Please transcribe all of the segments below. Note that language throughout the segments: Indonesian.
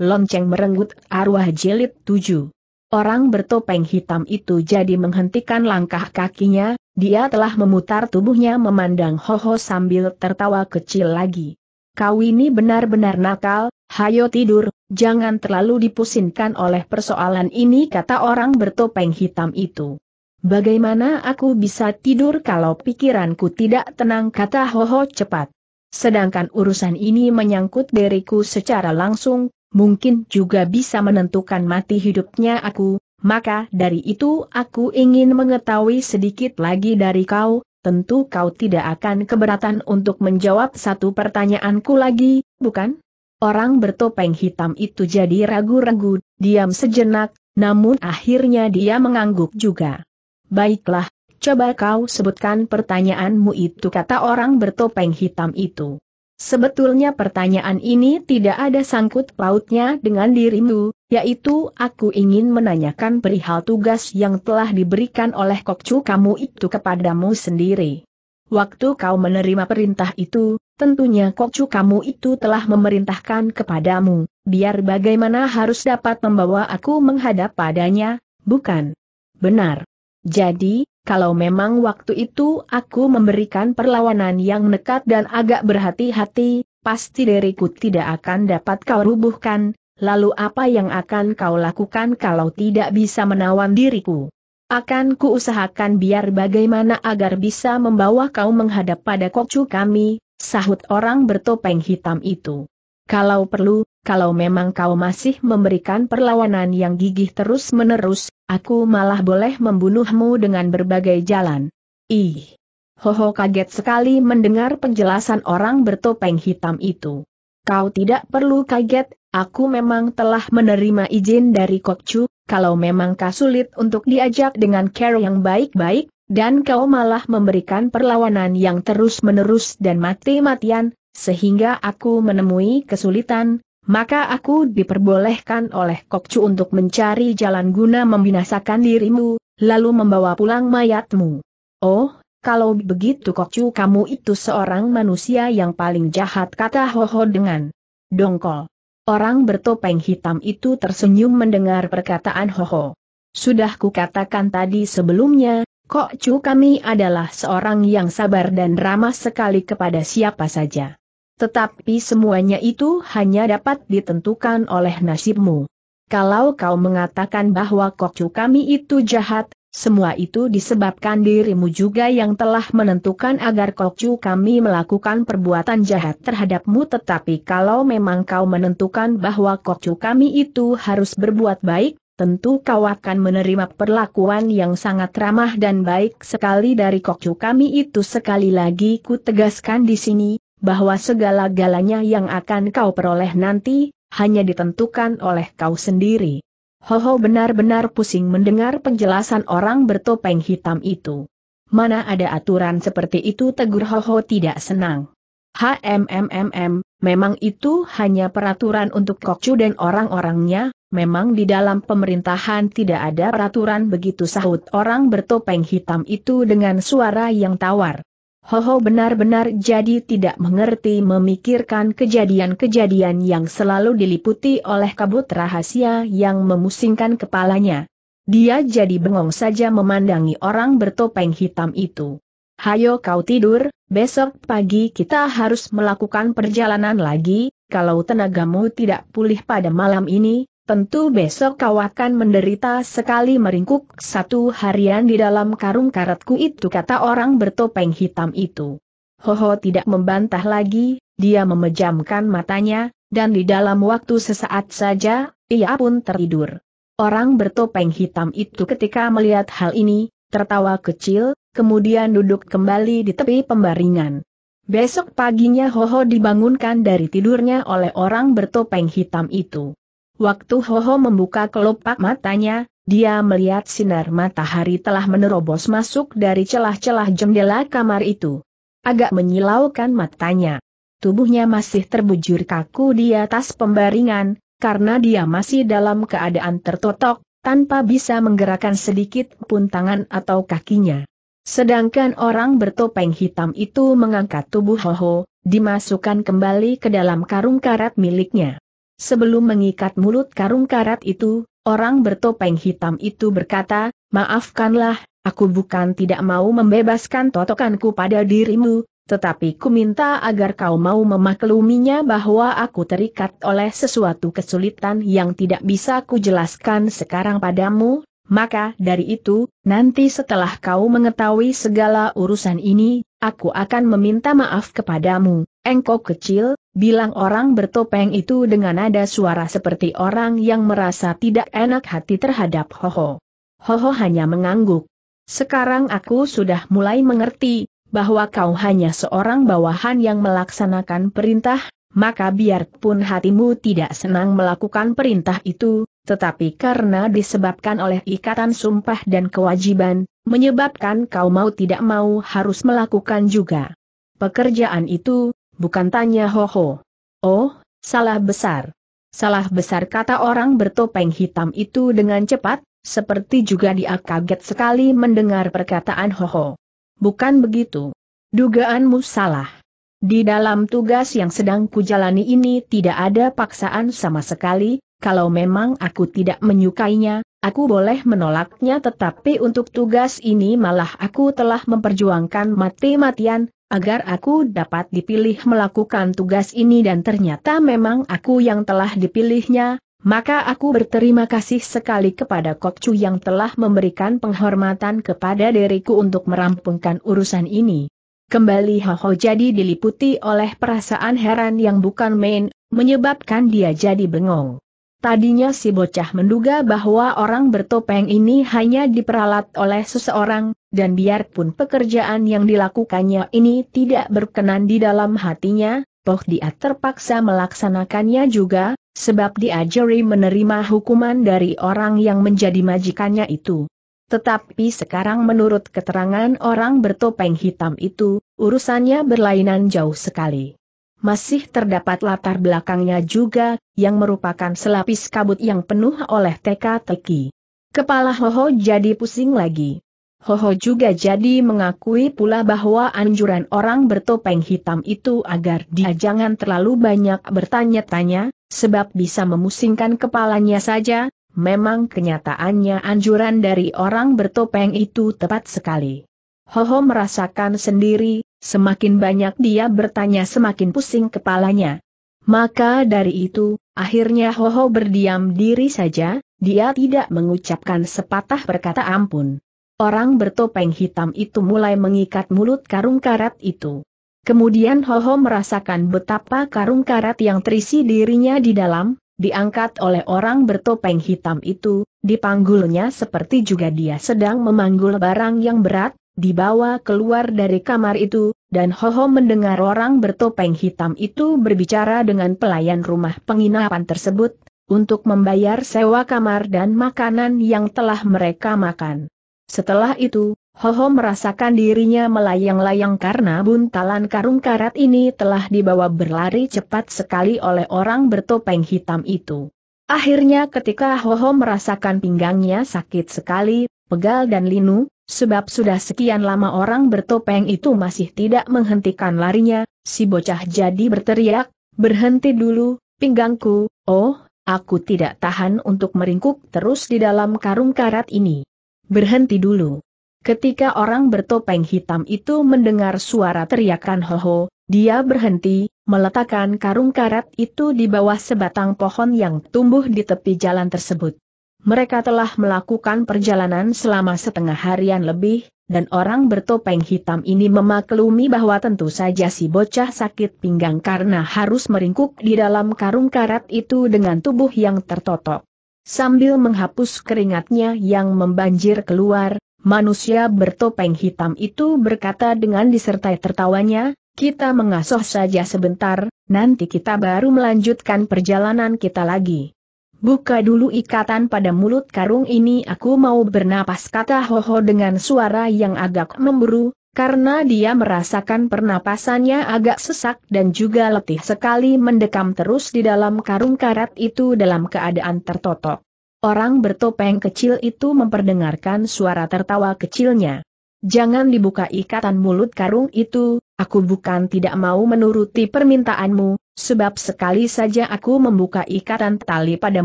lonceng merenggut arwah jilid tujuh. Orang bertopeng hitam itu jadi menghentikan langkah kakinya, dia telah memutar tubuhnya memandang Hoho sambil tertawa kecil lagi. Kau ini benar-benar nakal, hayo tidur, jangan terlalu dipusingkan oleh persoalan ini kata orang bertopeng hitam itu. Bagaimana aku bisa tidur kalau pikiranku tidak tenang kata Hoho cepat. Sedangkan urusan ini menyangkut diriku secara langsung, mungkin juga bisa menentukan mati hidupnya aku, maka dari itu aku ingin mengetahui sedikit lagi dari kau, tentu kau tidak akan keberatan untuk menjawab satu pertanyaanku lagi, bukan? Orang bertopeng hitam itu jadi ragu-ragu, diam sejenak, namun akhirnya dia mengangguk juga. Baiklah, coba kau sebutkan pertanyaanmu itu kata orang bertopeng hitam itu. Sebetulnya pertanyaan ini tidak ada sangkut pautnya dengan dirimu, yaitu aku ingin menanyakan perihal tugas yang telah diberikan oleh kokcu kamu itu kepadamu sendiri. Waktu kau menerima perintah itu, tentunya kokcu kamu itu telah memerintahkan kepadamu, biar bagaimana harus dapat membawa aku menghadap padanya, bukan? Benar. Jadi, kalau memang waktu itu aku memberikan perlawanan yang nekat dan agak berhati-hati, pasti diriku tidak akan dapat kau rubuhkan, lalu apa yang akan kau lakukan kalau tidak bisa menawan diriku? Akan kuusahakan biar bagaimana agar bisa membawa kau menghadap pada kokcu kami, sahut orang bertopeng hitam itu. Kalau perlu, kalau memang kau masih memberikan perlawanan yang gigih terus-menerus, aku malah boleh membunuhmu dengan berbagai jalan. Ih! Hoho kaget sekali mendengar penjelasan orang bertopeng hitam itu. Kau tidak perlu kaget, aku memang telah menerima izin dari Kokcu, kalau memang kau sulit untuk diajak dengan care yang baik-baik, dan kau malah memberikan perlawanan yang terus-menerus dan mati-matian, sehingga aku menemui kesulitan, maka aku diperbolehkan oleh Kokcu untuk mencari jalan guna membinasakan dirimu, lalu membawa pulang mayatmu. Oh, kalau begitu Kokcu kamu itu seorang manusia yang paling jahat kata Hoho dengan dongkol. Orang bertopeng hitam itu tersenyum mendengar perkataan Hoho. Sudah kukatakan tadi sebelumnya, Kokcu kami adalah seorang yang sabar dan ramah sekali kepada siapa saja. Tetapi semuanya itu hanya dapat ditentukan oleh nasibmu. Kalau kau mengatakan bahwa kokcu kami itu jahat, semua itu disebabkan dirimu juga yang telah menentukan agar kokcu kami melakukan perbuatan jahat terhadapmu tetapi kalau memang kau menentukan bahwa kokcu kami itu harus berbuat baik, tentu kau akan menerima perlakuan yang sangat ramah dan baik sekali dari kokcu kami itu sekali lagi ku tegaskan di sini, bahwa segala-galanya yang akan kau peroleh nanti, hanya ditentukan oleh kau sendiri. Hoho benar-benar pusing mendengar penjelasan orang bertopeng hitam itu. Mana ada aturan seperti itu tegur Hoho tidak senang. HMMMM, memang itu hanya peraturan untuk Kokcu dan orang-orangnya, memang di dalam pemerintahan tidak ada peraturan begitu sahut orang bertopeng hitam itu dengan suara yang tawar. Hoho benar-benar jadi tidak mengerti memikirkan kejadian-kejadian yang selalu diliputi oleh kabut rahasia yang memusingkan kepalanya. Dia jadi bengong saja memandangi orang bertopeng hitam itu. Hayo kau tidur, besok pagi kita harus melakukan perjalanan lagi, kalau tenagamu tidak pulih pada malam ini, Tentu besok kau akan menderita sekali meringkuk satu harian di dalam karung karetku itu kata orang bertopeng hitam itu. Hoho tidak membantah lagi, dia memejamkan matanya, dan di dalam waktu sesaat saja, ia pun tertidur. Orang bertopeng hitam itu ketika melihat hal ini, tertawa kecil, kemudian duduk kembali di tepi pembaringan. Besok paginya Hoho dibangunkan dari tidurnya oleh orang bertopeng hitam itu. Waktu Hoho membuka kelopak matanya, dia melihat sinar matahari telah menerobos masuk dari celah-celah jendela kamar itu. Agak menyilaukan matanya. Tubuhnya masih terbujur kaku di atas pembaringan, karena dia masih dalam keadaan tertotok, tanpa bisa menggerakkan sedikit pun tangan atau kakinya. Sedangkan orang bertopeng hitam itu mengangkat tubuh Hoho, dimasukkan kembali ke dalam karung karat miliknya. Sebelum mengikat mulut karung karat itu, orang bertopeng hitam itu berkata, maafkanlah, aku bukan tidak mau membebaskan totokanku pada dirimu, tetapi ku minta agar kau mau memakluminya bahwa aku terikat oleh sesuatu kesulitan yang tidak bisa ku jelaskan sekarang padamu, maka dari itu, nanti setelah kau mengetahui segala urusan ini, aku akan meminta maaf kepadamu, engkau kecil, Bilang orang bertopeng itu dengan nada suara seperti orang yang merasa tidak enak hati terhadap Hoho. Hoho hanya mengangguk. Sekarang aku sudah mulai mengerti, bahwa kau hanya seorang bawahan yang melaksanakan perintah, maka biarpun hatimu tidak senang melakukan perintah itu, tetapi karena disebabkan oleh ikatan sumpah dan kewajiban, menyebabkan kau mau tidak mau harus melakukan juga. Pekerjaan itu, bukan tanya Hoho. Oh, salah besar. Salah besar kata orang bertopeng hitam itu dengan cepat, seperti juga dia kaget sekali mendengar perkataan Hoho. Bukan begitu. Dugaanmu salah. Di dalam tugas yang sedang kujalani ini tidak ada paksaan sama sekali, kalau memang aku tidak menyukainya, aku boleh menolaknya tetapi untuk tugas ini malah aku telah memperjuangkan mati-matian, agar aku dapat dipilih melakukan tugas ini dan ternyata memang aku yang telah dipilihnya, maka aku berterima kasih sekali kepada Chu yang telah memberikan penghormatan kepada diriku untuk merampungkan urusan ini. Kembali Hoho jadi diliputi oleh perasaan heran yang bukan main, menyebabkan dia jadi bengong. Tadinya si bocah menduga bahwa orang bertopeng ini hanya diperalat oleh seseorang, dan biarpun pekerjaan yang dilakukannya ini tidak berkenan di dalam hatinya, toh dia terpaksa melaksanakannya juga, sebab diajari menerima hukuman dari orang yang menjadi majikannya itu. Tetapi sekarang menurut keterangan orang bertopeng hitam itu, urusannya berlainan jauh sekali masih terdapat latar belakangnya juga, yang merupakan selapis kabut yang penuh oleh teka-teki. Kepala Hoho jadi pusing lagi. Hoho juga jadi mengakui pula bahwa anjuran orang bertopeng hitam itu agar dia jangan terlalu banyak bertanya-tanya, sebab bisa memusingkan kepalanya saja, memang kenyataannya anjuran dari orang bertopeng itu tepat sekali. Hoho merasakan sendiri, semakin banyak dia bertanya semakin pusing kepalanya. Maka dari itu, akhirnya Hoho berdiam diri saja, dia tidak mengucapkan sepatah berkata ampun. Orang bertopeng hitam itu mulai mengikat mulut karung karat itu. Kemudian Hoho merasakan betapa karung karat yang terisi dirinya di dalam, diangkat oleh orang bertopeng hitam itu, dipanggulnya seperti juga dia sedang memanggul barang yang berat, dibawa keluar dari kamar itu, dan Hoho mendengar orang bertopeng hitam itu berbicara dengan pelayan rumah penginapan tersebut, untuk membayar sewa kamar dan makanan yang telah mereka makan. Setelah itu, Hoho merasakan dirinya melayang-layang karena buntalan karung karat ini telah dibawa berlari cepat sekali oleh orang bertopeng hitam itu. Akhirnya ketika Hoho merasakan pinggangnya sakit sekali, pegal dan linu, Sebab sudah sekian lama orang bertopeng itu masih tidak menghentikan larinya, si bocah jadi berteriak, berhenti dulu, pinggangku, oh, aku tidak tahan untuk meringkuk terus di dalam karung karat ini. Berhenti dulu. Ketika orang bertopeng hitam itu mendengar suara teriakan hoho, dia berhenti, meletakkan karung karat itu di bawah sebatang pohon yang tumbuh di tepi jalan tersebut. Mereka telah melakukan perjalanan selama setengah harian lebih, dan orang bertopeng hitam ini memaklumi bahwa tentu saja si bocah sakit pinggang karena harus meringkuk di dalam karung karat itu dengan tubuh yang tertotok. Sambil menghapus keringatnya yang membanjir keluar, manusia bertopeng hitam itu berkata dengan disertai tertawanya, kita mengasuh saja sebentar, nanti kita baru melanjutkan perjalanan kita lagi. Buka dulu ikatan pada mulut karung ini aku mau bernapas kata Hoho dengan suara yang agak memburu, karena dia merasakan pernapasannya agak sesak dan juga letih sekali mendekam terus di dalam karung karat itu dalam keadaan tertotok. Orang bertopeng kecil itu memperdengarkan suara tertawa kecilnya. Jangan dibuka ikatan mulut karung itu, Aku bukan tidak mau menuruti permintaanmu, sebab sekali saja aku membuka ikatan tali pada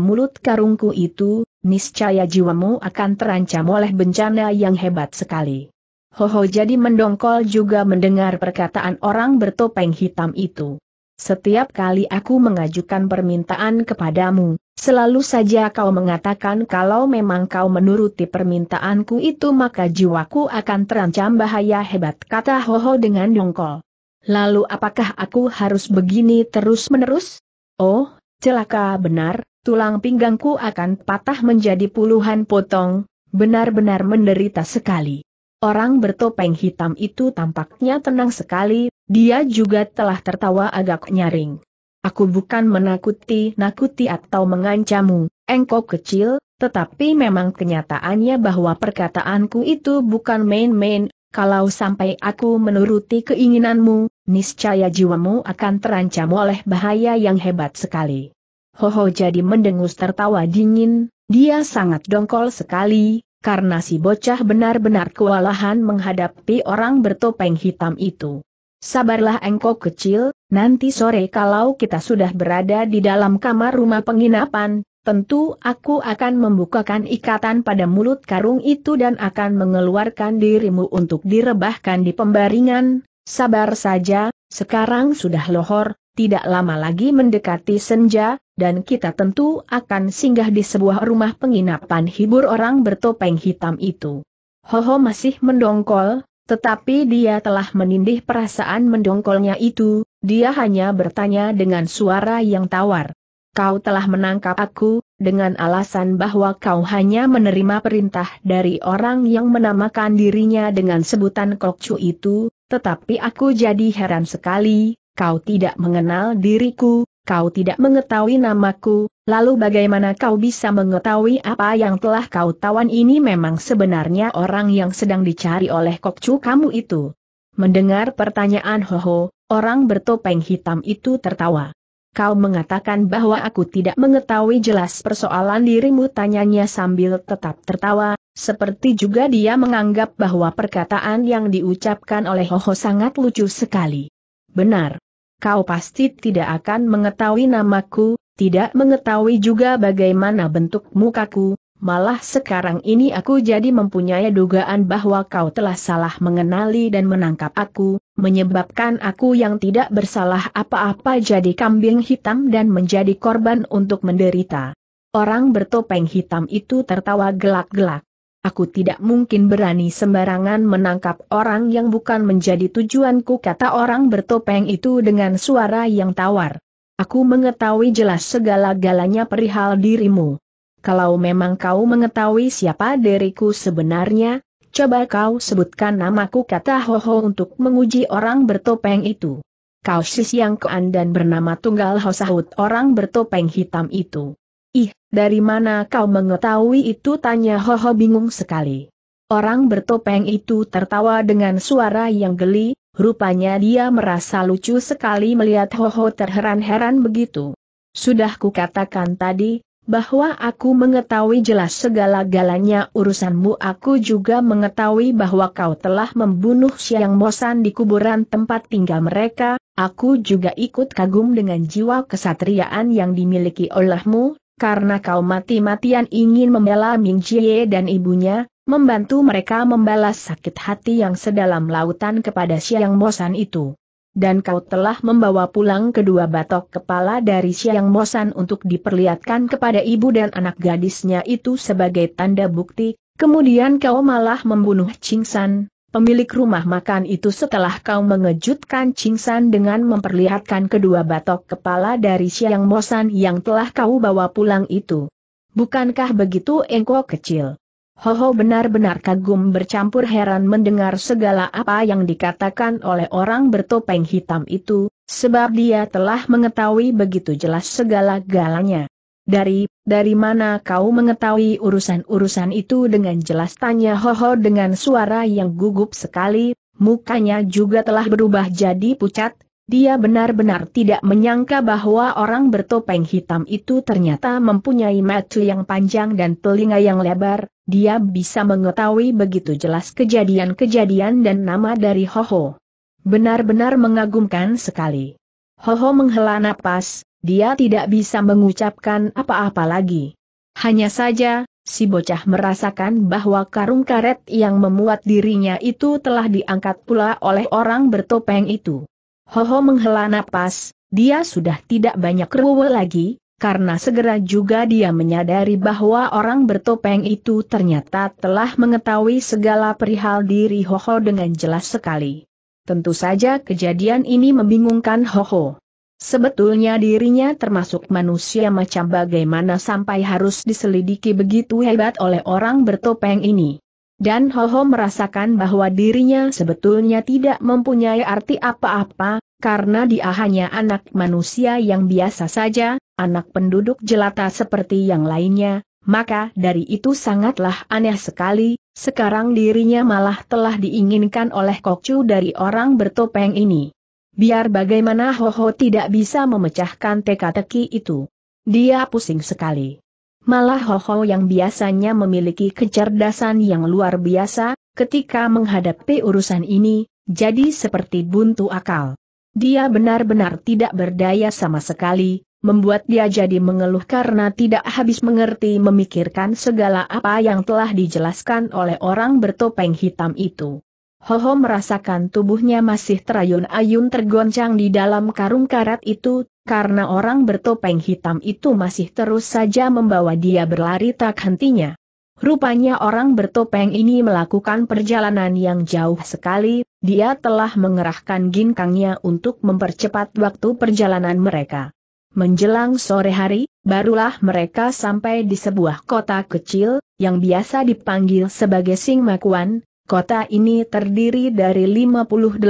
mulut karungku itu, niscaya jiwamu akan terancam oleh bencana yang hebat sekali. Hoho jadi mendongkol juga mendengar perkataan orang bertopeng hitam itu. Setiap kali aku mengajukan permintaan kepadamu, selalu saja kau mengatakan kalau memang kau menuruti permintaanku itu maka jiwaku akan terancam bahaya hebat kata Hoho dengan dongkol. Lalu apakah aku harus begini terus-menerus? Oh, celaka benar, tulang pinggangku akan patah menjadi puluhan potong, benar-benar menderita sekali. Orang bertopeng hitam itu tampaknya tenang sekali, dia juga telah tertawa agak nyaring. Aku bukan menakuti-nakuti atau mengancammu, engkau kecil, tetapi memang kenyataannya bahwa perkataanku itu bukan main-main, kalau sampai aku menuruti keinginanmu, niscaya jiwamu akan terancam oleh bahaya yang hebat sekali. Hoho jadi mendengus tertawa dingin, dia sangat dongkol sekali, karena si bocah benar-benar kewalahan menghadapi orang bertopeng hitam itu. Sabarlah engkau kecil, nanti sore kalau kita sudah berada di dalam kamar rumah penginapan, Tentu aku akan membukakan ikatan pada mulut karung itu dan akan mengeluarkan dirimu untuk direbahkan di pembaringan, sabar saja, sekarang sudah lohor, tidak lama lagi mendekati senja, dan kita tentu akan singgah di sebuah rumah penginapan hibur orang bertopeng hitam itu. Hoho masih mendongkol, tetapi dia telah menindih perasaan mendongkolnya itu, dia hanya bertanya dengan suara yang tawar. Kau telah menangkap aku, dengan alasan bahwa kau hanya menerima perintah dari orang yang menamakan dirinya dengan sebutan Kokcu itu, tetapi aku jadi heran sekali, kau tidak mengenal diriku, kau tidak mengetahui namaku, lalu bagaimana kau bisa mengetahui apa yang telah kau tawan ini memang sebenarnya orang yang sedang dicari oleh kokcu kamu itu. Mendengar pertanyaan Hoho, orang bertopeng hitam itu tertawa. Kau mengatakan bahwa aku tidak mengetahui jelas persoalan dirimu tanyanya sambil tetap tertawa, seperti juga dia menganggap bahwa perkataan yang diucapkan oleh Hoho sangat lucu sekali. Benar, kau pasti tidak akan mengetahui namaku, tidak mengetahui juga bagaimana bentuk mukaku, malah sekarang ini aku jadi mempunyai dugaan bahwa kau telah salah mengenali dan menangkap aku, menyebabkan aku yang tidak bersalah apa-apa jadi kambing hitam dan menjadi korban untuk menderita. Orang bertopeng hitam itu tertawa gelak-gelak. Aku tidak mungkin berani sembarangan menangkap orang yang bukan menjadi tujuanku kata orang bertopeng itu dengan suara yang tawar. Aku mengetahui jelas segala-galanya perihal dirimu. Kalau memang kau mengetahui siapa diriku sebenarnya, coba kau sebutkan namaku kata Hoho untuk menguji orang bertopeng itu. Kau Sis yang kean dan bernama tunggal Hosahut orang bertopeng hitam itu. Ih, dari mana kau mengetahui itu tanya Ho Hoho bingung sekali. Orang bertopeng itu tertawa dengan suara yang geli, rupanya dia merasa lucu sekali melihat Ho Hoho terheran-heran begitu. Sudah kukatakan tadi, bahwa aku mengetahui jelas segala-galanya urusanmu aku juga mengetahui bahwa kau telah membunuh Siang Mosan di kuburan tempat tinggal mereka, aku juga ikut kagum dengan jiwa kesatriaan yang dimiliki olehmu, karena kau mati-matian ingin membela Ming Jie dan ibunya, membantu mereka membalas sakit hati yang sedalam lautan kepada Siang Mosan itu. Dan kau telah membawa pulang kedua batok kepala dari Siang Mosan untuk diperlihatkan kepada ibu dan anak gadisnya itu sebagai tanda bukti, kemudian kau malah membunuh Ching San, pemilik rumah makan itu setelah kau mengejutkan Cingsan dengan memperlihatkan kedua batok kepala dari Siang Mosan yang telah kau bawa pulang itu. Bukankah begitu Engko kecil? Hoho benar-benar kagum bercampur heran mendengar segala apa yang dikatakan oleh orang bertopeng hitam itu, sebab dia telah mengetahui begitu jelas segala galanya. Dari, dari mana kau mengetahui urusan-urusan itu dengan jelas tanya Hoho dengan suara yang gugup sekali, mukanya juga telah berubah jadi pucat, dia benar-benar tidak menyangka bahwa orang bertopeng hitam itu ternyata mempunyai mata yang panjang dan telinga yang lebar, dia bisa mengetahui begitu jelas kejadian-kejadian dan nama dari Hoho. Benar-benar mengagumkan sekali. Hoho menghela napas, dia tidak bisa mengucapkan apa-apa lagi. Hanya saja, si bocah merasakan bahwa karung karet yang memuat dirinya itu telah diangkat pula oleh orang bertopeng itu. Hoho menghela napas, dia sudah tidak banyak ruwe lagi, karena segera juga dia menyadari bahwa orang bertopeng itu ternyata telah mengetahui segala perihal diri Hoho dengan jelas sekali. Tentu saja kejadian ini membingungkan Hoho. Sebetulnya dirinya termasuk manusia macam bagaimana sampai harus diselidiki begitu hebat oleh orang bertopeng ini. Dan Hoho merasakan bahwa dirinya sebetulnya tidak mempunyai arti apa-apa, karena dia hanya anak manusia yang biasa saja, anak penduduk jelata seperti yang lainnya, maka dari itu sangatlah aneh sekali, sekarang dirinya malah telah diinginkan oleh Kokcu dari orang bertopeng ini. Biar bagaimana Hoho tidak bisa memecahkan teka-teki itu. Dia pusing sekali. Malah Hoho yang biasanya memiliki kecerdasan yang luar biasa, ketika menghadapi urusan ini, jadi seperti buntu akal. Dia benar-benar tidak berdaya sama sekali, membuat dia jadi mengeluh karena tidak habis mengerti memikirkan segala apa yang telah dijelaskan oleh orang bertopeng hitam itu. Hoho merasakan tubuhnya masih terayun-ayun tergoncang di dalam karung karat itu, karena orang bertopeng hitam itu masih terus saja membawa dia berlari tak hentinya. Rupanya orang bertopeng ini melakukan perjalanan yang jauh sekali, dia telah mengerahkan ginkangnya untuk mempercepat waktu perjalanan mereka. Menjelang sore hari, barulah mereka sampai di sebuah kota kecil, yang biasa dipanggil sebagai Singmakuan, Kota ini terdiri dari 58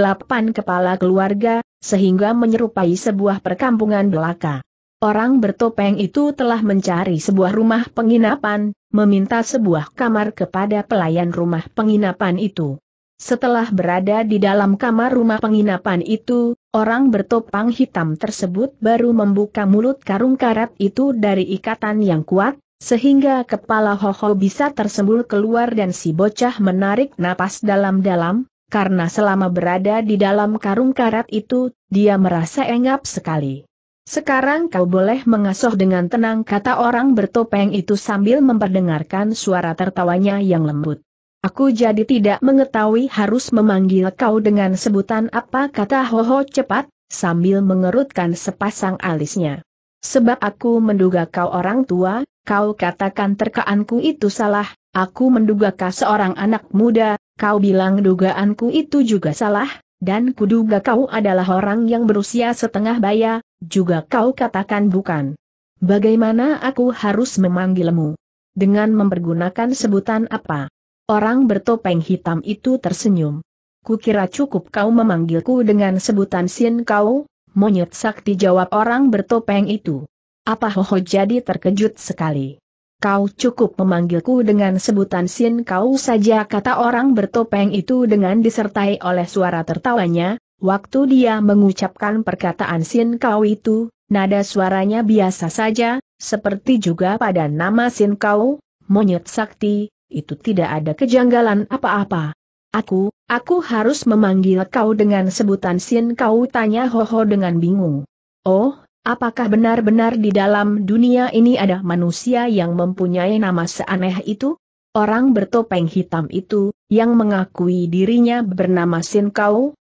kepala keluarga, sehingga menyerupai sebuah perkampungan belaka. Orang bertopeng itu telah mencari sebuah rumah penginapan, meminta sebuah kamar kepada pelayan rumah penginapan itu. Setelah berada di dalam kamar rumah penginapan itu, orang bertopang hitam tersebut baru membuka mulut karung karat itu dari ikatan yang kuat, sehingga kepala Hoho bisa tersembul keluar dan si bocah menarik napas dalam-dalam, karena selama berada di dalam karung karat itu, dia merasa engap sekali. Sekarang kau boleh mengasuh dengan tenang kata orang bertopeng itu sambil memperdengarkan suara tertawanya yang lembut. Aku jadi tidak mengetahui harus memanggil kau dengan sebutan apa kata Hoho cepat, sambil mengerutkan sepasang alisnya. Sebab aku menduga kau orang tua, kau katakan terkaanku itu salah, aku menduga kau seorang anak muda, kau bilang dugaanku itu juga salah, dan kuduga kau adalah orang yang berusia setengah baya, juga kau katakan bukan. Bagaimana aku harus memanggilmu? Dengan mempergunakan sebutan apa? Orang bertopeng hitam itu tersenyum. Kukira cukup kau memanggilku dengan sebutan Sin kau, monyet sakti jawab orang bertopeng itu. Apa Hoho jadi terkejut sekali. Kau cukup memanggilku dengan sebutan Sin Kau saja kata orang bertopeng itu dengan disertai oleh suara tertawanya, waktu dia mengucapkan perkataan Sin Kau itu, nada suaranya biasa saja, seperti juga pada nama Sin Kau, monyet sakti, itu tidak ada kejanggalan apa-apa. Aku, aku harus memanggil kau dengan sebutan Sin Kau tanya Hoho dengan bingung. Oh, Apakah benar-benar di dalam dunia ini ada manusia yang mempunyai nama seaneh itu? Orang bertopeng hitam itu, yang mengakui dirinya bernama Sin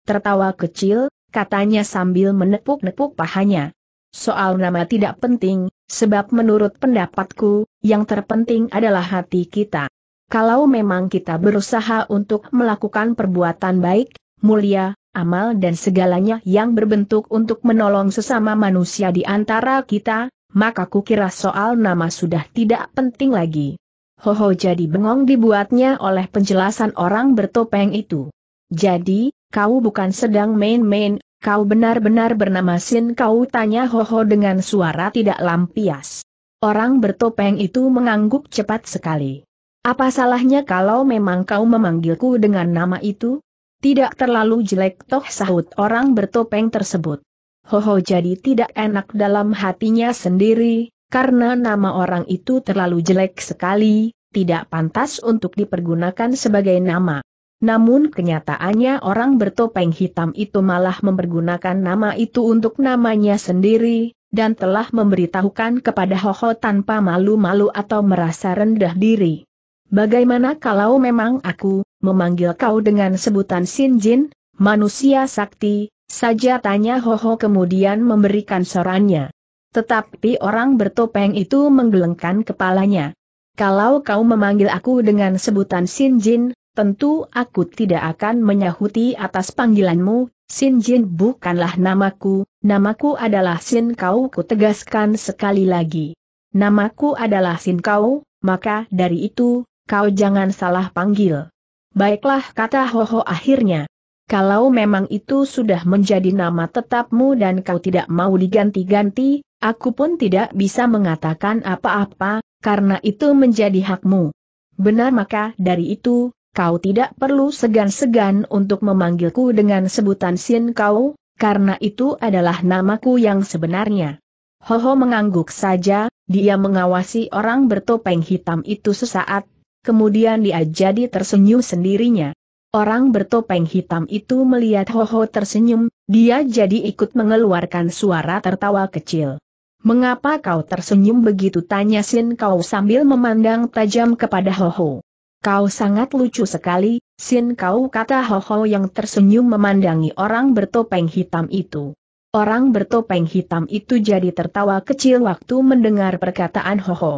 tertawa kecil, katanya sambil menepuk-nepuk pahanya. Soal nama tidak penting, sebab menurut pendapatku, yang terpenting adalah hati kita. Kalau memang kita berusaha untuk melakukan perbuatan baik, mulia, amal dan segalanya yang berbentuk untuk menolong sesama manusia di antara kita, maka kukira soal nama sudah tidak penting lagi. Hoho jadi bengong dibuatnya oleh penjelasan orang bertopeng itu. Jadi, kau bukan sedang main-main, kau benar-benar bernama Sin kau tanya Hoho dengan suara tidak lampias. Orang bertopeng itu mengangguk cepat sekali. Apa salahnya kalau memang kau memanggilku dengan nama itu? Tidak terlalu jelek toh sahut orang bertopeng tersebut. Hoho jadi tidak enak dalam hatinya sendiri, karena nama orang itu terlalu jelek sekali, tidak pantas untuk dipergunakan sebagai nama. Namun kenyataannya orang bertopeng hitam itu malah mempergunakan nama itu untuk namanya sendiri, dan telah memberitahukan kepada Hoho tanpa malu-malu atau merasa rendah diri. Bagaimana kalau memang aku, memanggil kau dengan sebutan Jin, manusia sakti, saja tanya Ho Ho kemudian memberikan sorannya. Tetapi orang bertopeng itu menggelengkan kepalanya. Kalau kau memanggil aku dengan sebutan Jin, tentu aku tidak akan menyahuti atas panggilanmu, Jin bukanlah namaku, namaku adalah Sin Kau ku tegaskan sekali lagi. Namaku adalah Sin Kau, maka dari itu, kau jangan salah panggil. Baiklah kata Hoho akhirnya. Kalau memang itu sudah menjadi nama tetapmu dan kau tidak mau diganti-ganti, aku pun tidak bisa mengatakan apa-apa, karena itu menjadi hakmu. Benar maka dari itu, kau tidak perlu segan-segan untuk memanggilku dengan sebutan Sin kau, karena itu adalah namaku yang sebenarnya. Hoho mengangguk saja, dia mengawasi orang bertopeng hitam itu sesaat, kemudian dia jadi tersenyum sendirinya. Orang bertopeng hitam itu melihat Ho Ho tersenyum, dia jadi ikut mengeluarkan suara tertawa kecil. Mengapa kau tersenyum begitu tanya Sin Kau sambil memandang tajam kepada Ho Ho. Kau sangat lucu sekali, Sin Kau kata Ho Ho yang tersenyum memandangi orang bertopeng hitam itu. Orang bertopeng hitam itu jadi tertawa kecil waktu mendengar perkataan Ho Ho.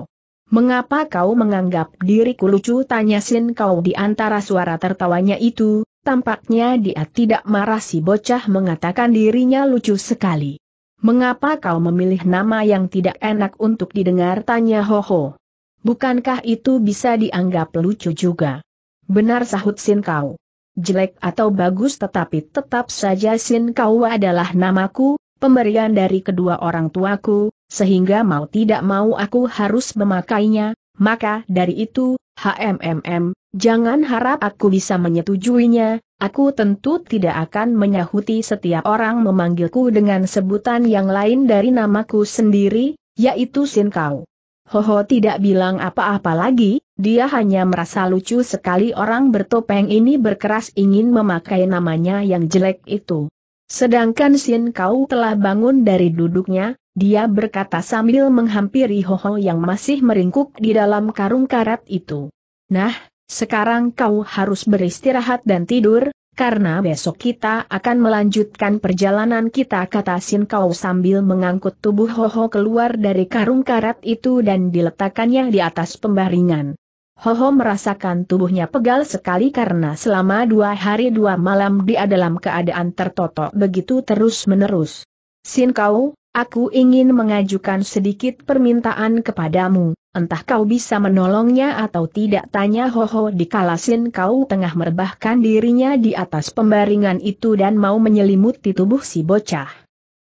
Mengapa kau menganggap diriku lucu? Tanya Sin kau di antara suara tertawanya itu, tampaknya dia tidak marah si bocah mengatakan dirinya lucu sekali. Mengapa kau memilih nama yang tidak enak untuk didengar? Tanya Ho Ho. Bukankah itu bisa dianggap lucu juga? Benar sahut Sin kau. Jelek atau bagus tetapi tetap saja Sin kau adalah namaku, pemberian dari kedua orang tuaku, sehingga mau tidak mau aku harus memakainya, maka dari itu, HMMM, jangan harap aku bisa menyetujuinya, aku tentu tidak akan menyahuti setiap orang memanggilku dengan sebutan yang lain dari namaku sendiri, yaitu Kau. Hoho tidak bilang apa-apa lagi, dia hanya merasa lucu sekali orang bertopeng ini berkeras ingin memakai namanya yang jelek itu. Sedangkan Sin Kau telah bangun dari duduknya, dia berkata sambil menghampiri Hoho yang masih meringkuk di dalam karung karat itu. Nah, sekarang kau harus beristirahat dan tidur, karena besok kita akan melanjutkan perjalanan kita kata Sin Kau sambil mengangkut tubuh Hoho keluar dari karung karat itu dan diletakkannya di atas pembaringan. Hoho merasakan tubuhnya pegal sekali karena selama dua hari dua malam dia dalam keadaan tertotok begitu terus-menerus. Sin Kau, aku ingin mengajukan sedikit permintaan kepadamu, entah kau bisa menolongnya atau tidak tanya Hoho di kalasin kau tengah merebahkan dirinya di atas pembaringan itu dan mau menyelimuti tubuh si bocah.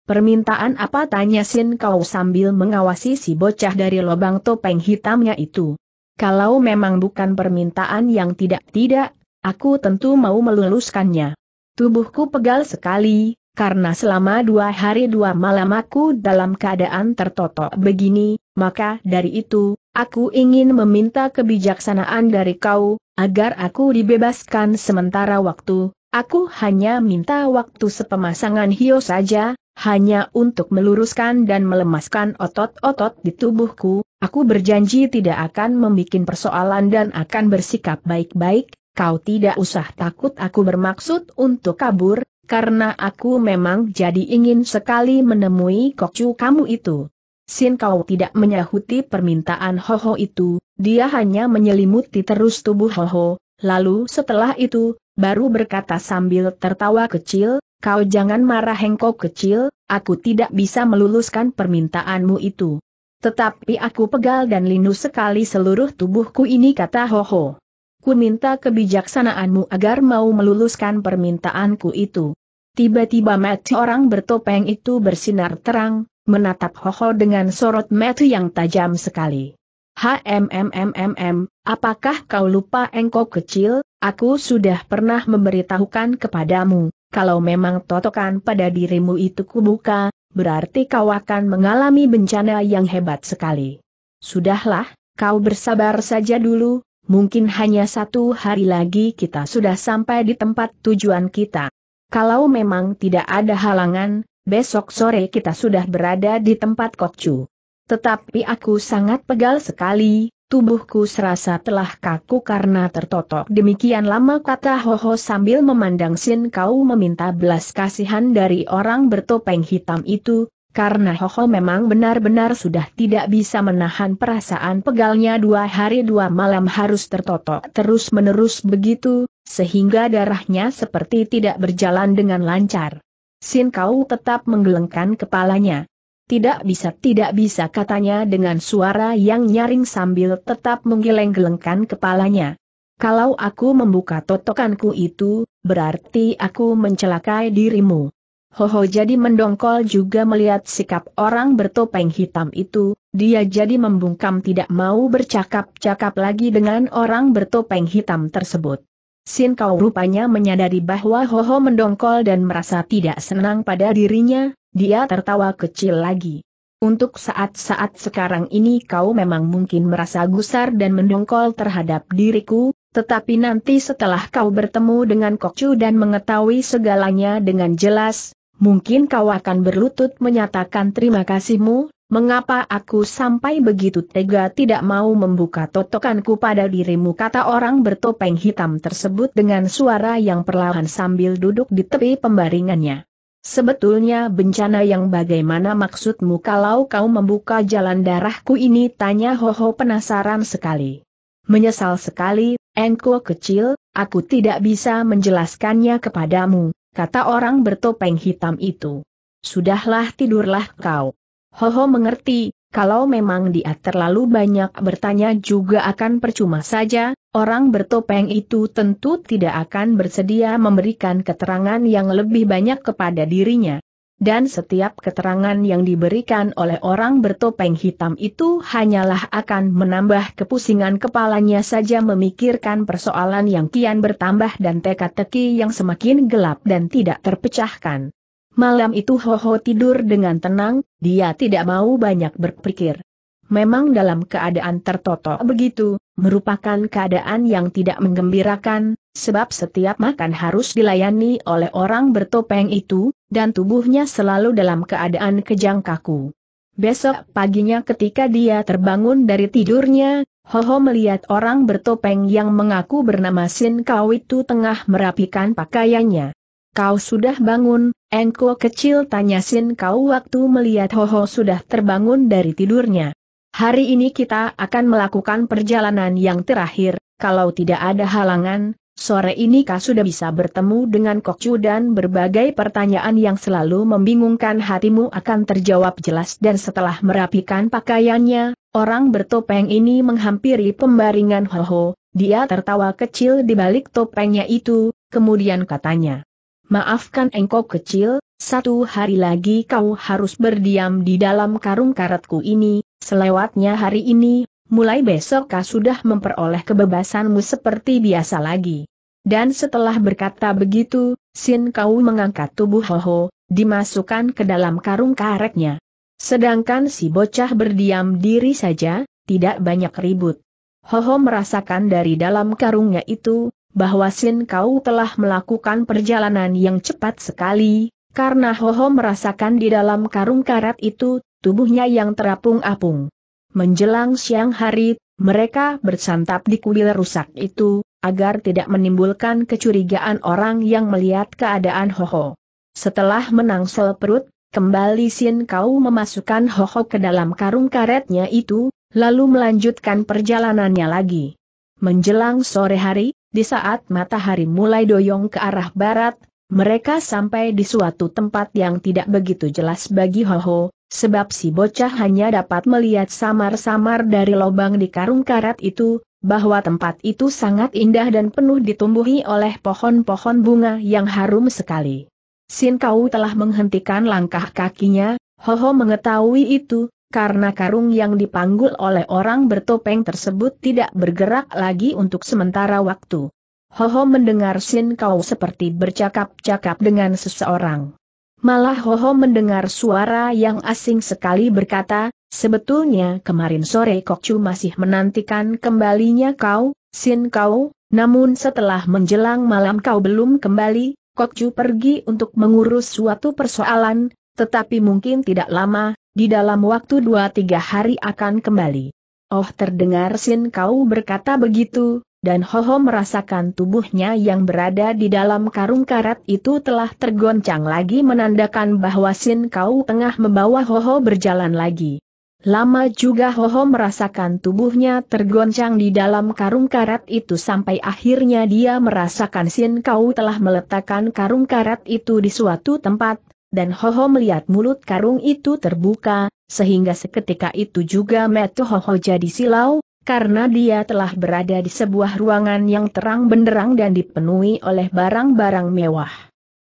Permintaan apa tanya Sin kau sambil mengawasi si bocah dari lubang topeng hitamnya itu. Kalau memang bukan permintaan yang tidak-tidak, aku tentu mau meluluskannya. Tubuhku pegal sekali, karena selama dua hari dua malam aku dalam keadaan tertotok begini, maka dari itu, aku ingin meminta kebijaksanaan dari kau, agar aku dibebaskan sementara waktu, aku hanya minta waktu sepemasangan hio saja, hanya untuk meluruskan dan melemaskan otot-otot di tubuhku, aku berjanji tidak akan membuat persoalan dan akan bersikap baik-baik, kau tidak usah takut aku bermaksud untuk kabur, karena aku memang jadi ingin sekali menemui kokcu kamu itu. Sin Kau tidak menyahuti permintaan Hoho itu, dia hanya menyelimuti terus tubuh Hoho, lalu setelah itu, baru berkata sambil tertawa kecil, kau jangan marah Hengko kecil, aku tidak bisa meluluskan permintaanmu itu. Tetapi aku pegal dan linu sekali seluruh tubuhku ini kata Hoho. Ku minta kebijaksanaanmu agar mau meluluskan permintaanku itu. Tiba-tiba mati orang bertopeng itu bersinar terang, menatap Hoho dengan sorot mata yang tajam sekali. HMMMMM, apakah kau lupa engkau kecil, aku sudah pernah memberitahukan kepadamu, kalau memang totokan pada dirimu itu kubuka, berarti kau akan mengalami bencana yang hebat sekali. Sudahlah, kau bersabar saja dulu, mungkin hanya satu hari lagi kita sudah sampai di tempat tujuan kita. Kalau memang tidak ada halangan, besok sore kita sudah berada di tempat Kokcu. Tetapi aku sangat pegal sekali, tubuhku serasa telah kaku karena tertotok demikian lama kata Hoho sambil memandang Sin Kau meminta belas kasihan dari orang bertopeng hitam itu, karena Hoho memang benar-benar sudah tidak bisa menahan perasaan pegalnya dua hari dua malam harus tertotok terus-menerus begitu, sehingga darahnya seperti tidak berjalan dengan lancar. Sin Kau tetap menggelengkan kepalanya. Tidak bisa tidak bisa katanya dengan suara yang nyaring sambil tetap menggeleng-gelengkan kepalanya. Kalau aku membuka totokanku itu, berarti aku mencelakai dirimu. Hoho jadi mendongkol juga melihat sikap orang bertopeng hitam itu, dia jadi membungkam tidak mau bercakap-cakap lagi dengan orang bertopeng hitam tersebut. Sin Kau rupanya menyadari bahwa Hoho mendongkol dan merasa tidak senang pada dirinya, dia tertawa kecil lagi. Untuk saat-saat sekarang ini kau memang mungkin merasa gusar dan mendongkol terhadap diriku, tetapi nanti setelah kau bertemu dengan Kokcu dan mengetahui segalanya dengan jelas, mungkin kau akan berlutut menyatakan terima kasihmu, mengapa aku sampai begitu tega tidak mau membuka totokanku pada dirimu kata orang bertopeng hitam tersebut dengan suara yang perlahan sambil duduk di tepi pembaringannya. Sebetulnya bencana yang bagaimana maksudmu kalau kau membuka jalan darahku ini tanya Hoho penasaran sekali. Menyesal sekali, engkau kecil, aku tidak bisa menjelaskannya kepadamu, kata orang bertopeng hitam itu. Sudahlah tidurlah kau. Hoho mengerti, kalau memang dia terlalu banyak bertanya juga akan percuma saja, orang bertopeng itu tentu tidak akan bersedia memberikan keterangan yang lebih banyak kepada dirinya dan setiap keterangan yang diberikan oleh orang bertopeng hitam itu hanyalah akan menambah kepusingan kepalanya saja memikirkan persoalan yang kian bertambah dan teka-teki yang semakin gelap dan tidak terpecahkan. Malam itu Hoho tidur dengan tenang, dia tidak mau banyak berpikir memang dalam keadaan tertotok begitu, merupakan keadaan yang tidak menggembirakan, sebab setiap makan harus dilayani oleh orang bertopeng itu, dan tubuhnya selalu dalam keadaan kejang kaku. Besok paginya ketika dia terbangun dari tidurnya, Hoho melihat orang bertopeng yang mengaku bernama Sin Kau itu tengah merapikan pakaiannya. Kau sudah bangun, engko kecil tanya Sin Kau waktu melihat Hoho sudah terbangun dari tidurnya. Hari ini kita akan melakukan perjalanan yang terakhir, kalau tidak ada halangan, sore ini kau sudah bisa bertemu dengan Kokcu dan berbagai pertanyaan yang selalu membingungkan hatimu akan terjawab jelas dan setelah merapikan pakaiannya, orang bertopeng ini menghampiri pembaringan Hoho, dia tertawa kecil di balik topengnya itu, kemudian katanya. Maafkan engkau kecil, satu hari lagi kau harus berdiam di dalam karung karetku ini, selewatnya hari ini, mulai besok kau sudah memperoleh kebebasanmu seperti biasa lagi. Dan setelah berkata begitu, Sin Kau mengangkat tubuh Hoho, dimasukkan ke dalam karung karetnya. Sedangkan si bocah berdiam diri saja, tidak banyak ribut. Hoho merasakan dari dalam karungnya itu, bahwa Sin Kau telah melakukan perjalanan yang cepat sekali, karena Hoho merasakan di dalam karung karet itu, tubuhnya yang terapung-apung. Menjelang siang hari, mereka bersantap di kuil rusak itu, agar tidak menimbulkan kecurigaan orang yang melihat keadaan Hoho. Setelah menangsel perut, kembali Sin Kau memasukkan Hoho ke dalam karung karetnya itu, lalu melanjutkan perjalanannya lagi. Menjelang sore hari, di saat matahari mulai doyong ke arah barat, mereka sampai di suatu tempat yang tidak begitu jelas bagi Hoho, sebab si bocah hanya dapat melihat samar-samar dari lubang di karung karat itu, bahwa tempat itu sangat indah dan penuh ditumbuhi oleh pohon-pohon bunga yang harum sekali. Sin Kau telah menghentikan langkah kakinya, Hoho mengetahui itu, karena karung yang dipanggul oleh orang bertopeng tersebut tidak bergerak lagi untuk sementara waktu. Hoho mendengar Sin Kau seperti bercakap-cakap dengan seseorang. Malah Hoho mendengar suara yang asing sekali berkata, sebetulnya kemarin sore Kok Chu masih menantikan kembalinya kau, Sin Kau, namun setelah menjelang malam kau belum kembali, Kok Chu pergi untuk mengurus suatu persoalan, tetapi mungkin tidak lama, di dalam waktu dua tiga hari akan kembali. Oh terdengar Sin Kau berkata begitu, dan Hoho merasakan tubuhnya yang berada di dalam karung karat itu telah tergoncang lagi menandakan bahwa Sin Kau tengah membawa Hoho berjalan lagi. Lama juga Hoho merasakan tubuhnya tergoncang di dalam karung karat itu sampai akhirnya dia merasakan Sin Kau telah meletakkan karung karat itu di suatu tempat, dan Hoho melihat mulut karung itu terbuka, sehingga seketika itu juga metu Hoho jadi silau, karena dia telah berada di sebuah ruangan yang terang benderang dan dipenuhi oleh barang-barang mewah.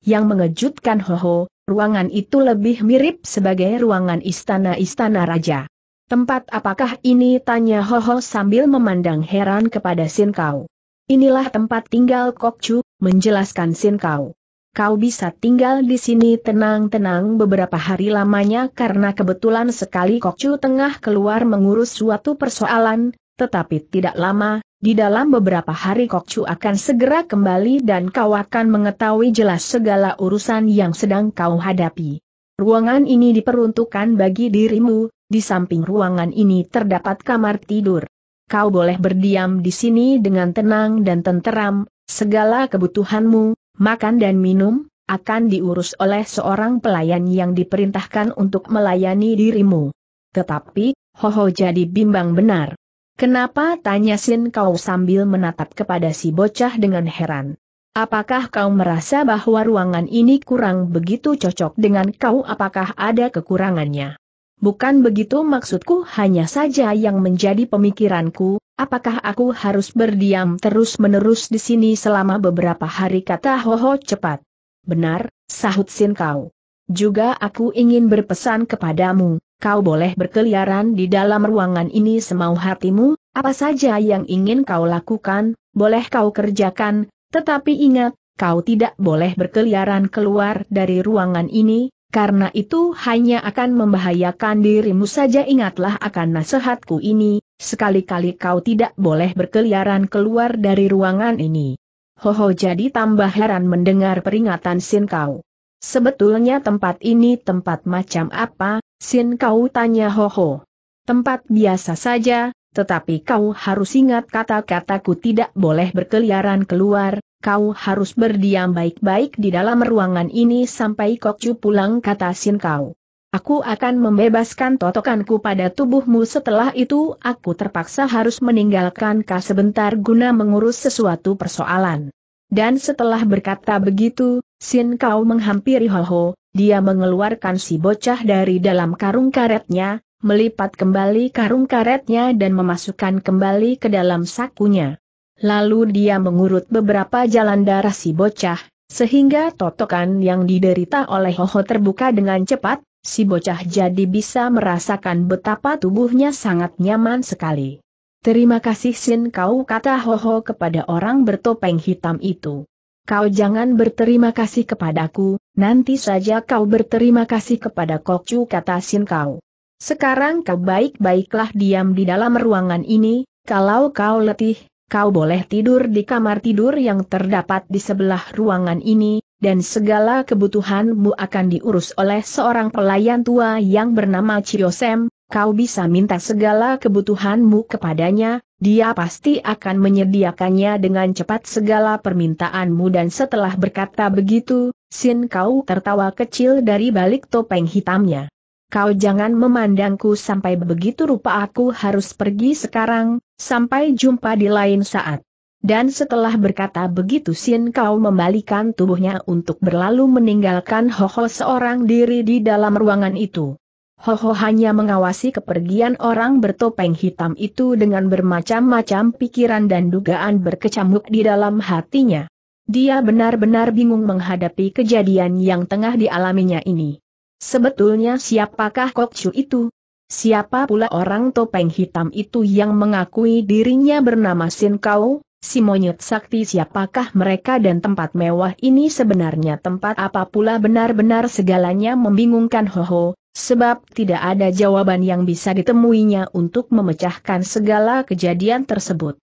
Yang mengejutkan Hoho, ruangan itu lebih mirip sebagai ruangan istana-istana raja. Tempat apakah ini tanya Hoho sambil memandang heran kepada Sin Kau. Inilah tempat tinggal Kokcu, menjelaskan Sin Kau kau bisa tinggal di sini tenang-tenang beberapa hari lamanya karena kebetulan sekali Kokcu tengah keluar mengurus suatu persoalan, tetapi tidak lama, di dalam beberapa hari Kokcu akan segera kembali dan kau akan mengetahui jelas segala urusan yang sedang kau hadapi. Ruangan ini diperuntukkan bagi dirimu, di samping ruangan ini terdapat kamar tidur kau boleh berdiam di sini dengan tenang dan tenteram, segala kebutuhanmu, makan dan minum, akan diurus oleh seorang pelayan yang diperintahkan untuk melayani dirimu. Tetapi, Hoho jadi bimbang benar. Kenapa tanya Sin kau sambil menatap kepada si bocah dengan heran. Apakah kau merasa bahwa ruangan ini kurang begitu cocok dengan kau apakah ada kekurangannya? bukan begitu maksudku hanya saja yang menjadi pemikiranku, apakah aku harus berdiam terus-menerus di sini selama beberapa hari kata Hoho cepat. Benar, sahut Sin kau. Juga aku ingin berpesan kepadamu, kau boleh berkeliaran di dalam ruangan ini semau hatimu, apa saja yang ingin kau lakukan, boleh kau kerjakan, tetapi ingat, kau tidak boleh berkeliaran keluar dari ruangan ini, karena itu hanya akan membahayakan dirimu saja ingatlah akan nasihatku ini, sekali-kali kau tidak boleh berkeliaran keluar dari ruangan ini. Hoho jadi tambah heran mendengar peringatan Sin Kau. Sebetulnya tempat ini tempat macam apa, Sin Kau tanya Hoho. Tempat biasa saja, tetapi kau harus ingat kata-kataku tidak boleh berkeliaran keluar, kau harus berdiam baik-baik di dalam ruangan ini sampai Kokcu pulang kata Sin kau. Aku akan membebaskan totokanku pada tubuhmu setelah itu aku terpaksa harus meninggalkan kau sebentar guna mengurus sesuatu persoalan. Dan setelah berkata begitu, Sin Kau menghampiri Hoho, dia mengeluarkan si bocah dari dalam karung karetnya, melipat kembali karung karetnya dan memasukkan kembali ke dalam sakunya. Lalu dia mengurut beberapa jalan darah si bocah, sehingga totokan yang diderita oleh Hoho terbuka dengan cepat, si bocah jadi bisa merasakan betapa tubuhnya sangat nyaman sekali. Terima kasih Sin kau kata Hoho kepada orang bertopeng hitam itu. Kau jangan berterima kasih kepadaku, nanti saja kau berterima kasih kepada Kokcu kata Sin kau. Sekarang kau baik-baiklah diam di dalam ruangan ini, kalau kau letih, kau boleh tidur di kamar tidur yang terdapat di sebelah ruangan ini, dan segala kebutuhanmu akan diurus oleh seorang pelayan tua yang bernama Ciosem. kau bisa minta segala kebutuhanmu kepadanya, dia pasti akan menyediakannya dengan cepat segala permintaanmu dan setelah berkata begitu, Sin Kau tertawa kecil dari balik topeng hitamnya kau jangan memandangku sampai begitu rupa aku harus pergi sekarang, sampai jumpa di lain saat. Dan setelah berkata begitu Sin Kau membalikan tubuhnya untuk berlalu meninggalkan Hoho seorang diri di dalam ruangan itu. Hoho hanya mengawasi kepergian orang bertopeng hitam itu dengan bermacam-macam pikiran dan dugaan berkecamuk di dalam hatinya. Dia benar-benar bingung menghadapi kejadian yang tengah dialaminya ini. Sebetulnya siapakah Kokcu itu? Siapa pula orang topeng hitam itu yang mengakui dirinya bernama Sin Kau, si monyet sakti siapakah mereka dan tempat mewah ini sebenarnya tempat apa pula benar-benar segalanya membingungkan Hoho, sebab tidak ada jawaban yang bisa ditemuinya untuk memecahkan segala kejadian tersebut.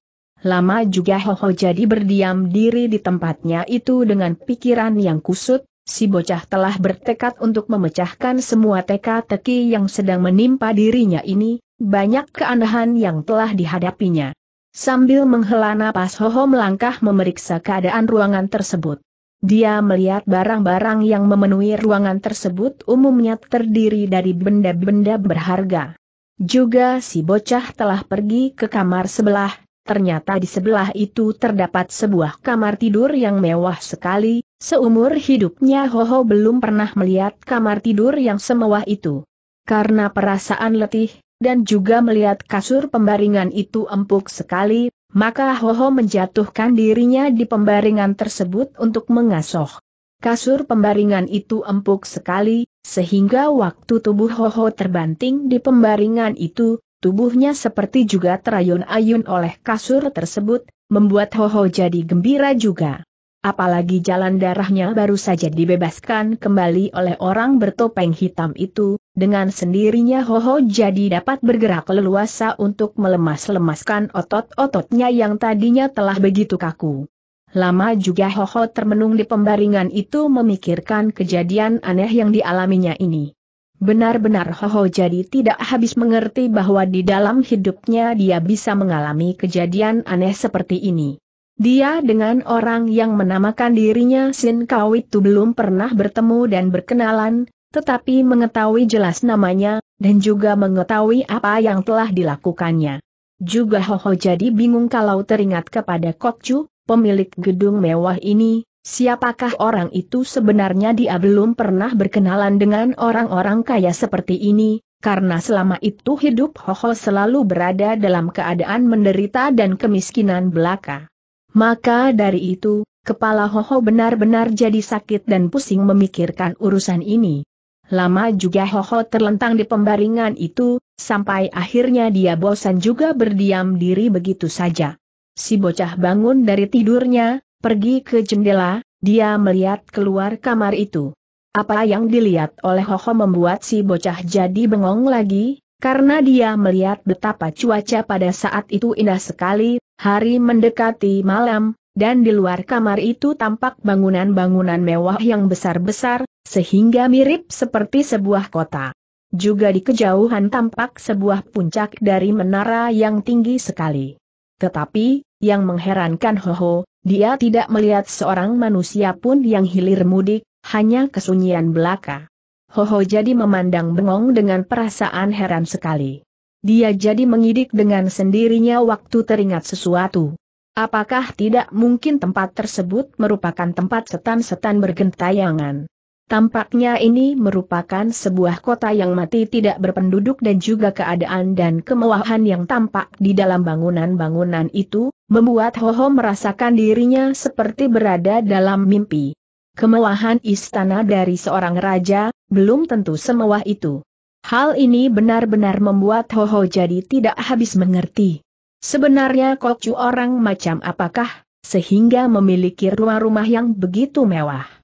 Lama juga Hoho jadi berdiam diri di tempatnya itu dengan pikiran yang kusut, si bocah telah bertekad untuk memecahkan semua teka-teki yang sedang menimpa dirinya ini, banyak keanehan yang telah dihadapinya. Sambil menghela napas Hoho melangkah memeriksa keadaan ruangan tersebut. Dia melihat barang-barang yang memenuhi ruangan tersebut umumnya terdiri dari benda-benda berharga. Juga si bocah telah pergi ke kamar sebelah, ternyata di sebelah itu terdapat sebuah kamar tidur yang mewah sekali, seumur hidupnya Hoho belum pernah melihat kamar tidur yang semewah itu. Karena perasaan letih, dan juga melihat kasur pembaringan itu empuk sekali, maka Hoho menjatuhkan dirinya di pembaringan tersebut untuk mengasoh. Kasur pembaringan itu empuk sekali, sehingga waktu tubuh Hoho terbanting di pembaringan itu, Tubuhnya seperti juga terayun-ayun oleh kasur tersebut, membuat Hoho jadi gembira juga. Apalagi jalan darahnya baru saja dibebaskan kembali oleh orang bertopeng hitam itu, dengan sendirinya Hoho jadi dapat bergerak leluasa untuk melemas-lemaskan otot-ototnya yang tadinya telah begitu kaku. Lama juga Hoho termenung di pembaringan itu memikirkan kejadian aneh yang dialaminya ini. Benar-benar Hoho jadi tidak habis mengerti bahwa di dalam hidupnya dia bisa mengalami kejadian aneh seperti ini. Dia dengan orang yang menamakan dirinya Sin Kau itu belum pernah bertemu dan berkenalan, tetapi mengetahui jelas namanya, dan juga mengetahui apa yang telah dilakukannya. Juga Hoho jadi bingung kalau teringat kepada Kokju, pemilik gedung mewah ini, Siapakah orang itu sebenarnya dia belum pernah berkenalan dengan orang-orang kaya seperti ini, karena selama itu hidup Hoho selalu berada dalam keadaan menderita dan kemiskinan belaka. Maka dari itu, kepala Hoho benar-benar jadi sakit dan pusing memikirkan urusan ini. Lama juga Hoho terlentang di pembaringan itu, sampai akhirnya dia bosan juga berdiam diri begitu saja. Si bocah bangun dari tidurnya, Pergi ke jendela, dia melihat keluar kamar itu. Apa yang dilihat oleh Hoho membuat si bocah jadi bengong lagi, karena dia melihat betapa cuaca pada saat itu indah sekali, hari mendekati malam, dan di luar kamar itu tampak bangunan-bangunan mewah yang besar-besar, sehingga mirip seperti sebuah kota. Juga di kejauhan tampak sebuah puncak dari menara yang tinggi sekali. Tetapi, yang mengherankan Hoho, dia tidak melihat seorang manusia pun yang hilir mudik, hanya kesunyian belaka. Hoho jadi memandang bengong dengan perasaan heran sekali. Dia jadi mengidik dengan sendirinya waktu teringat sesuatu. Apakah tidak mungkin tempat tersebut merupakan tempat setan-setan bergentayangan? Tampaknya ini merupakan sebuah kota yang mati tidak berpenduduk dan juga keadaan dan kemewahan yang tampak di dalam bangunan-bangunan itu, membuat Hoho merasakan dirinya seperti berada dalam mimpi. Kemewahan istana dari seorang raja, belum tentu semewah itu. Hal ini benar-benar membuat Hoho jadi tidak habis mengerti. Sebenarnya Kokcu orang macam apakah, sehingga memiliki rumah-rumah yang begitu mewah.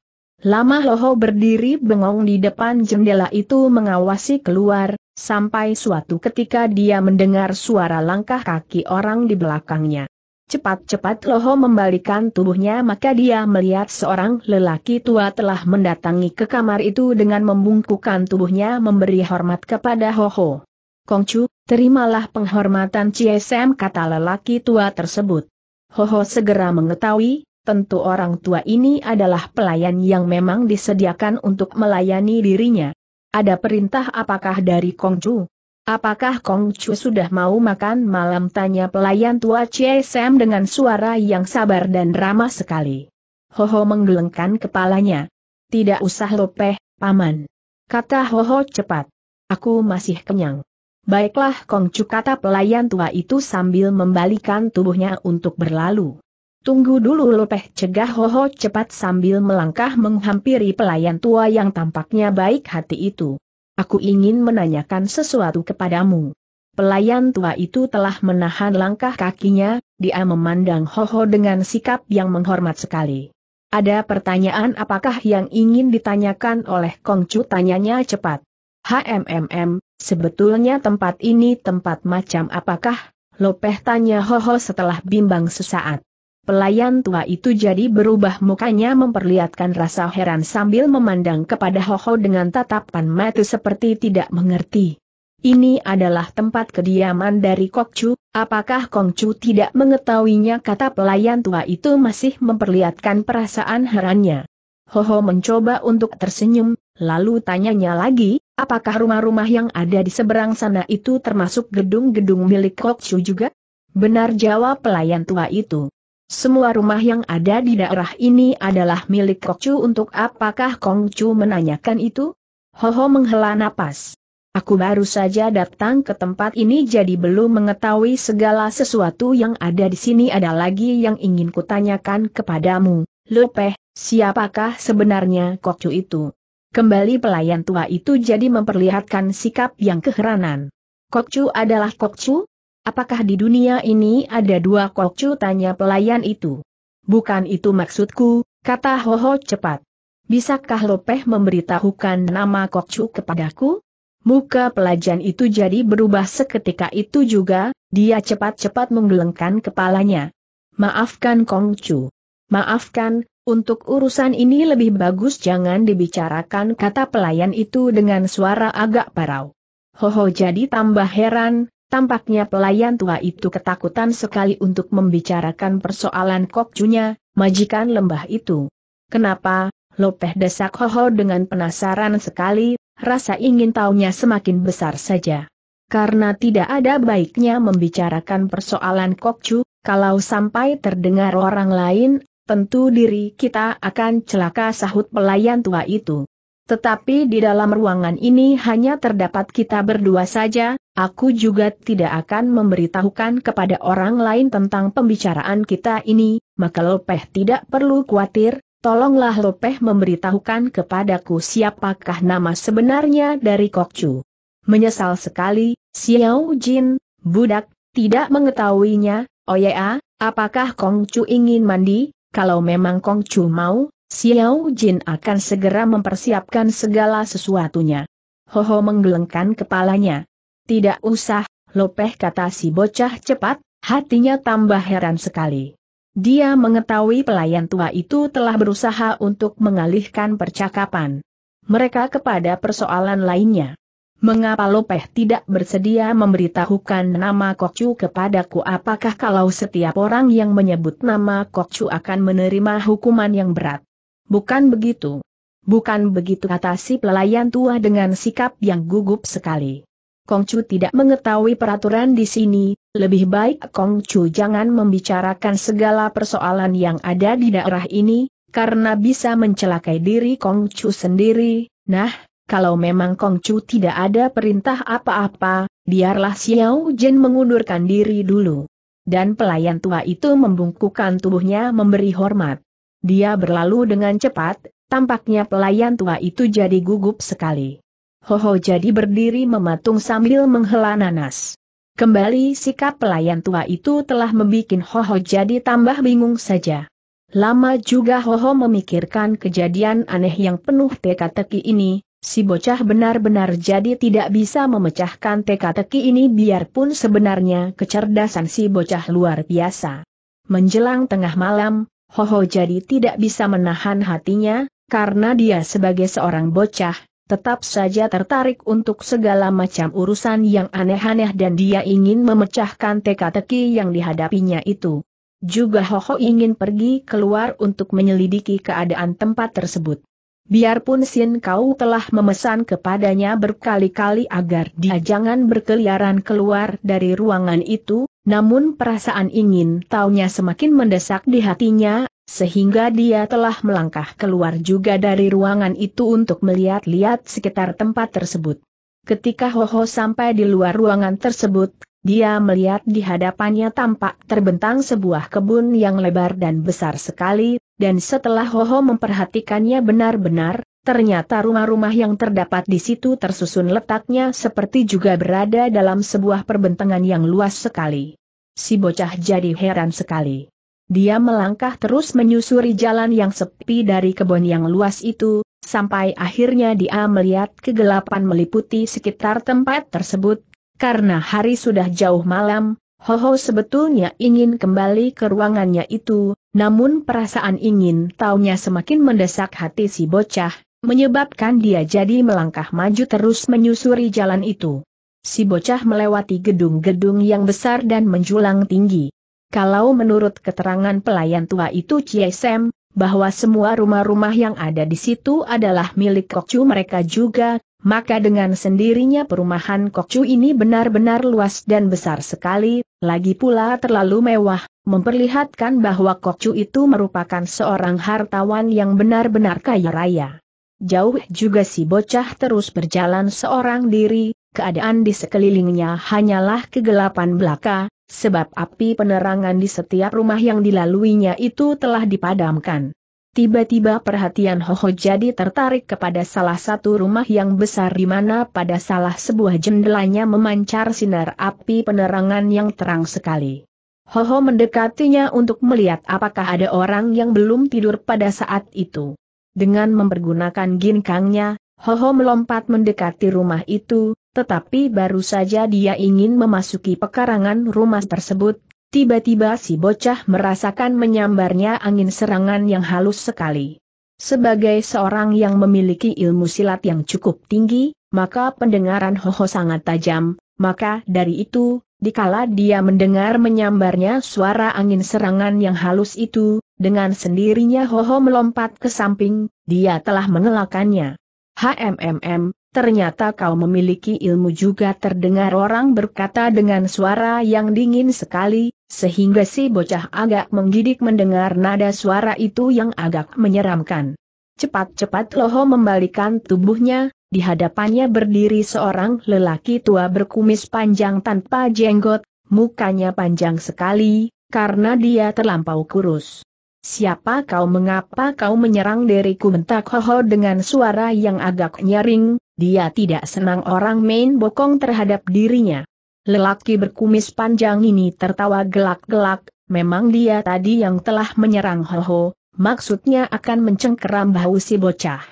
Lama Loho berdiri bengong di depan jendela itu mengawasi keluar, sampai suatu ketika dia mendengar suara langkah kaki orang di belakangnya. Cepat-cepat Loho membalikan tubuhnya maka dia melihat seorang lelaki tua telah mendatangi ke kamar itu dengan membungkukan tubuhnya memberi hormat kepada Hoho. Kongcu, terimalah penghormatan CSM kata lelaki tua tersebut. Hoho segera mengetahui, tentu orang tua ini adalah pelayan yang memang disediakan untuk melayani dirinya. Ada perintah apakah dari Kongcu? Apakah Kongcu sudah mau makan malam? Tanya pelayan tua Chie Sam dengan suara yang sabar dan ramah sekali. Hoho menggelengkan kepalanya. Tidak usah lopeh, paman. Kata Hoho cepat. Aku masih kenyang. Baiklah Kongcu kata pelayan tua itu sambil membalikan tubuhnya untuk berlalu. Tunggu dulu Lopeh cegah Hoho cepat sambil melangkah menghampiri pelayan tua yang tampaknya baik hati itu. Aku ingin menanyakan sesuatu kepadamu. Pelayan tua itu telah menahan langkah kakinya, dia memandang Hoho dengan sikap yang menghormat sekali. Ada pertanyaan apakah yang ingin ditanyakan oleh Kongcu tanyanya cepat. HMMM, sebetulnya tempat ini tempat macam apakah? Lopeh tanya Hoho setelah bimbang sesaat. Pelayan tua itu jadi berubah mukanya memperlihatkan rasa heran sambil memandang kepada Hoho dengan tatapan mata seperti tidak mengerti. Ini adalah tempat kediaman dari Kokcu, apakah Kongcu tidak mengetahuinya kata pelayan tua itu masih memperlihatkan perasaan herannya. Hoho mencoba untuk tersenyum, lalu tanyanya lagi, apakah rumah-rumah yang ada di seberang sana itu termasuk gedung-gedung milik Kokcu juga? Benar jawab pelayan tua itu. Semua rumah yang ada di daerah ini adalah milik Kongcu untuk apakah Kongcu menanyakan itu? Hoho menghela napas. Aku baru saja datang ke tempat ini jadi belum mengetahui segala sesuatu yang ada di sini ada lagi yang ingin kutanyakan kepadamu. Lopeh, siapakah sebenarnya Kokcu itu? Kembali pelayan tua itu jadi memperlihatkan sikap yang keheranan. Kokcu adalah Kokcu? Apakah di dunia ini ada dua kokcu tanya pelayan itu? Bukan itu maksudku, kata Hoho cepat. Bisakah Lopeh memberitahukan nama kokcu kepadaku? Muka pelajan itu jadi berubah seketika itu juga, dia cepat-cepat menggelengkan kepalanya. Maafkan Kongcu. Maafkan, untuk urusan ini lebih bagus jangan dibicarakan kata pelayan itu dengan suara agak parau. Hoho jadi tambah heran, Tampaknya pelayan tua itu ketakutan sekali untuk membicarakan persoalan kokcunya, majikan lembah itu. Kenapa? Lopeh desak Hoho dengan penasaran sekali, rasa ingin tahunya semakin besar saja. Karena tidak ada baiknya membicarakan persoalan kokcu, kalau sampai terdengar orang lain, tentu diri kita akan celaka sahut pelayan tua itu. Tetapi di dalam ruangan ini hanya terdapat kita berdua saja, Aku juga tidak akan memberitahukan kepada orang lain tentang pembicaraan kita ini, maka Lopeh tidak perlu khawatir, tolonglah Lopeh memberitahukan kepadaku siapakah nama sebenarnya dari Kokcu. Menyesal sekali, Xiao Jin, budak, tidak mengetahuinya, oh ya, apakah Kongcu ingin mandi, kalau memang Kongcu mau, Xiao Jin akan segera mempersiapkan segala sesuatunya. Hoho menggelengkan kepalanya. Tidak usah, Lopeh kata si bocah cepat, hatinya tambah heran sekali. Dia mengetahui pelayan tua itu telah berusaha untuk mengalihkan percakapan. Mereka kepada persoalan lainnya. Mengapa Lopeh tidak bersedia memberitahukan nama Kokcu kepadaku apakah kalau setiap orang yang menyebut nama Kokcu akan menerima hukuman yang berat? Bukan begitu. Bukan begitu kata si pelayan tua dengan sikap yang gugup sekali. Kongcu tidak mengetahui peraturan di sini, lebih baik Kongcu jangan membicarakan segala persoalan yang ada di daerah ini, karena bisa mencelakai diri Kongcu sendiri. Nah, kalau memang Kongcu tidak ada perintah apa-apa, biarlah Xiao Jin mengundurkan diri dulu. Dan pelayan tua itu membungkukkan tubuhnya memberi hormat. Dia berlalu dengan cepat, tampaknya pelayan tua itu jadi gugup sekali. Hoho jadi berdiri mematung sambil menghela nanas. Kembali sikap pelayan tua itu telah membuat Hoho jadi tambah bingung saja. Lama juga Hoho memikirkan kejadian aneh yang penuh teka-teki ini, si bocah benar-benar jadi tidak bisa memecahkan teka-teki ini biarpun sebenarnya kecerdasan si bocah luar biasa. Menjelang tengah malam, Hoho jadi tidak bisa menahan hatinya, karena dia sebagai seorang bocah, tetap saja tertarik untuk segala macam urusan yang aneh-aneh dan dia ingin memecahkan teka-teki yang dihadapinya itu. Juga Hoho ingin pergi keluar untuk menyelidiki keadaan tempat tersebut. Biarpun Sin Kau telah memesan kepadanya berkali-kali agar dia jangan berkeliaran keluar dari ruangan itu, namun perasaan ingin taunya semakin mendesak di hatinya, sehingga dia telah melangkah keluar juga dari ruangan itu untuk melihat-lihat sekitar tempat tersebut. Ketika Hoho sampai di luar ruangan tersebut, dia melihat di hadapannya tampak terbentang sebuah kebun yang lebar dan besar sekali, dan setelah Hoho memperhatikannya benar-benar, ternyata rumah-rumah yang terdapat di situ tersusun letaknya seperti juga berada dalam sebuah perbentangan yang luas sekali. Si bocah jadi heran sekali. Dia melangkah terus menyusuri jalan yang sepi dari kebun yang luas itu, sampai akhirnya dia melihat kegelapan meliputi sekitar tempat tersebut. Karena hari sudah jauh malam, Hoho sebetulnya ingin kembali ke ruangannya itu, namun perasaan ingin taunya semakin mendesak hati si bocah, menyebabkan dia jadi melangkah maju terus menyusuri jalan itu. Si bocah melewati gedung-gedung yang besar dan menjulang tinggi. Kalau menurut keterangan pelayan tua itu CSM, bahwa semua rumah-rumah yang ada di situ adalah milik Kokcu mereka juga, maka dengan sendirinya perumahan Kokcu ini benar-benar luas dan besar sekali, lagi pula terlalu mewah, memperlihatkan bahwa Kokcu itu merupakan seorang hartawan yang benar-benar kaya raya. Jauh juga si bocah terus berjalan seorang diri, keadaan di sekelilingnya hanyalah kegelapan belaka, sebab api penerangan di setiap rumah yang dilaluinya itu telah dipadamkan. Tiba-tiba perhatian Hoho jadi tertarik kepada salah satu rumah yang besar di mana pada salah sebuah jendelanya memancar sinar api penerangan yang terang sekali. Hoho mendekatinya untuk melihat apakah ada orang yang belum tidur pada saat itu. Dengan mempergunakan ginkangnya, Hoho melompat mendekati rumah itu, tetapi baru saja dia ingin memasuki pekarangan rumah tersebut, tiba-tiba si bocah merasakan menyambarnya angin serangan yang halus sekali. Sebagai seorang yang memiliki ilmu silat yang cukup tinggi, maka pendengaran Hoho sangat tajam, maka dari itu, dikala dia mendengar menyambarnya suara angin serangan yang halus itu, dengan sendirinya Hoho melompat ke samping, dia telah mengelakannya. HMMM, ternyata kau memiliki ilmu juga terdengar orang berkata dengan suara yang dingin sekali, sehingga si bocah agak menggidik mendengar nada suara itu yang agak menyeramkan. Cepat-cepat Loho membalikan tubuhnya, di hadapannya berdiri seorang lelaki tua berkumis panjang tanpa jenggot, mukanya panjang sekali, karena dia terlampau kurus. Siapa kau mengapa kau menyerang diriku mentak Hoho dengan suara yang agak nyaring, dia tidak senang orang main bokong terhadap dirinya. Lelaki berkumis panjang ini tertawa gelak-gelak, memang dia tadi yang telah menyerang Hoho, maksudnya akan mencengkeram bau si bocah.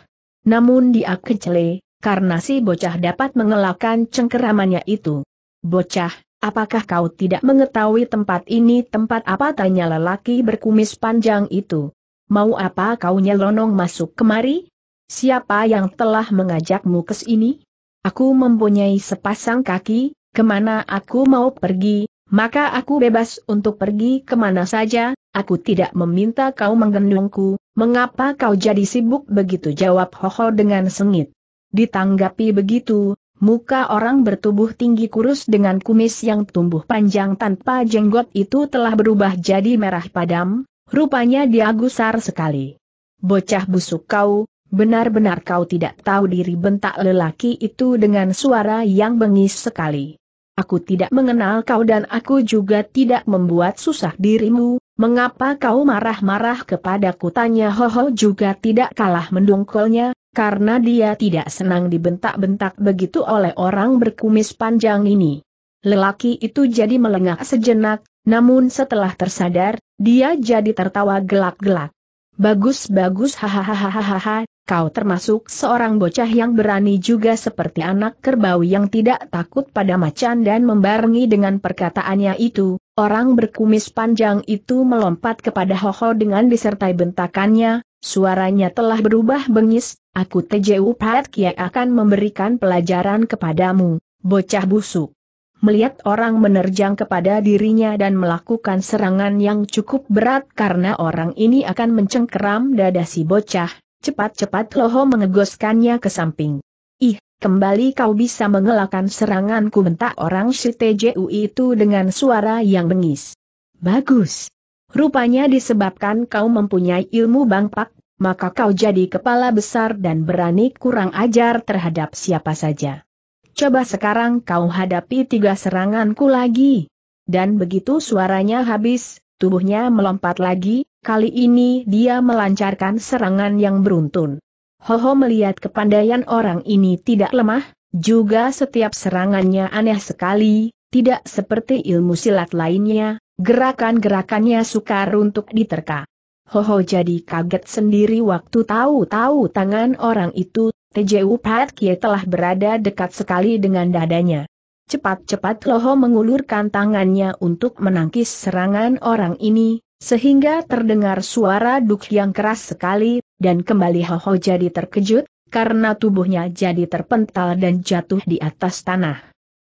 Namun dia kecele, karena si bocah dapat mengelakkan cengkeramannya itu. Bocah, apakah kau tidak mengetahui tempat ini tempat apa tanya lelaki berkumis panjang itu? Mau apa kau nyelonong masuk kemari? Siapa yang telah mengajakmu ke sini? Aku mempunyai sepasang kaki, kemana aku mau pergi, maka aku bebas untuk pergi kemana saja, aku tidak meminta kau menggendongku, mengapa kau jadi sibuk begitu jawab Hoho dengan sengit. Ditanggapi begitu, muka orang bertubuh tinggi kurus dengan kumis yang tumbuh panjang tanpa jenggot itu telah berubah jadi merah padam, rupanya dia gusar sekali. Bocah busuk kau, Benar-benar kau tidak tahu diri bentak lelaki itu dengan suara yang bengis sekali. Aku tidak mengenal kau dan aku juga tidak membuat susah dirimu, mengapa kau marah-marah kepada kepadaku tanya Hoho juga tidak kalah mendongkolnya, karena dia tidak senang dibentak-bentak begitu oleh orang berkumis panjang ini. Lelaki itu jadi melengah sejenak, namun setelah tersadar, dia jadi tertawa gelak-gelak. Bagus-bagus hahaha, kau termasuk seorang bocah yang berani juga seperti anak kerbau yang tidak takut pada macan dan membarengi dengan perkataannya itu, orang berkumis panjang itu melompat kepada Hoho dengan disertai bentakannya, suaranya telah berubah bengis, aku TJU Pat Kia akan memberikan pelajaran kepadamu, bocah busuk. Melihat orang menerjang kepada dirinya dan melakukan serangan yang cukup berat karena orang ini akan mencengkeram dada si bocah, Cepat-cepat Loho mengegoskannya ke samping. Ih, kembali kau bisa mengelakkan seranganku bentak orang si TJU itu dengan suara yang bengis. Bagus. Rupanya disebabkan kau mempunyai ilmu bangpak, maka kau jadi kepala besar dan berani kurang ajar terhadap siapa saja. Coba sekarang kau hadapi tiga seranganku lagi. Dan begitu suaranya habis, tubuhnya melompat lagi, Kali ini dia melancarkan serangan yang beruntun. Hoho melihat kepandaian orang ini tidak lemah, juga setiap serangannya aneh sekali, tidak seperti ilmu silat lainnya, gerakan-gerakannya sukar untuk diterka. Hoho jadi kaget sendiri waktu tahu-tahu tangan orang itu, TJU Pat Kie telah berada dekat sekali dengan dadanya. Cepat-cepat Hoho mengulurkan tangannya untuk menangkis serangan orang ini, sehingga terdengar suara duk yang keras sekali, dan kembali Hoho jadi terkejut, karena tubuhnya jadi terpental dan jatuh di atas tanah.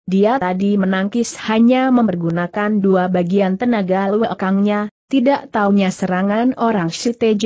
Dia tadi menangkis hanya mempergunakan dua bagian tenaga kangnya, tidak taunya serangan orang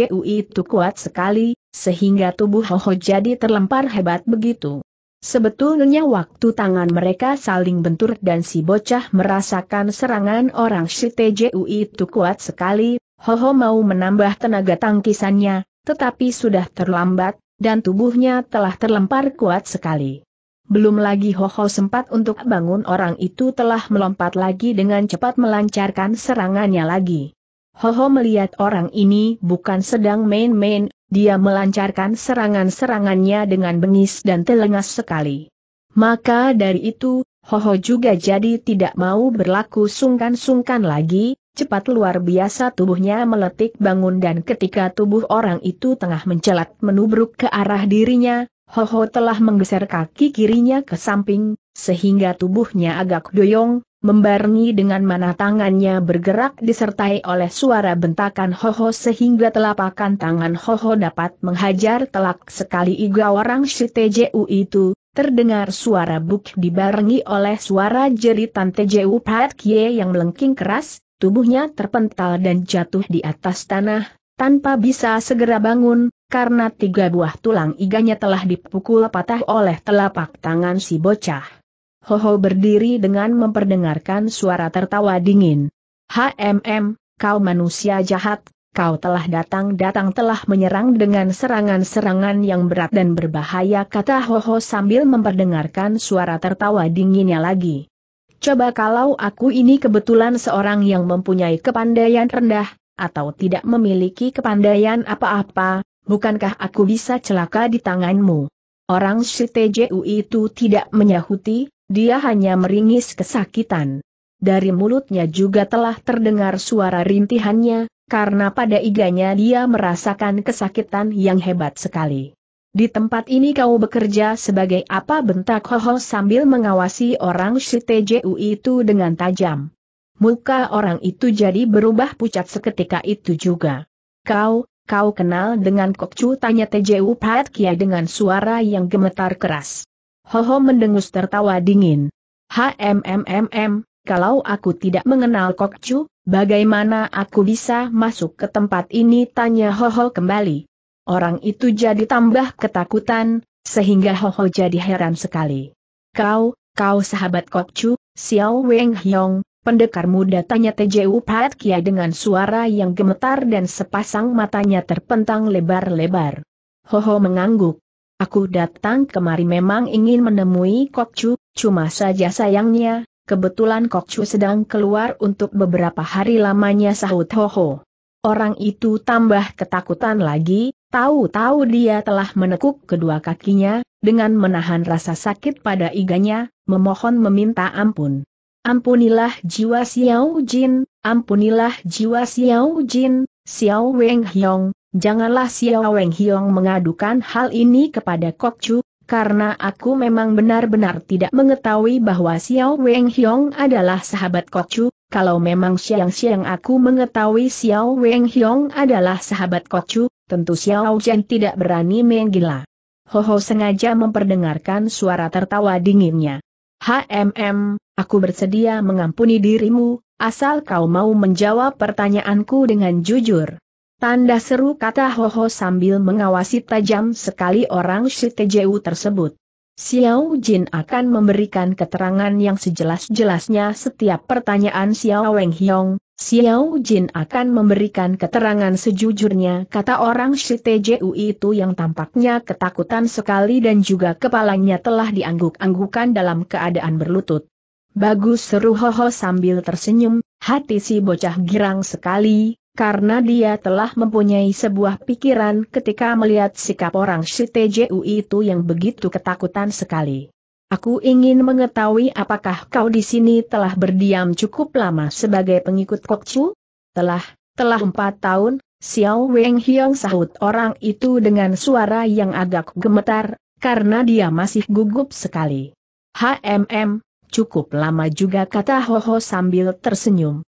U itu kuat sekali, sehingga tubuh Hoho jadi terlempar hebat begitu. Sebetulnya waktu tangan mereka saling bentur dan si bocah merasakan serangan orang Shiteju itu kuat sekali, Hoho mau menambah tenaga tangkisannya, tetapi sudah terlambat, dan tubuhnya telah terlempar kuat sekali. Belum lagi Hoho sempat untuk bangun orang itu telah melompat lagi dengan cepat melancarkan serangannya lagi. Hoho melihat orang ini bukan sedang main-main, dia melancarkan serangan-serangannya dengan bengis dan telengas sekali. Maka dari itu, Hoho juga jadi tidak mau berlaku sungkan-sungkan lagi, cepat luar biasa tubuhnya meletik bangun dan ketika tubuh orang itu tengah mencelat menubruk ke arah dirinya, Hoho telah menggeser kaki kirinya ke samping, sehingga tubuhnya agak doyong, Membarengi dengan mana tangannya bergerak disertai oleh suara bentakan Hoho sehingga telapakan tangan Hoho dapat menghajar telak sekali iga orang si TJU itu, terdengar suara buk dibarengi oleh suara jeritan TJU Pat Kie yang melengking keras, tubuhnya terpental dan jatuh di atas tanah, tanpa bisa segera bangun, karena tiga buah tulang iganya telah dipukul patah oleh telapak tangan si bocah. Hoho berdiri dengan memperdengarkan suara tertawa dingin. HMM, kau manusia jahat, kau telah datang-datang telah menyerang dengan serangan-serangan yang berat dan berbahaya kata Hoho sambil memperdengarkan suara tertawa dinginnya lagi. Coba kalau aku ini kebetulan seorang yang mempunyai kepandaian rendah, atau tidak memiliki kepandaian apa-apa, bukankah aku bisa celaka di tanganmu? Orang CTJU itu tidak menyahuti, dia hanya meringis kesakitan. Dari mulutnya juga telah terdengar suara rintihannya, karena pada iganya dia merasakan kesakitan yang hebat sekali. Di tempat ini kau bekerja sebagai apa bentak Hoho sambil mengawasi orang CTJU itu dengan tajam. Muka orang itu jadi berubah pucat seketika itu juga. Kau, kau kenal dengan Kokcu tanya TJU Pat Kia dengan suara yang gemetar keras. Hoho mendengus tertawa dingin. HMMMM, kalau aku tidak mengenal Kokcu, bagaimana aku bisa masuk ke tempat ini? Tanya Hoho kembali. Orang itu jadi tambah ketakutan, sehingga Hoho jadi heran sekali. Kau, kau sahabat Kokcu, Xiao Weng Hyong, pendekar muda tanya TJU Pat Kia dengan suara yang gemetar dan sepasang matanya terpentang lebar-lebar. Hoho mengangguk. Aku datang kemari memang ingin menemui Kokcu, cuma saja sayangnya, kebetulan Kokcu sedang keluar untuk beberapa hari lamanya sahut Hoho. Orang itu tambah ketakutan lagi, tahu-tahu dia telah menekuk kedua kakinya, dengan menahan rasa sakit pada iganya, memohon meminta ampun. Ampunilah jiwa Xiao Jin, ampunilah jiwa Xiao Jin, Xiao Weng Hyong, Janganlah Xiao Weng Hiong mengadukan hal ini kepada Kok Chu, karena aku memang benar-benar tidak mengetahui bahwa Xiao Weng Hiong adalah sahabat Kok Chu. Kalau memang siang-siang aku mengetahui Xiao Weng Hiong adalah sahabat Kok Chu, tentu Xiao Chen tidak berani menggila. Hoho sengaja memperdengarkan suara tertawa dinginnya. HMM, aku bersedia mengampuni dirimu, asal kau mau menjawab pertanyaanku dengan jujur. Tanda seru kata Hoho sambil mengawasi tajam sekali orang Shitejeu tersebut. Xiao Jin akan memberikan keterangan yang sejelas-jelasnya setiap pertanyaan Xiao Weng Hiong. Xiao Jin akan memberikan keterangan sejujurnya kata orang Shitejeu itu yang tampaknya ketakutan sekali dan juga kepalanya telah diangguk-anggukan dalam keadaan berlutut. Bagus seru Hoho sambil tersenyum, hati si bocah girang sekali, karena dia telah mempunyai sebuah pikiran ketika melihat sikap orang si TJU itu yang begitu ketakutan sekali. Aku ingin mengetahui apakah kau di sini telah berdiam cukup lama sebagai pengikut Kokcu? Telah, telah empat tahun, Xiao Weng Hiong sahut orang itu dengan suara yang agak gemetar, karena dia masih gugup sekali. HMM, cukup lama juga kata Hoho sambil tersenyum.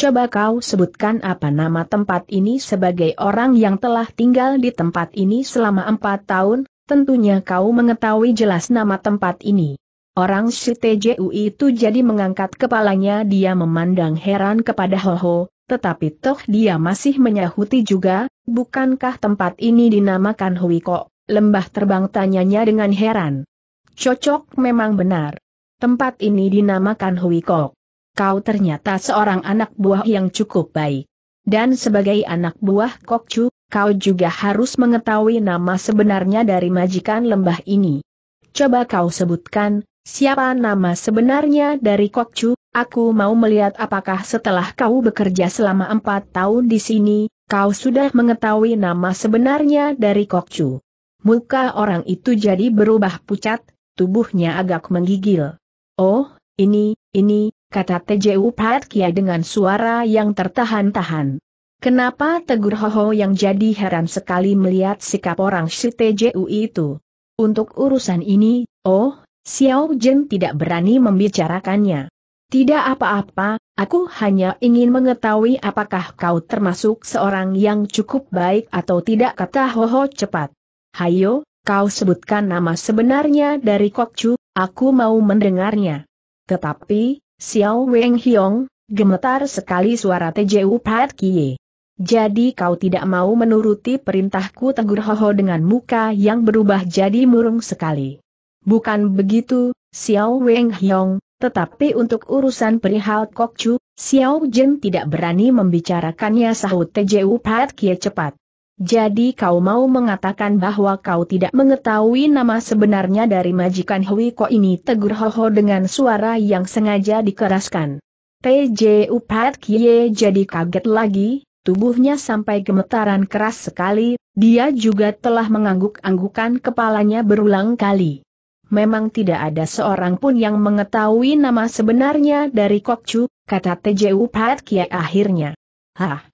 Coba kau sebutkan apa nama tempat ini sebagai orang yang telah tinggal di tempat ini selama empat tahun, tentunya kau mengetahui jelas nama tempat ini. Orang si TJU itu jadi mengangkat kepalanya dia memandang heran kepada Hoho, tetapi toh dia masih menyahuti juga, bukankah tempat ini dinamakan Huiko, lembah terbang tanyanya dengan heran. Cocok memang benar. Tempat ini dinamakan Kok kau ternyata seorang anak buah yang cukup baik. Dan sebagai anak buah Kokcu, kau juga harus mengetahui nama sebenarnya dari majikan lembah ini. Coba kau sebutkan, siapa nama sebenarnya dari Kokcu, aku mau melihat apakah setelah kau bekerja selama empat tahun di sini, kau sudah mengetahui nama sebenarnya dari Kokcu. Muka orang itu jadi berubah pucat, tubuhnya agak menggigil. Oh, ini, ini, kata TJU Pat Kia dengan suara yang tertahan-tahan. Kenapa tegur Hoho yang jadi heran sekali melihat sikap orang si TJU itu? Untuk urusan ini, oh, Xiao Jin tidak berani membicarakannya. Tidak apa-apa, aku hanya ingin mengetahui apakah kau termasuk seorang yang cukup baik atau tidak kata Hoho cepat. Hayo, kau sebutkan nama sebenarnya dari Kok Kokcu, aku mau mendengarnya. Tetapi, Xiao Weng Hiong, gemetar sekali suara TJU Pat Kie. Jadi kau tidak mau menuruti perintahku tegur Hoho dengan muka yang berubah jadi murung sekali. Bukan begitu, Xiao Weng Hiong, tetapi untuk urusan perihal Kok Chu, Xiao Jin tidak berani membicarakannya sahut TJU Pat Kie cepat. Jadi kau mau mengatakan bahwa kau tidak mengetahui nama sebenarnya dari majikan Hui Ko ini tegur Hoho dengan suara yang sengaja dikeraskan. TJ Upat Kie jadi kaget lagi, tubuhnya sampai gemetaran keras sekali, dia juga telah mengangguk-anggukan kepalanya berulang kali. Memang tidak ada seorang pun yang mengetahui nama sebenarnya dari Kok Chu, kata TJ Upat Kie akhirnya. Hah!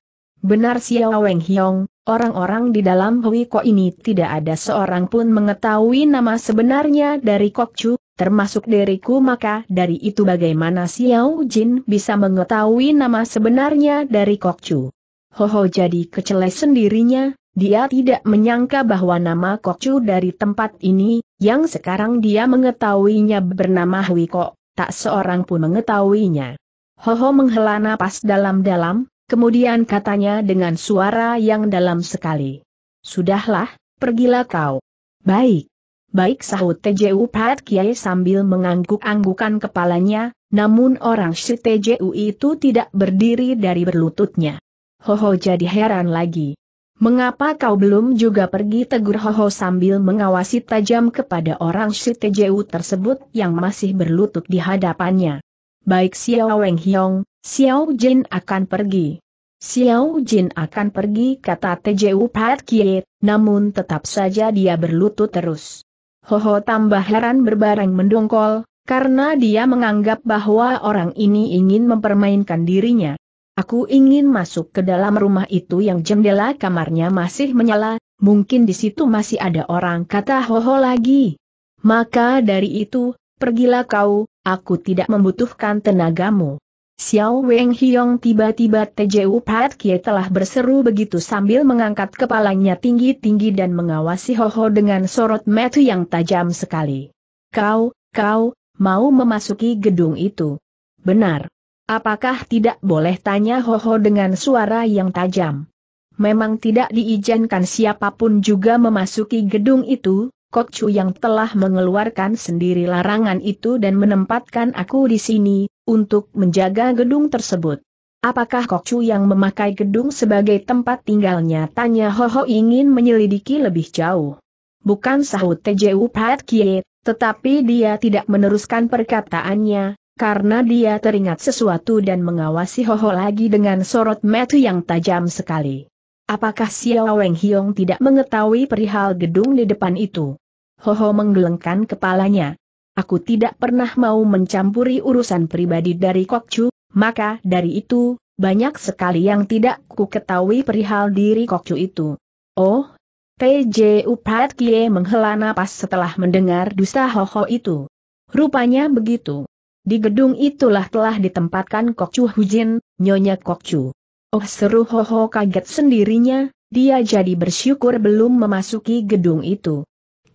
Benar Xiao Weng Hiong, Orang-orang di dalam Hui Ko ini tidak ada seorang pun mengetahui nama sebenarnya dari Kok Chu, termasuk diriku maka dari itu bagaimana Xiao Jin bisa mengetahui nama sebenarnya dari Kok Chu. Hoho jadi kecele sendirinya, dia tidak menyangka bahwa nama Kok Chu dari tempat ini, yang sekarang dia mengetahuinya bernama Hui Ko, tak seorang pun mengetahuinya. Hoho menghela napas dalam-dalam, Kemudian katanya dengan suara yang dalam sekali. Sudahlah, pergilah kau. Baik. Baik sahut TJU Pat Kiai sambil mengangguk-anggukan kepalanya, namun orang si TJU itu tidak berdiri dari berlututnya. Hoho jadi heran lagi. Mengapa kau belum juga pergi tegur Hoho sambil mengawasi tajam kepada orang si TJU tersebut yang masih berlutut di hadapannya? Baik Xiao Weng Hiong, Xiao Jin akan pergi. Xiao Jin akan pergi kata Teju Pat Kie, namun tetap saja dia berlutut terus. Ho Ho, tambah heran berbareng mendongkol, karena dia menganggap bahwa orang ini ingin mempermainkan dirinya. Aku ingin masuk ke dalam rumah itu yang jendela kamarnya masih menyala, mungkin di situ masih ada orang kata Ho Ho lagi. Maka dari itu, pergilah kau, aku tidak membutuhkan tenagamu. Xiao Weng Hiong tiba-tiba TJU Pat Kie telah berseru begitu sambil mengangkat kepalanya tinggi-tinggi dan mengawasi Hoho dengan sorot metu yang tajam sekali. Kau, kau, mau memasuki gedung itu. Benar. Apakah tidak boleh tanya Hoho dengan suara yang tajam? Memang tidak diizinkan siapapun juga memasuki gedung itu, Kok Chu yang telah mengeluarkan sendiri larangan itu dan menempatkan aku di sini, untuk menjaga gedung tersebut. Apakah Kok Chu yang memakai gedung sebagai tempat tinggalnya? Tanya Ho Ho ingin menyelidiki lebih jauh. Bukan sahut TJU Pat Kie, tetapi dia tidak meneruskan perkataannya, karena dia teringat sesuatu dan mengawasi Ho Ho lagi dengan sorot mata yang tajam sekali. Apakah Xiao Weng Hiong tidak mengetahui perihal gedung di depan itu? Ho Ho menggelengkan kepalanya aku tidak pernah mau mencampuri urusan pribadi dari Kokcu, maka dari itu, banyak sekali yang tidak ku ketahui perihal diri Kokcu itu. Oh, TJ Upat Kie menghela napas setelah mendengar dusta hoho itu. Rupanya begitu. Di gedung itulah telah ditempatkan Kokcu Hujin, Nyonya Kokcu. Oh seru hoho kaget sendirinya, dia jadi bersyukur belum memasuki gedung itu.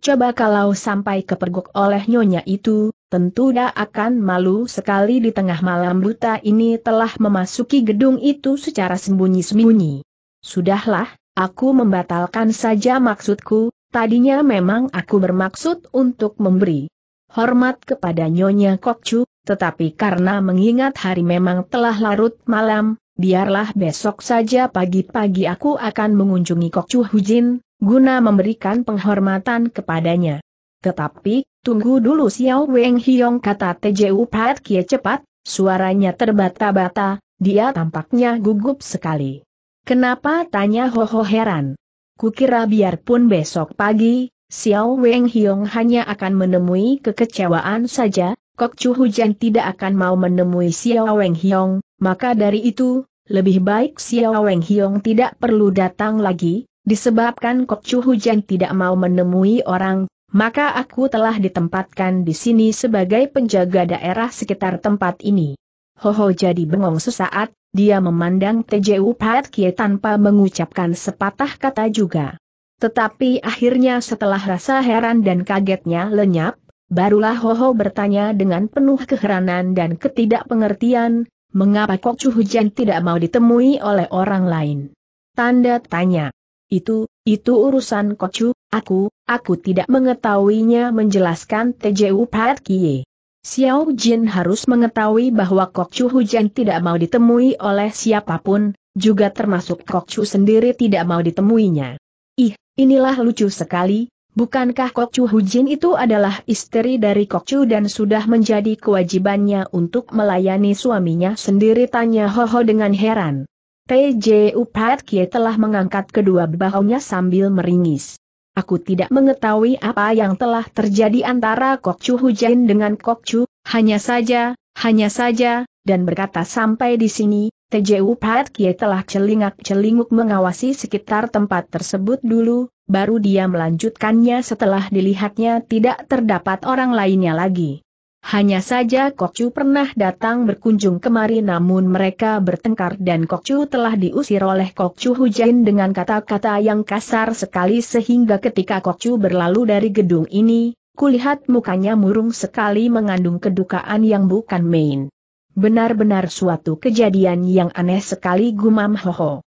Coba kalau sampai kepergok oleh nyonya itu, tentu dia akan malu sekali di tengah malam buta ini telah memasuki gedung itu secara sembunyi-sembunyi. Sudahlah, aku membatalkan saja maksudku, tadinya memang aku bermaksud untuk memberi hormat kepada Nyonya Kokcu, tetapi karena mengingat hari memang telah larut malam, biarlah besok saja pagi-pagi aku akan mengunjungi Kok Chu Hujin, guna memberikan penghormatan kepadanya. Tetapi, tunggu dulu Xiao Weng Hiong kata TJU Pat Kie cepat, suaranya terbata-bata, dia tampaknya gugup sekali. Kenapa tanya Ho Ho heran? Kukira biarpun besok pagi, Xiao Weng Hiong hanya akan menemui kekecewaan saja, Kok Chu Hujan tidak akan mau menemui Xiao Weng Hiong, maka dari itu, lebih baik Xiao Weng Hiong tidak perlu datang lagi, disebabkan Chu Hujan tidak mau menemui orang, maka aku telah ditempatkan di sini sebagai penjaga daerah sekitar tempat ini. Ho Ho jadi bengong sesaat, dia memandang TJU Pat Kie tanpa mengucapkan sepatah kata juga. Tetapi akhirnya setelah rasa heran dan kagetnya lenyap, barulah Ho Ho bertanya dengan penuh keheranan dan ketidakpengertian, mengapa Kok Chu Hujan tidak mau ditemui oleh orang lain? Tanda tanya. Itu, itu urusan Kok Chu, aku, aku tidak mengetahuinya menjelaskan TJU Pat Kie. Xiao Jin harus mengetahui bahwa Kok Chu Hujan tidak mau ditemui oleh siapapun, juga termasuk Kok Chu sendiri tidak mau ditemuinya. Ih, inilah lucu sekali, Bukankah Kokcu Hujin itu adalah istri dari Kokcu dan sudah menjadi kewajibannya untuk melayani suaminya sendiri? Tanya Ho Ho dengan heran. TJ Upat Kie telah mengangkat kedua bahunya sambil meringis. Aku tidak mengetahui apa yang telah terjadi antara Kokcu Hujin dengan Kokcu, hanya saja, hanya saja, dan berkata sampai di sini, TJ Upat Kie telah celingak-celinguk mengawasi sekitar tempat tersebut dulu, baru dia melanjutkannya setelah dilihatnya tidak terdapat orang lainnya lagi. Hanya saja Kokcu pernah datang berkunjung kemari namun mereka bertengkar dan Kokcu telah diusir oleh Kokcu Hujain dengan kata-kata yang kasar sekali sehingga ketika Kokcu berlalu dari gedung ini, kulihat mukanya murung sekali mengandung kedukaan yang bukan main. Benar-benar suatu kejadian yang aneh sekali gumam Hoho.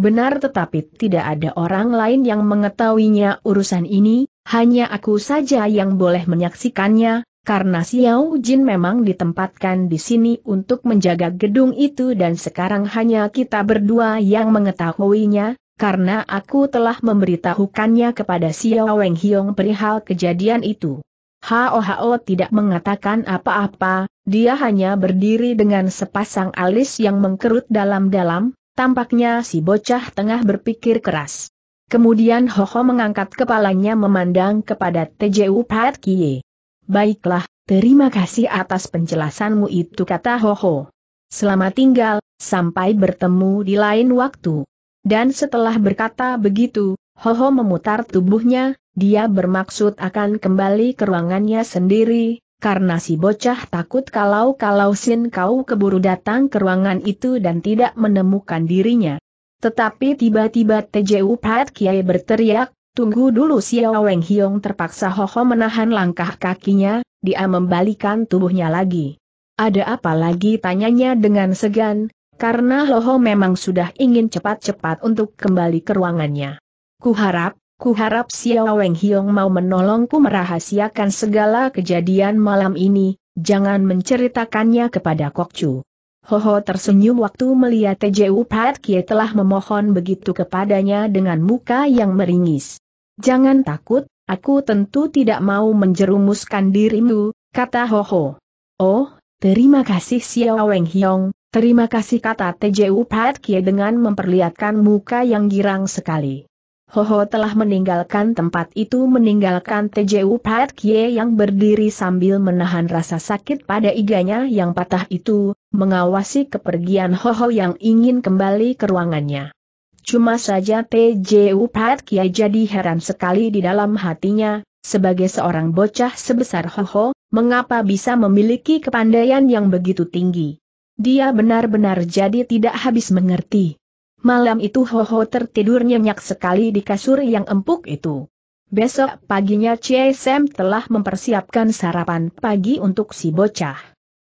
Benar tetapi tidak ada orang lain yang mengetahuinya urusan ini, hanya aku saja yang boleh menyaksikannya, karena Xiao Jin memang ditempatkan di sini untuk menjaga gedung itu dan sekarang hanya kita berdua yang mengetahuinya, karena aku telah memberitahukannya kepada Xiao Weng Hiong perihal kejadian itu. Hao tidak mengatakan apa-apa, dia hanya berdiri dengan sepasang alis yang mengkerut dalam-dalam, Tampaknya si bocah tengah berpikir keras. Kemudian Hoho mengangkat kepalanya memandang kepada TJU Pat Kie. Baiklah, terima kasih atas penjelasanmu itu kata Hoho. Selamat tinggal, sampai bertemu di lain waktu. Dan setelah berkata begitu, Hoho memutar tubuhnya, dia bermaksud akan kembali ke ruangannya sendiri, karena si bocah takut kalau-kalau Sin Kau keburu datang ke ruangan itu dan tidak menemukan dirinya. Tetapi tiba-tiba TJU Pat Kiai berteriak, tunggu dulu Xiao Weng Hiong terpaksa Hoho menahan langkah kakinya, dia membalikan tubuhnya lagi. Ada apa lagi tanyanya dengan segan, karena Hoho memang sudah ingin cepat-cepat untuk kembali ke ruangannya. Kuharap, Kuharap Xiao Weng Hiong mau menolongku merahasiakan segala kejadian malam ini, jangan menceritakannya kepada Kok Ho Ho tersenyum waktu melihat Teju Pat Kie telah memohon begitu kepadanya dengan muka yang meringis. Jangan takut, aku tentu tidak mau menjerumuskan dirimu, kata Ho. Oh, terima kasih Xiao Weng Hiong, terima kasih kata Teju Pat Kie dengan memperlihatkan muka yang girang sekali. Ho Ho telah meninggalkan tempat itu meninggalkan TJU Pat Kie yang berdiri sambil menahan rasa sakit pada iganya yang patah itu, mengawasi kepergian Ho Ho yang ingin kembali ke ruangannya. Cuma saja TJU Pat Kie jadi heran sekali di dalam hatinya, sebagai seorang bocah sebesar Ho Ho, mengapa bisa memiliki kepandaian yang begitu tinggi. Dia benar-benar jadi tidak habis mengerti. Malam itu ho ho tertidur nyenyak sekali di kasur yang empuk itu. Besok paginya Chie Sam telah mempersiapkan sarapan pagi untuk si bocah.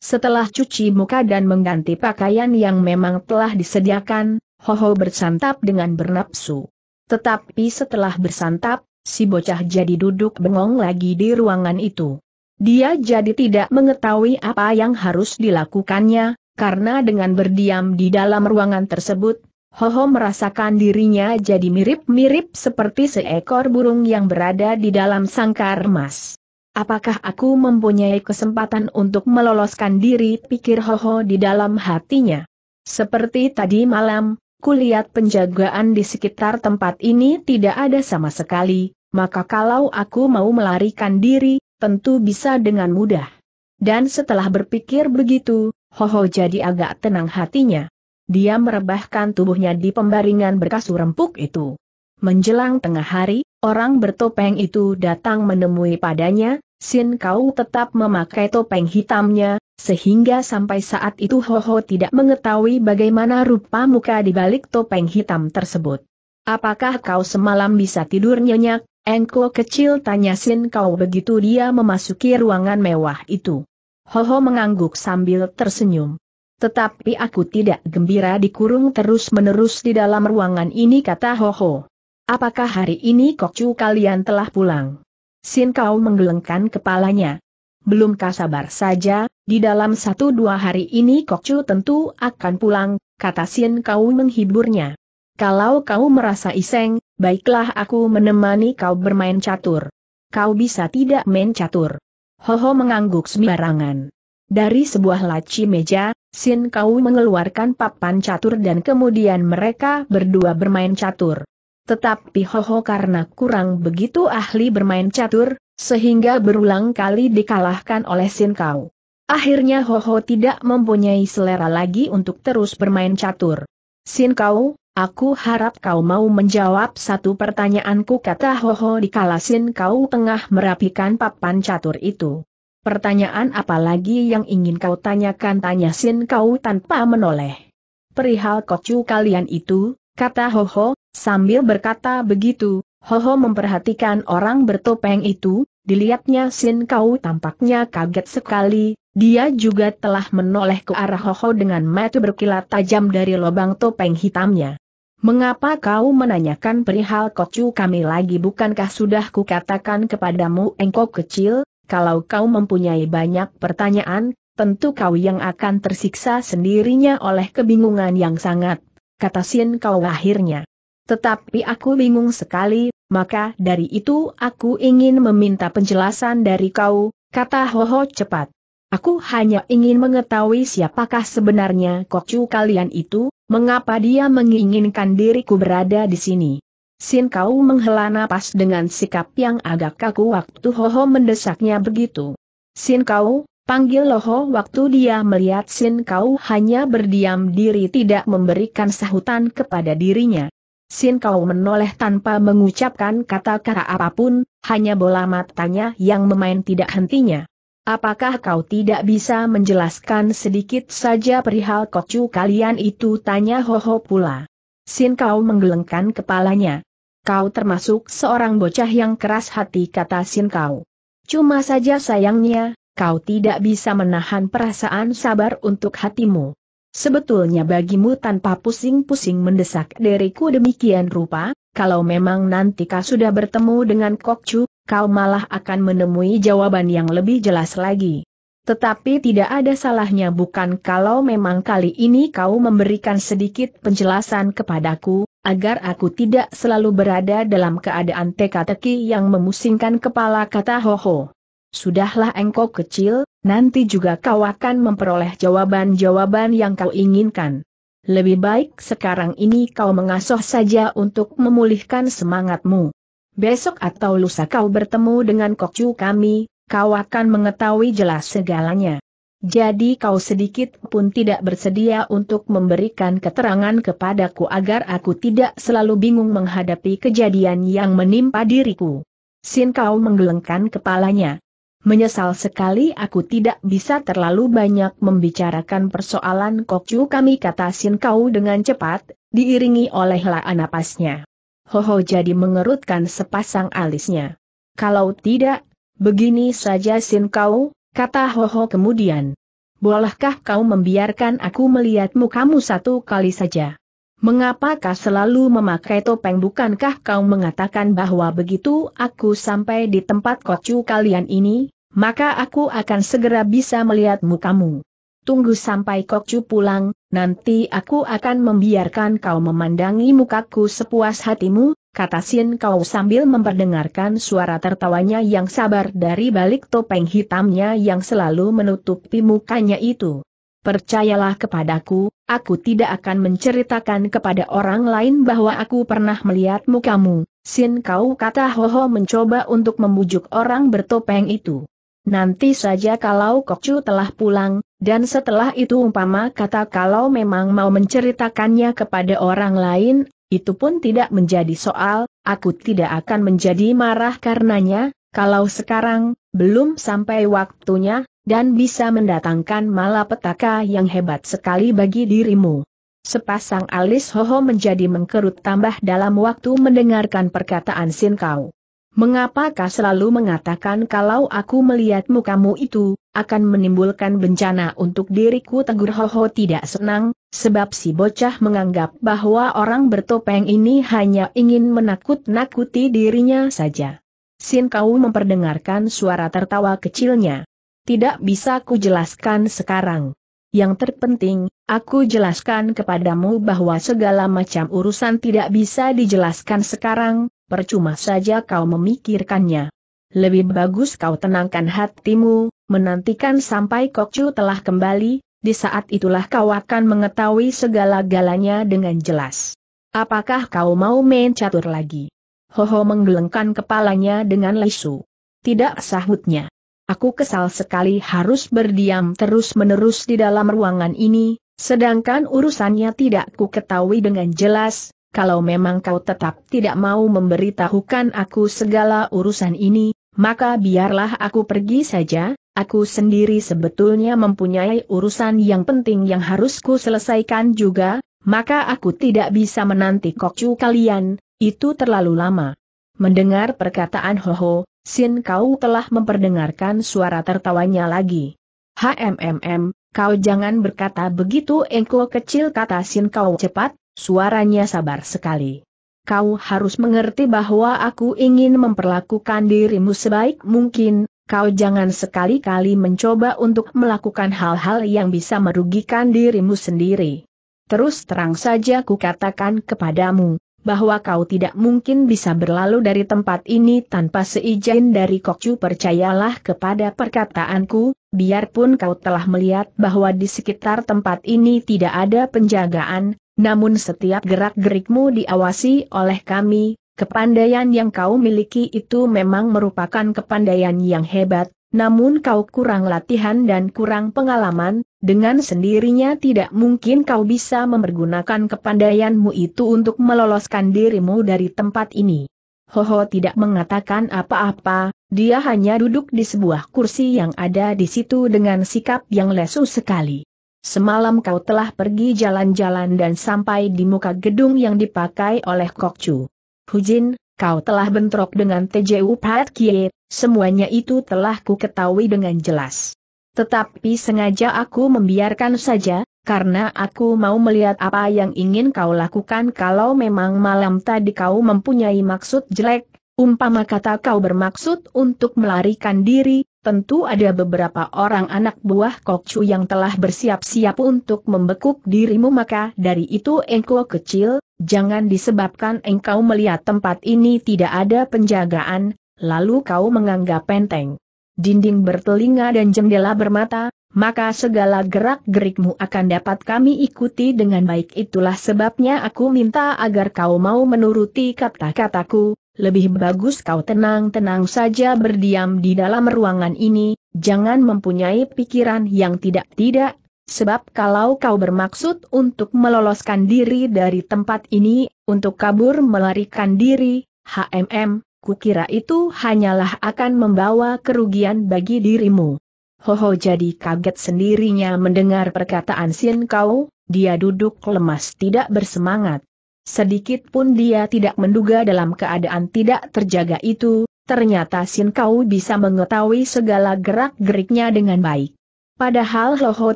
Setelah cuci muka dan mengganti pakaian yang memang telah disediakan, ho ho bersantap dengan bernapsu. Tetapi setelah bersantap, si bocah jadi duduk bengong lagi di ruangan itu. Dia jadi tidak mengetahui apa yang harus dilakukannya, karena dengan berdiam di dalam ruangan tersebut, Hoho merasakan dirinya jadi mirip-mirip seperti seekor burung yang berada di dalam sangkar emas. Apakah aku mempunyai kesempatan untuk meloloskan diri pikir Hoho di dalam hatinya? Seperti tadi malam, kulihat penjagaan di sekitar tempat ini tidak ada sama sekali, maka kalau aku mau melarikan diri, tentu bisa dengan mudah. Dan setelah berpikir begitu, Hoho jadi agak tenang hatinya. Dia merebahkan tubuhnya di pembaringan berkasur empuk itu. Menjelang tengah hari, orang bertopeng itu datang menemui padanya, Sin Kau tetap memakai topeng hitamnya, sehingga sampai saat itu Ho Ho tidak mengetahui bagaimana rupa muka di balik topeng hitam tersebut. Apakah kau semalam bisa tidur nyenyak, engko kecil tanya Sin Kau begitu dia memasuki ruangan mewah itu. Ho Ho mengangguk sambil tersenyum. Tetapi aku tidak gembira dikurung terus-menerus di dalam ruangan ini kata Ho Hoho. Apakah hari ini Kokcu kalian telah pulang? Sin Kau menggelengkan kepalanya. Belum kasabar saja, di dalam satu dua hari ini Kokcu tentu akan pulang, kata Sin Kau menghiburnya. Kalau kau merasa iseng, baiklah aku menemani kau bermain catur. Kau bisa tidak main catur. Ho Hoho mengangguk sembarangan. Dari sebuah laci meja, Sin Kau mengeluarkan papan catur dan kemudian mereka berdua bermain catur. Tetapi Hoho karena kurang begitu ahli bermain catur, sehingga berulang kali dikalahkan oleh Sin Kau. Akhirnya Hoho tidak mempunyai selera lagi untuk terus bermain catur. Sin Kau, aku harap kau mau menjawab satu pertanyaanku kata Hoho dikala Sin Kau tengah merapikan papan catur itu. Pertanyaan apa lagi yang ingin kau tanyakan tanya Sin kau tanpa menoleh. Perihal kocu kalian itu, kata Ho Ho, sambil berkata begitu, Ho Ho memperhatikan orang bertopeng itu, dilihatnya Sin kau tampaknya kaget sekali, dia juga telah menoleh ke arah Ho Ho dengan mata berkilat tajam dari lubang topeng hitamnya. Mengapa kau menanyakan perihal kocu kami lagi bukankah sudah kukatakan kepadamu engkau kecil, kalau kau mempunyai banyak pertanyaan, tentu kau yang akan tersiksa sendirinya oleh kebingungan yang sangat, kata Sin kau akhirnya. Tetapi aku bingung sekali, maka dari itu aku ingin meminta penjelasan dari kau, kata Hoho cepat. Aku hanya ingin mengetahui siapakah sebenarnya kokcu kalian itu, mengapa dia menginginkan diriku berada di sini. Sin Kau menghela napas dengan sikap yang agak kaku waktu Hoho mendesaknya begitu. Sin Kau, panggil Loho waktu dia melihat Sin Kau hanya berdiam diri tidak memberikan sahutan kepada dirinya. Sin Kau menoleh tanpa mengucapkan kata-kata apapun, hanya bola matanya yang memain tidak hentinya. Apakah kau tidak bisa menjelaskan sedikit saja perihal kocu kalian itu? Tanya Hoho pula. Sin Kau menggelengkan kepalanya kau termasuk seorang bocah yang keras hati kata Sin kau. Cuma saja sayangnya, kau tidak bisa menahan perasaan sabar untuk hatimu. Sebetulnya bagimu tanpa pusing-pusing mendesak diriku demikian rupa, kalau memang nanti kau sudah bertemu dengan Kokcu, kau malah akan menemui jawaban yang lebih jelas lagi. Tetapi tidak ada salahnya bukan kalau memang kali ini kau memberikan sedikit penjelasan kepadaku, agar aku tidak selalu berada dalam keadaan teka-teki yang memusingkan kepala kata Hoho. Sudahlah engkau kecil, nanti juga kau akan memperoleh jawaban-jawaban yang kau inginkan. Lebih baik sekarang ini kau mengasuh saja untuk memulihkan semangatmu. Besok atau lusa kau bertemu dengan kokcu kami, kau akan mengetahui jelas segalanya. Jadi kau sedikit pun tidak bersedia untuk memberikan keterangan kepadaku agar aku tidak selalu bingung menghadapi kejadian yang menimpa diriku. Sin kau menggelengkan kepalanya. Menyesal sekali aku tidak bisa terlalu banyak membicarakan persoalan kokcu kami kata Sin kau dengan cepat, diiringi oleh laa napasnya. Hoho jadi mengerutkan sepasang alisnya. Kalau tidak, begini saja Sin kau, kata Hoho kemudian. Bolehkah kau membiarkan aku melihat mukamu satu kali saja? Mengapakah selalu memakai topeng bukankah kau mengatakan bahwa begitu aku sampai di tempat kocu kalian ini, maka aku akan segera bisa melihat mukamu? Tunggu sampai kocu pulang, nanti aku akan membiarkan kau memandangi mukaku sepuas hatimu, kata Sin Kau sambil memperdengarkan suara tertawanya yang sabar dari balik topeng hitamnya yang selalu menutupi mukanya itu. Percayalah kepadaku, aku tidak akan menceritakan kepada orang lain bahwa aku pernah melihat mukamu, Sin Kau kata Hoho mencoba untuk membujuk orang bertopeng itu. Nanti saja kalau Kokcu telah pulang, dan setelah itu umpama kata kalau memang mau menceritakannya kepada orang lain, itu pun tidak menjadi soal, aku tidak akan menjadi marah karenanya, kalau sekarang, belum sampai waktunya, dan bisa mendatangkan malapetaka yang hebat sekali bagi dirimu. Sepasang alis Hoho menjadi mengkerut tambah dalam waktu mendengarkan perkataan Sin Kau. Mengapakah selalu mengatakan kalau aku melihat mukamu itu, akan menimbulkan bencana untuk diriku tegur Hoho tidak senang, sebab si bocah menganggap bahwa orang bertopeng ini hanya ingin menakut-nakuti dirinya saja. Sin kau memperdengarkan suara tertawa kecilnya. Tidak bisa ku jelaskan sekarang. Yang terpenting, aku jelaskan kepadamu bahwa segala macam urusan tidak bisa dijelaskan sekarang, percuma saja kau memikirkannya. Lebih bagus kau tenangkan hatimu, menantikan sampai Kokcu telah kembali, di saat itulah kau akan mengetahui segala-galanya dengan jelas. Apakah kau mau main catur lagi? Hoho menggelengkan kepalanya dengan lesu. Tidak sahutnya. Aku kesal sekali harus berdiam terus-menerus di dalam ruangan ini, sedangkan urusannya tidak ku ketahui dengan jelas, kalau memang kau tetap tidak mau memberitahukan aku segala urusan ini, maka biarlah aku pergi saja, aku sendiri sebetulnya mempunyai urusan yang penting yang harus ku selesaikan juga, maka aku tidak bisa menanti kokcu kalian, itu terlalu lama. Mendengar perkataan Hoho, Sin kau telah memperdengarkan suara tertawanya lagi. HMMM, kau jangan berkata begitu engkau kecil kata Sin kau cepat, Suaranya sabar sekali. Kau harus mengerti bahwa aku ingin memperlakukan dirimu sebaik mungkin, kau jangan sekali-kali mencoba untuk melakukan hal-hal yang bisa merugikan dirimu sendiri. Terus terang saja kukatakan kepadamu, bahwa kau tidak mungkin bisa berlalu dari tempat ini tanpa seizin dari Kokcu percayalah kepada perkataanku, biarpun kau telah melihat bahwa di sekitar tempat ini tidak ada penjagaan, namun setiap gerak-gerikmu diawasi oleh kami, kepandaian yang kau miliki itu memang merupakan kepandaian yang hebat, namun kau kurang latihan dan kurang pengalaman, dengan sendirinya tidak mungkin kau bisa mempergunakan kepandaianmu itu untuk meloloskan dirimu dari tempat ini. Hoho tidak mengatakan apa-apa, dia hanya duduk di sebuah kursi yang ada di situ dengan sikap yang lesu sekali. Semalam kau telah pergi jalan-jalan dan sampai di muka gedung yang dipakai oleh Kokcu. Hujin, kau telah bentrok dengan TJU Pat Kie, semuanya itu telah ku ketahui dengan jelas. Tetapi sengaja aku membiarkan saja, karena aku mau melihat apa yang ingin kau lakukan kalau memang malam tadi kau mempunyai maksud jelek, umpama kata kau bermaksud untuk melarikan diri, Tentu ada beberapa orang anak buah Kokcu yang telah bersiap-siap untuk membekuk dirimu maka dari itu engkau kecil, jangan disebabkan engkau melihat tempat ini tidak ada penjagaan, lalu kau menganggap penting. Dinding bertelinga dan jendela bermata, maka segala gerak-gerikmu akan dapat kami ikuti dengan baik itulah sebabnya aku minta agar kau mau menuruti kata-kataku, lebih bagus kau tenang-tenang saja berdiam di dalam ruangan ini, jangan mempunyai pikiran yang tidak-tidak, sebab kalau kau bermaksud untuk meloloskan diri dari tempat ini, untuk kabur melarikan diri, HMM, kukira itu hanyalah akan membawa kerugian bagi dirimu. Hoho jadi kaget sendirinya mendengar perkataan Sin Kau, dia duduk lemas tidak bersemangat. Sedikit pun dia tidak menduga dalam keadaan tidak terjaga itu, ternyata Sin Kau bisa mengetahui segala gerak-geriknya dengan baik. Padahal Loho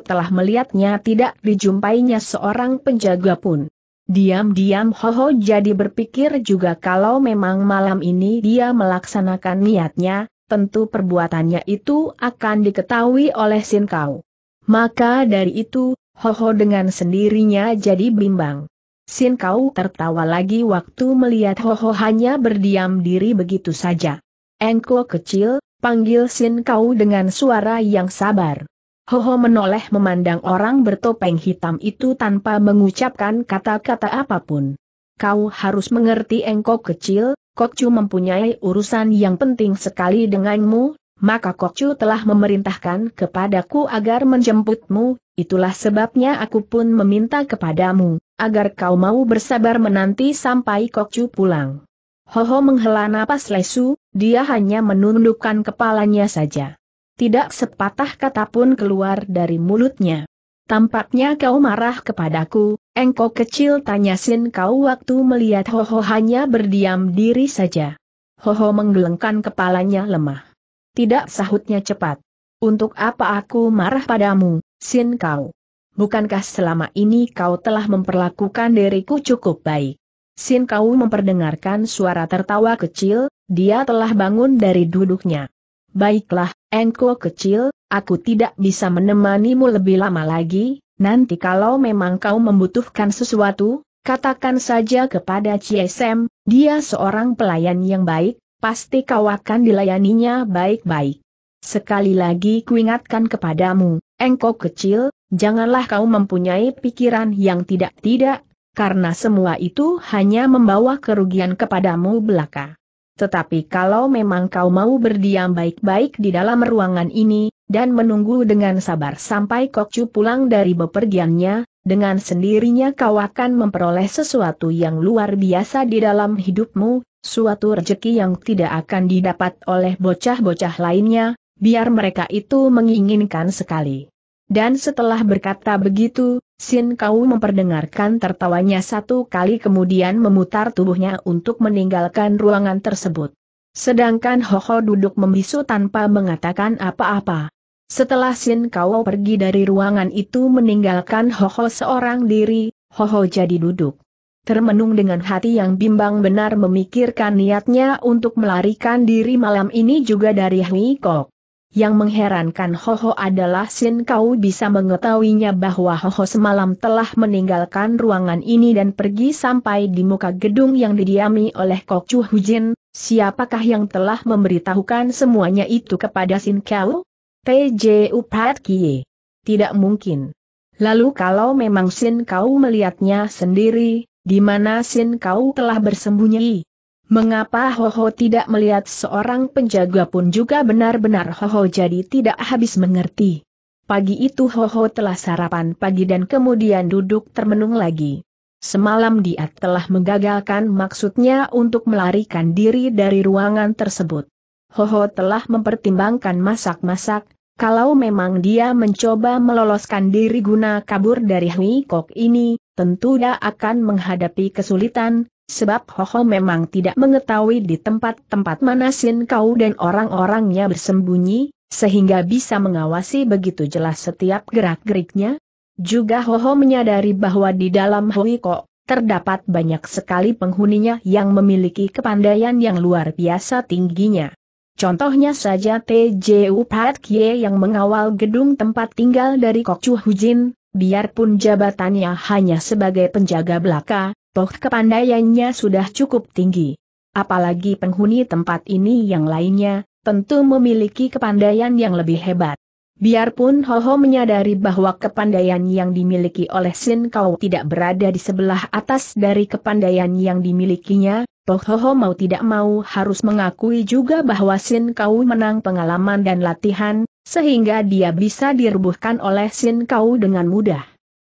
telah melihatnya tidak dijumpainya seorang penjaga pun. Diam-diam Hoho jadi berpikir juga kalau memang malam ini dia melaksanakan niatnya, tentu perbuatannya itu akan diketahui oleh Sin Kau. Maka dari itu, Hoho dengan sendirinya jadi bimbang. Sin Kau tertawa lagi waktu melihat Hoho hanya berdiam diri begitu saja. Engko kecil, panggil Sin Kau dengan suara yang sabar. Hoho menoleh memandang orang bertopeng hitam itu tanpa mengucapkan kata-kata apapun. Kau harus mengerti Engko kecil, Kokcu mempunyai urusan yang penting sekali denganmu, maka Kocu telah memerintahkan kepadaku agar menjemputmu, itulah sebabnya aku pun meminta kepadamu, agar kau mau bersabar menanti sampai Kocu pulang. Hoho menghela napas lesu, dia hanya menundukkan kepalanya saja. Tidak sepatah kata pun keluar dari mulutnya. Tampaknya kau marah kepadaku, engkau kecil tanya Sin kau waktu melihat Hoho hanya berdiam diri saja. Hoho menggelengkan kepalanya lemah. Tidak sahutnya cepat. Untuk apa aku marah padamu, Sin Kau? Bukankah selama ini kau telah memperlakukan diriku cukup baik? Sin Kau memperdengarkan suara tertawa kecil, dia telah bangun dari duduknya. Baiklah, engko kecil, aku tidak bisa menemanimu lebih lama lagi, nanti kalau memang kau membutuhkan sesuatu, katakan saja kepada CSM. dia seorang pelayan yang baik, pasti kau akan dilayaninya baik-baik. Sekali lagi kuingatkan kepadamu, engkau kecil, janganlah kau mempunyai pikiran yang tidak-tidak, karena semua itu hanya membawa kerugian kepadamu belaka. Tetapi kalau memang kau mau berdiam baik-baik di dalam ruangan ini, dan menunggu dengan sabar sampai Kokcu pulang dari bepergiannya, dengan sendirinya kau akan memperoleh sesuatu yang luar biasa di dalam hidupmu, suatu rejeki yang tidak akan didapat oleh bocah-bocah lainnya, biar mereka itu menginginkan sekali. Dan setelah berkata begitu, Sin Kau memperdengarkan tertawanya satu kali kemudian memutar tubuhnya untuk meninggalkan ruangan tersebut. Sedangkan Hoho duduk membisu tanpa mengatakan apa-apa. Setelah Sin Kau pergi dari ruangan itu meninggalkan Hoho seorang diri, Hoho jadi duduk. Termenung dengan hati yang bimbang benar memikirkan niatnya untuk melarikan diri malam ini juga dari Hui Kok. Yang mengherankan Hoho adalah Sin Kau bisa mengetahuinya bahwa Hoho semalam telah meninggalkan ruangan ini dan pergi sampai di muka gedung yang didiami oleh Kok Chu Hujin, siapakah yang telah memberitahukan semuanya itu kepada Sin Kau? T.J. Upat Kie. Tidak mungkin. Lalu kalau memang Sin Kau melihatnya sendiri, di mana Sin Kau telah bersembunyi? Mengapa Hoho tidak melihat seorang penjaga pun juga benar-benar Hoho jadi tidak habis mengerti. Pagi itu Hoho telah sarapan pagi dan kemudian duduk termenung lagi. Semalam dia telah menggagalkan maksudnya untuk melarikan diri dari ruangan tersebut. Hoho telah mempertimbangkan masak-masak, kalau memang dia mencoba meloloskan diri guna kabur dari Hui Kok ini, tentu dia akan menghadapi kesulitan, sebab Hoho memang tidak mengetahui di tempat-tempat mana Sin Kau dan orang-orangnya bersembunyi, sehingga bisa mengawasi begitu jelas setiap gerak-geriknya. Juga Hoho menyadari bahwa di dalam Hui Kok, terdapat banyak sekali penghuninya yang memiliki kepandaian yang luar biasa tingginya. Contohnya saja TJU Pat Kie yang mengawal gedung tempat tinggal dari Kok Chu Hujin, biarpun jabatannya hanya sebagai penjaga belaka, toh kepandaiannya sudah cukup tinggi. Apalagi penghuni tempat ini yang lainnya, tentu memiliki kepandaian yang lebih hebat. Biarpun Ho Ho menyadari bahwa kepandaian yang dimiliki oleh Sin Kau tidak berada di sebelah atas dari kepandaian yang dimilikinya, Pohoho mau tidak mau harus mengakui juga bahwa Sin Kau menang pengalaman dan latihan, sehingga dia bisa dirubuhkan oleh Sin Kau dengan mudah.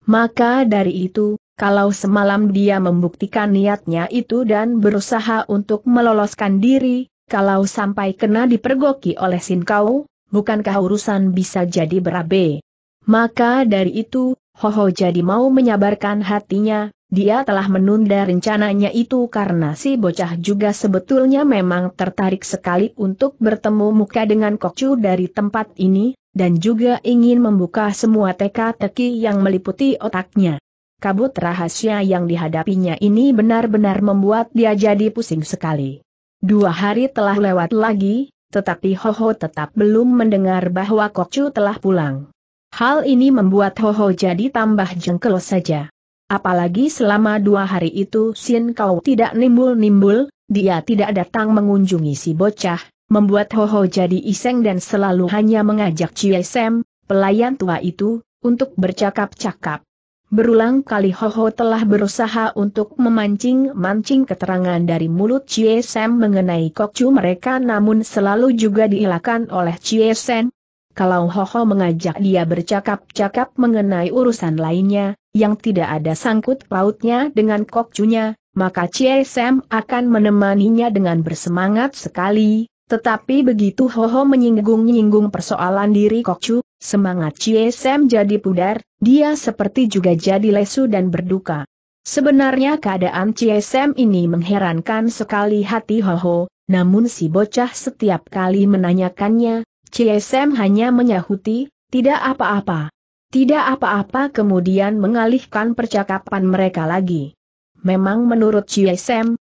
Maka dari itu, kalau semalam dia membuktikan niatnya itu dan berusaha untuk meloloskan diri, kalau sampai kena dipergoki oleh Sin Kau, bukankah urusan bisa jadi berabe? Maka dari itu, Hoho jadi mau menyabarkan hatinya, dia telah menunda rencananya itu karena si bocah juga sebetulnya memang tertarik sekali untuk bertemu muka dengan Kokcu dari tempat ini, dan juga ingin membuka semua teka-teki yang meliputi otaknya. Kabut rahasia yang dihadapinya ini benar-benar membuat dia jadi pusing sekali. Dua hari telah lewat lagi, tetapi Hoho tetap belum mendengar bahwa Kokcu telah pulang. Hal ini membuat Hoho jadi tambah jengkel saja. Apalagi selama dua hari itu Sin Kau tidak nimbul-nimbul, dia tidak datang mengunjungi si bocah, membuat Ho Ho jadi iseng dan selalu hanya mengajak Chie Sam, pelayan tua itu, untuk bercakap-cakap. Berulang kali Ho Ho telah berusaha untuk memancing-mancing keterangan dari mulut Chie Sam mengenai kokcu mereka namun selalu juga diilakan oleh Chie Sam. Kalau Ho mengajak dia bercakap-cakap mengenai urusan lainnya, yang tidak ada sangkut pautnya dengan kokcunya, maka Chie Sam akan menemaninya dengan bersemangat sekali, tetapi begitu Ho Ho menyinggung-nyinggung persoalan diri Kokcu, semangat Chie Sam jadi pudar, dia seperti juga jadi lesu dan berduka. Sebenarnya keadaan CSM ini mengherankan sekali hati Hoho, namun si bocah setiap kali menanyakannya, CSM hanya menyahuti, tidak apa-apa. Tidak apa-apa kemudian mengalihkan percakapan mereka lagi. Memang menurut Chie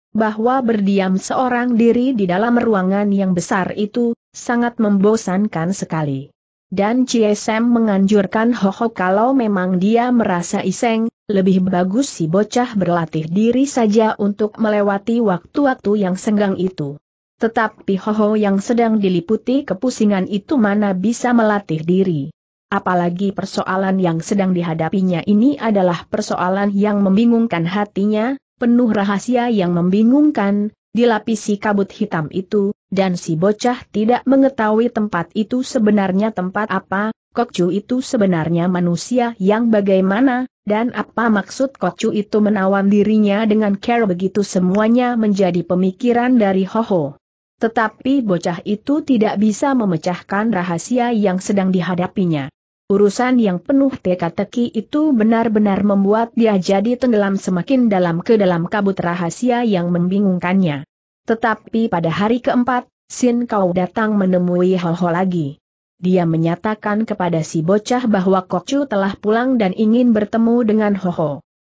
bahwa berdiam seorang diri di dalam ruangan yang besar itu, sangat membosankan sekali. Dan Chie Sam menganjurkan Hoho kalau memang dia merasa iseng, lebih bagus si bocah berlatih diri saja untuk melewati waktu-waktu yang senggang itu. Tetapi Hoho yang sedang diliputi kepusingan itu mana bisa melatih diri. Apalagi persoalan yang sedang dihadapinya ini adalah persoalan yang membingungkan hatinya, penuh rahasia yang membingungkan, dilapisi kabut hitam itu, dan si bocah tidak mengetahui tempat itu sebenarnya tempat apa, Kokcu itu sebenarnya manusia yang bagaimana, dan apa maksud Kokcu itu menawan dirinya dengan care begitu semuanya menjadi pemikiran dari Hoho. Tetapi bocah itu tidak bisa memecahkan rahasia yang sedang dihadapinya. Urusan yang penuh teka-teki itu benar-benar membuat dia jadi tenggelam semakin dalam ke dalam kabut rahasia yang membingungkannya. Tetapi pada hari keempat, Sin Kau datang menemui Ho Ho lagi. Dia menyatakan kepada si bocah bahwa Kokcu telah pulang dan ingin bertemu dengan Ho Ho.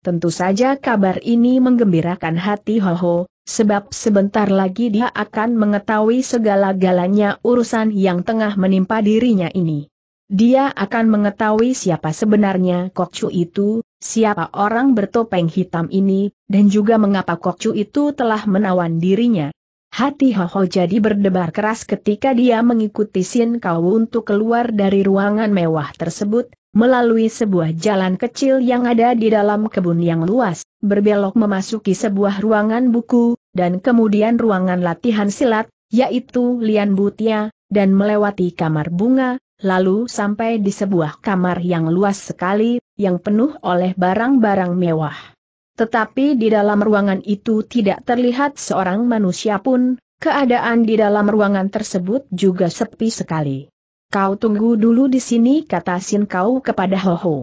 Tentu saja kabar ini menggembirakan hati Ho Ho, sebab sebentar lagi dia akan mengetahui segala-galanya urusan yang tengah menimpa dirinya ini. Dia akan mengetahui siapa sebenarnya Kokcu itu, siapa orang bertopeng hitam ini, dan juga mengapa Kokcu itu telah menawan dirinya. Hati Hoho jadi berdebar keras ketika dia mengikuti Sin Kau untuk keluar dari ruangan mewah tersebut, melalui sebuah jalan kecil yang ada di dalam kebun yang luas, berbelok memasuki sebuah ruangan buku, dan kemudian ruangan latihan silat, yaitu Lian Butia, dan melewati kamar bunga, Lalu sampai di sebuah kamar yang luas sekali, yang penuh oleh barang-barang mewah. Tetapi di dalam ruangan itu tidak terlihat seorang manusia pun, keadaan di dalam ruangan tersebut juga sepi sekali. Kau tunggu dulu di sini kata Sin Kau kepada Ho Ho.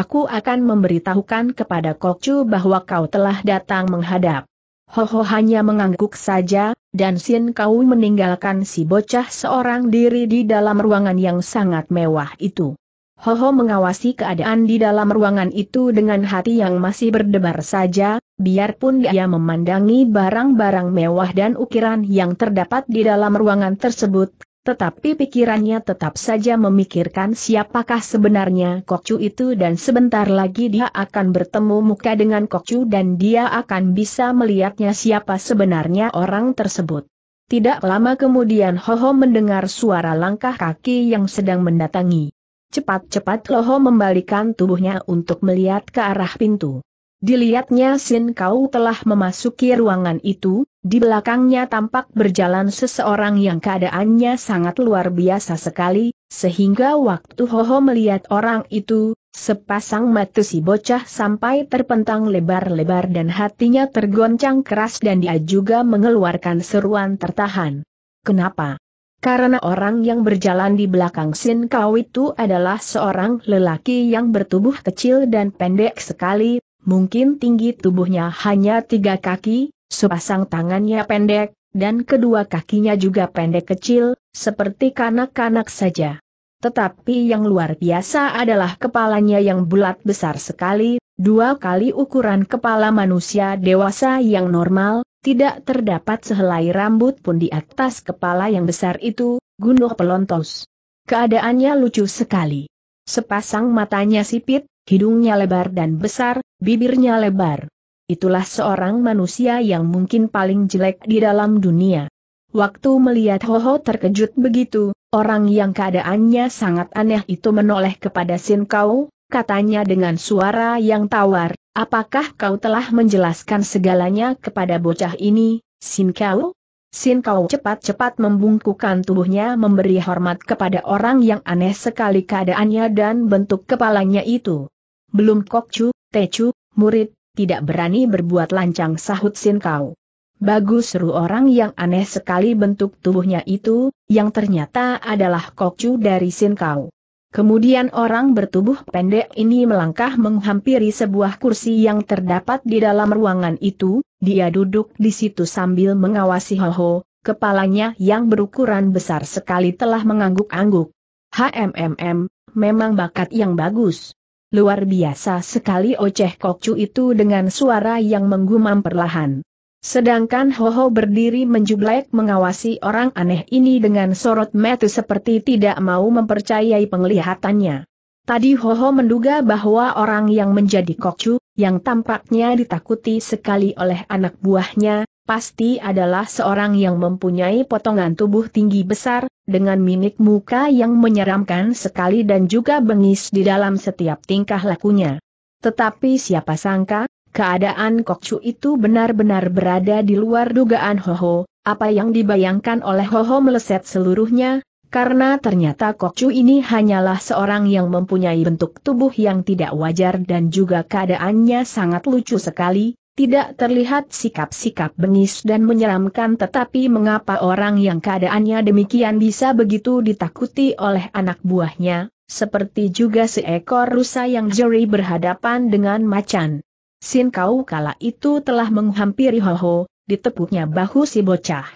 Aku akan memberitahukan kepada Kokcu bahwa kau telah datang menghadap. Hoho hanya mengangguk saja, dan Sin Kau meninggalkan si bocah seorang diri di dalam ruangan yang sangat mewah itu. Hoho mengawasi keadaan di dalam ruangan itu dengan hati yang masih berdebar saja, biarpun dia memandangi barang-barang mewah dan ukiran yang terdapat di dalam ruangan tersebut, tetapi pikirannya tetap saja memikirkan siapakah sebenarnya Kokcu itu dan sebentar lagi dia akan bertemu muka dengan Kokcu dan dia akan bisa melihatnya siapa sebenarnya orang tersebut. Tidak lama kemudian Hoho mendengar suara langkah kaki yang sedang mendatangi. Cepat-cepat Hoho membalikan tubuhnya untuk melihat ke arah pintu. Dilihatnya Sin Kau telah memasuki ruangan itu, di belakangnya tampak berjalan seseorang yang keadaannya sangat luar biasa sekali, sehingga waktu Hoho melihat orang itu, sepasang mata si bocah sampai terpentang lebar-lebar dan hatinya tergoncang keras dan dia juga mengeluarkan seruan tertahan. Kenapa? Karena orang yang berjalan di belakang Sin Kau itu adalah seorang lelaki yang bertubuh kecil dan pendek sekali, mungkin tinggi tubuhnya hanya tiga kaki, sepasang tangannya pendek, dan kedua kakinya juga pendek kecil, seperti kanak-kanak saja. Tetapi yang luar biasa adalah kepalanya yang bulat besar sekali, dua kali ukuran kepala manusia dewasa yang normal, tidak terdapat sehelai rambut pun di atas kepala yang besar itu, gunung pelontos. Keadaannya lucu sekali. Sepasang matanya sipit, hidungnya lebar dan besar, bibirnya lebar. Itulah seorang manusia yang mungkin paling jelek di dalam dunia. Waktu melihat Hoho terkejut begitu, orang yang keadaannya sangat aneh itu menoleh kepada Sin Kau, katanya dengan suara yang tawar, apakah kau telah menjelaskan segalanya kepada bocah ini, Sin Kau? Sin Kau cepat-cepat membungkukkan tubuhnya memberi hormat kepada orang yang aneh sekali keadaannya dan bentuk kepalanya itu belum kokcu, tecu, murid, tidak berani berbuat lancang sahut Sin Kau. Bagus seru orang yang aneh sekali bentuk tubuhnya itu, yang ternyata adalah kokcu dari Sin Kau. Kemudian orang bertubuh pendek ini melangkah menghampiri sebuah kursi yang terdapat di dalam ruangan itu, dia duduk di situ sambil mengawasi Hoho, kepalanya yang berukuran besar sekali telah mengangguk-angguk. HMMM, memang bakat yang bagus. Luar biasa sekali Oceh Kokcu itu dengan suara yang menggumam perlahan. Sedangkan Hoho berdiri menjublek mengawasi orang aneh ini dengan sorot mata seperti tidak mau mempercayai penglihatannya. Tadi Hoho menduga bahwa orang yang menjadi kokcu, yang tampaknya ditakuti sekali oleh anak buahnya, pasti adalah seorang yang mempunyai potongan tubuh tinggi besar, dengan mimik muka yang menyeramkan sekali dan juga bengis di dalam setiap tingkah lakunya. Tetapi siapa sangka, keadaan Kokcu itu benar-benar berada di luar dugaan Hoho, apa yang dibayangkan oleh Hoho meleset seluruhnya, karena ternyata Kokcu ini hanyalah seorang yang mempunyai bentuk tubuh yang tidak wajar dan juga keadaannya sangat lucu sekali, tidak terlihat sikap-sikap bengis dan menyeramkan tetapi mengapa orang yang keadaannya demikian bisa begitu ditakuti oleh anak buahnya, seperti juga seekor rusa yang jeri berhadapan dengan macan. Sin Kau kala itu telah menghampiri Hoho, ditepuknya bahu si bocah.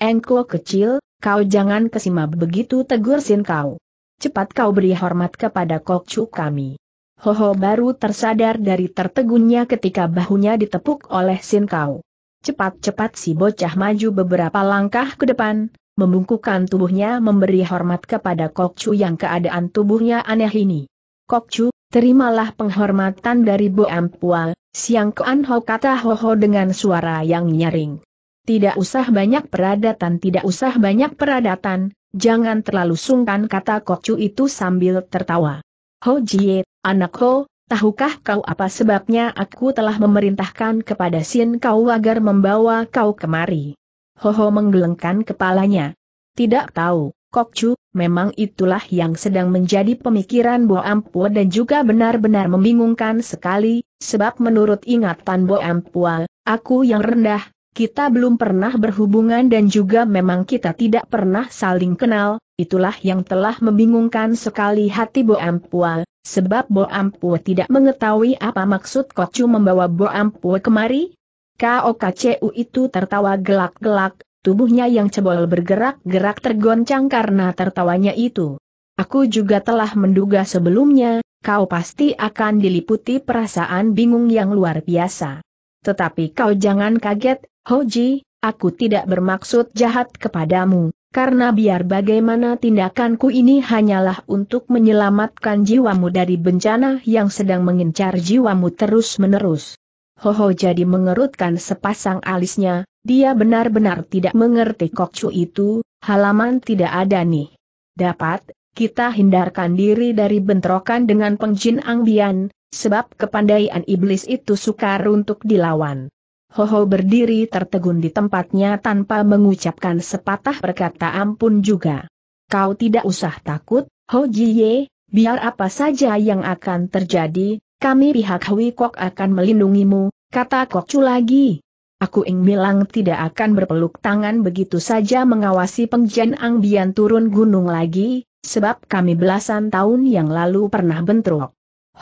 Engko kecil, kau jangan kesimab begitu tegur Sin Kau. Cepat kau beri hormat kepada kokcu kami. Hoho baru tersadar dari tertegunnya ketika bahunya ditepuk oleh Sin Kau. Cepat-cepat si bocah maju beberapa langkah ke depan, membungkukkan tubuhnya memberi hormat kepada Kok Chu yang keadaan tubuhnya aneh ini. Kok Chu, terimalah penghormatan dari Bo Ampual, Siang Kuan Ho kata Hoho dengan suara yang nyaring. Tidak usah banyak peradatan tidak usah banyak peradatan, jangan terlalu sungkan kata Kok Chu itu sambil tertawa. Ho Jie, Anak Anakku, tahukah kau apa sebabnya aku telah memerintahkan kepada Sin kau agar membawa kau kemari? Hoho menggelengkan kepalanya. Tidak tahu, kok Kokcu, memang itulah yang sedang menjadi pemikiran Bo Ampua dan juga benar-benar membingungkan sekali, sebab menurut ingatan Bo Ampua, aku yang rendah, kita belum pernah berhubungan dan juga memang kita tidak pernah saling kenal, itulah yang telah membingungkan sekali hati Bo Ampua, Sebab Bo Ampu tidak mengetahui apa maksud Kocu membawa Bo Ampu kemari. KOKCU itu tertawa gelak-gelak, tubuhnya yang cebol bergerak-gerak tergoncang karena tertawanya itu. Aku juga telah menduga sebelumnya, kau pasti akan diliputi perasaan bingung yang luar biasa. Tetapi kau jangan kaget, Hoji, aku tidak bermaksud jahat kepadamu karena biar bagaimana tindakanku ini hanyalah untuk menyelamatkan jiwamu dari bencana yang sedang mengincar jiwamu terus-menerus. Hoho jadi mengerutkan sepasang alisnya, dia benar-benar tidak mengerti kokcu itu, halaman tidak ada nih. Dapat, kita hindarkan diri dari bentrokan dengan pengjin Angbian, sebab kepandaian iblis itu sukar untuk dilawan. Ho Ho berdiri tertegun di tempatnya tanpa mengucapkan sepatah perkataan pun juga. Kau tidak usah takut, Ho Jiye, biar apa saja yang akan terjadi, kami pihak Hui Kok akan melindungimu, kata Kok Chu lagi. Aku ingin bilang tidak akan berpeluk tangan begitu saja mengawasi pengjen Ang Bian turun gunung lagi, sebab kami belasan tahun yang lalu pernah bentrok.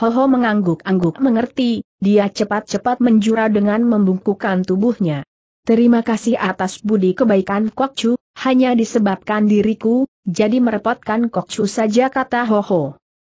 Ho Ho mengangguk-angguk mengerti, dia cepat-cepat menjura dengan membungkukkan tubuhnya. Terima kasih atas budi kebaikan Kok Chu. hanya disebabkan diriku, jadi merepotkan Kok Chu saja kata Ho Ho.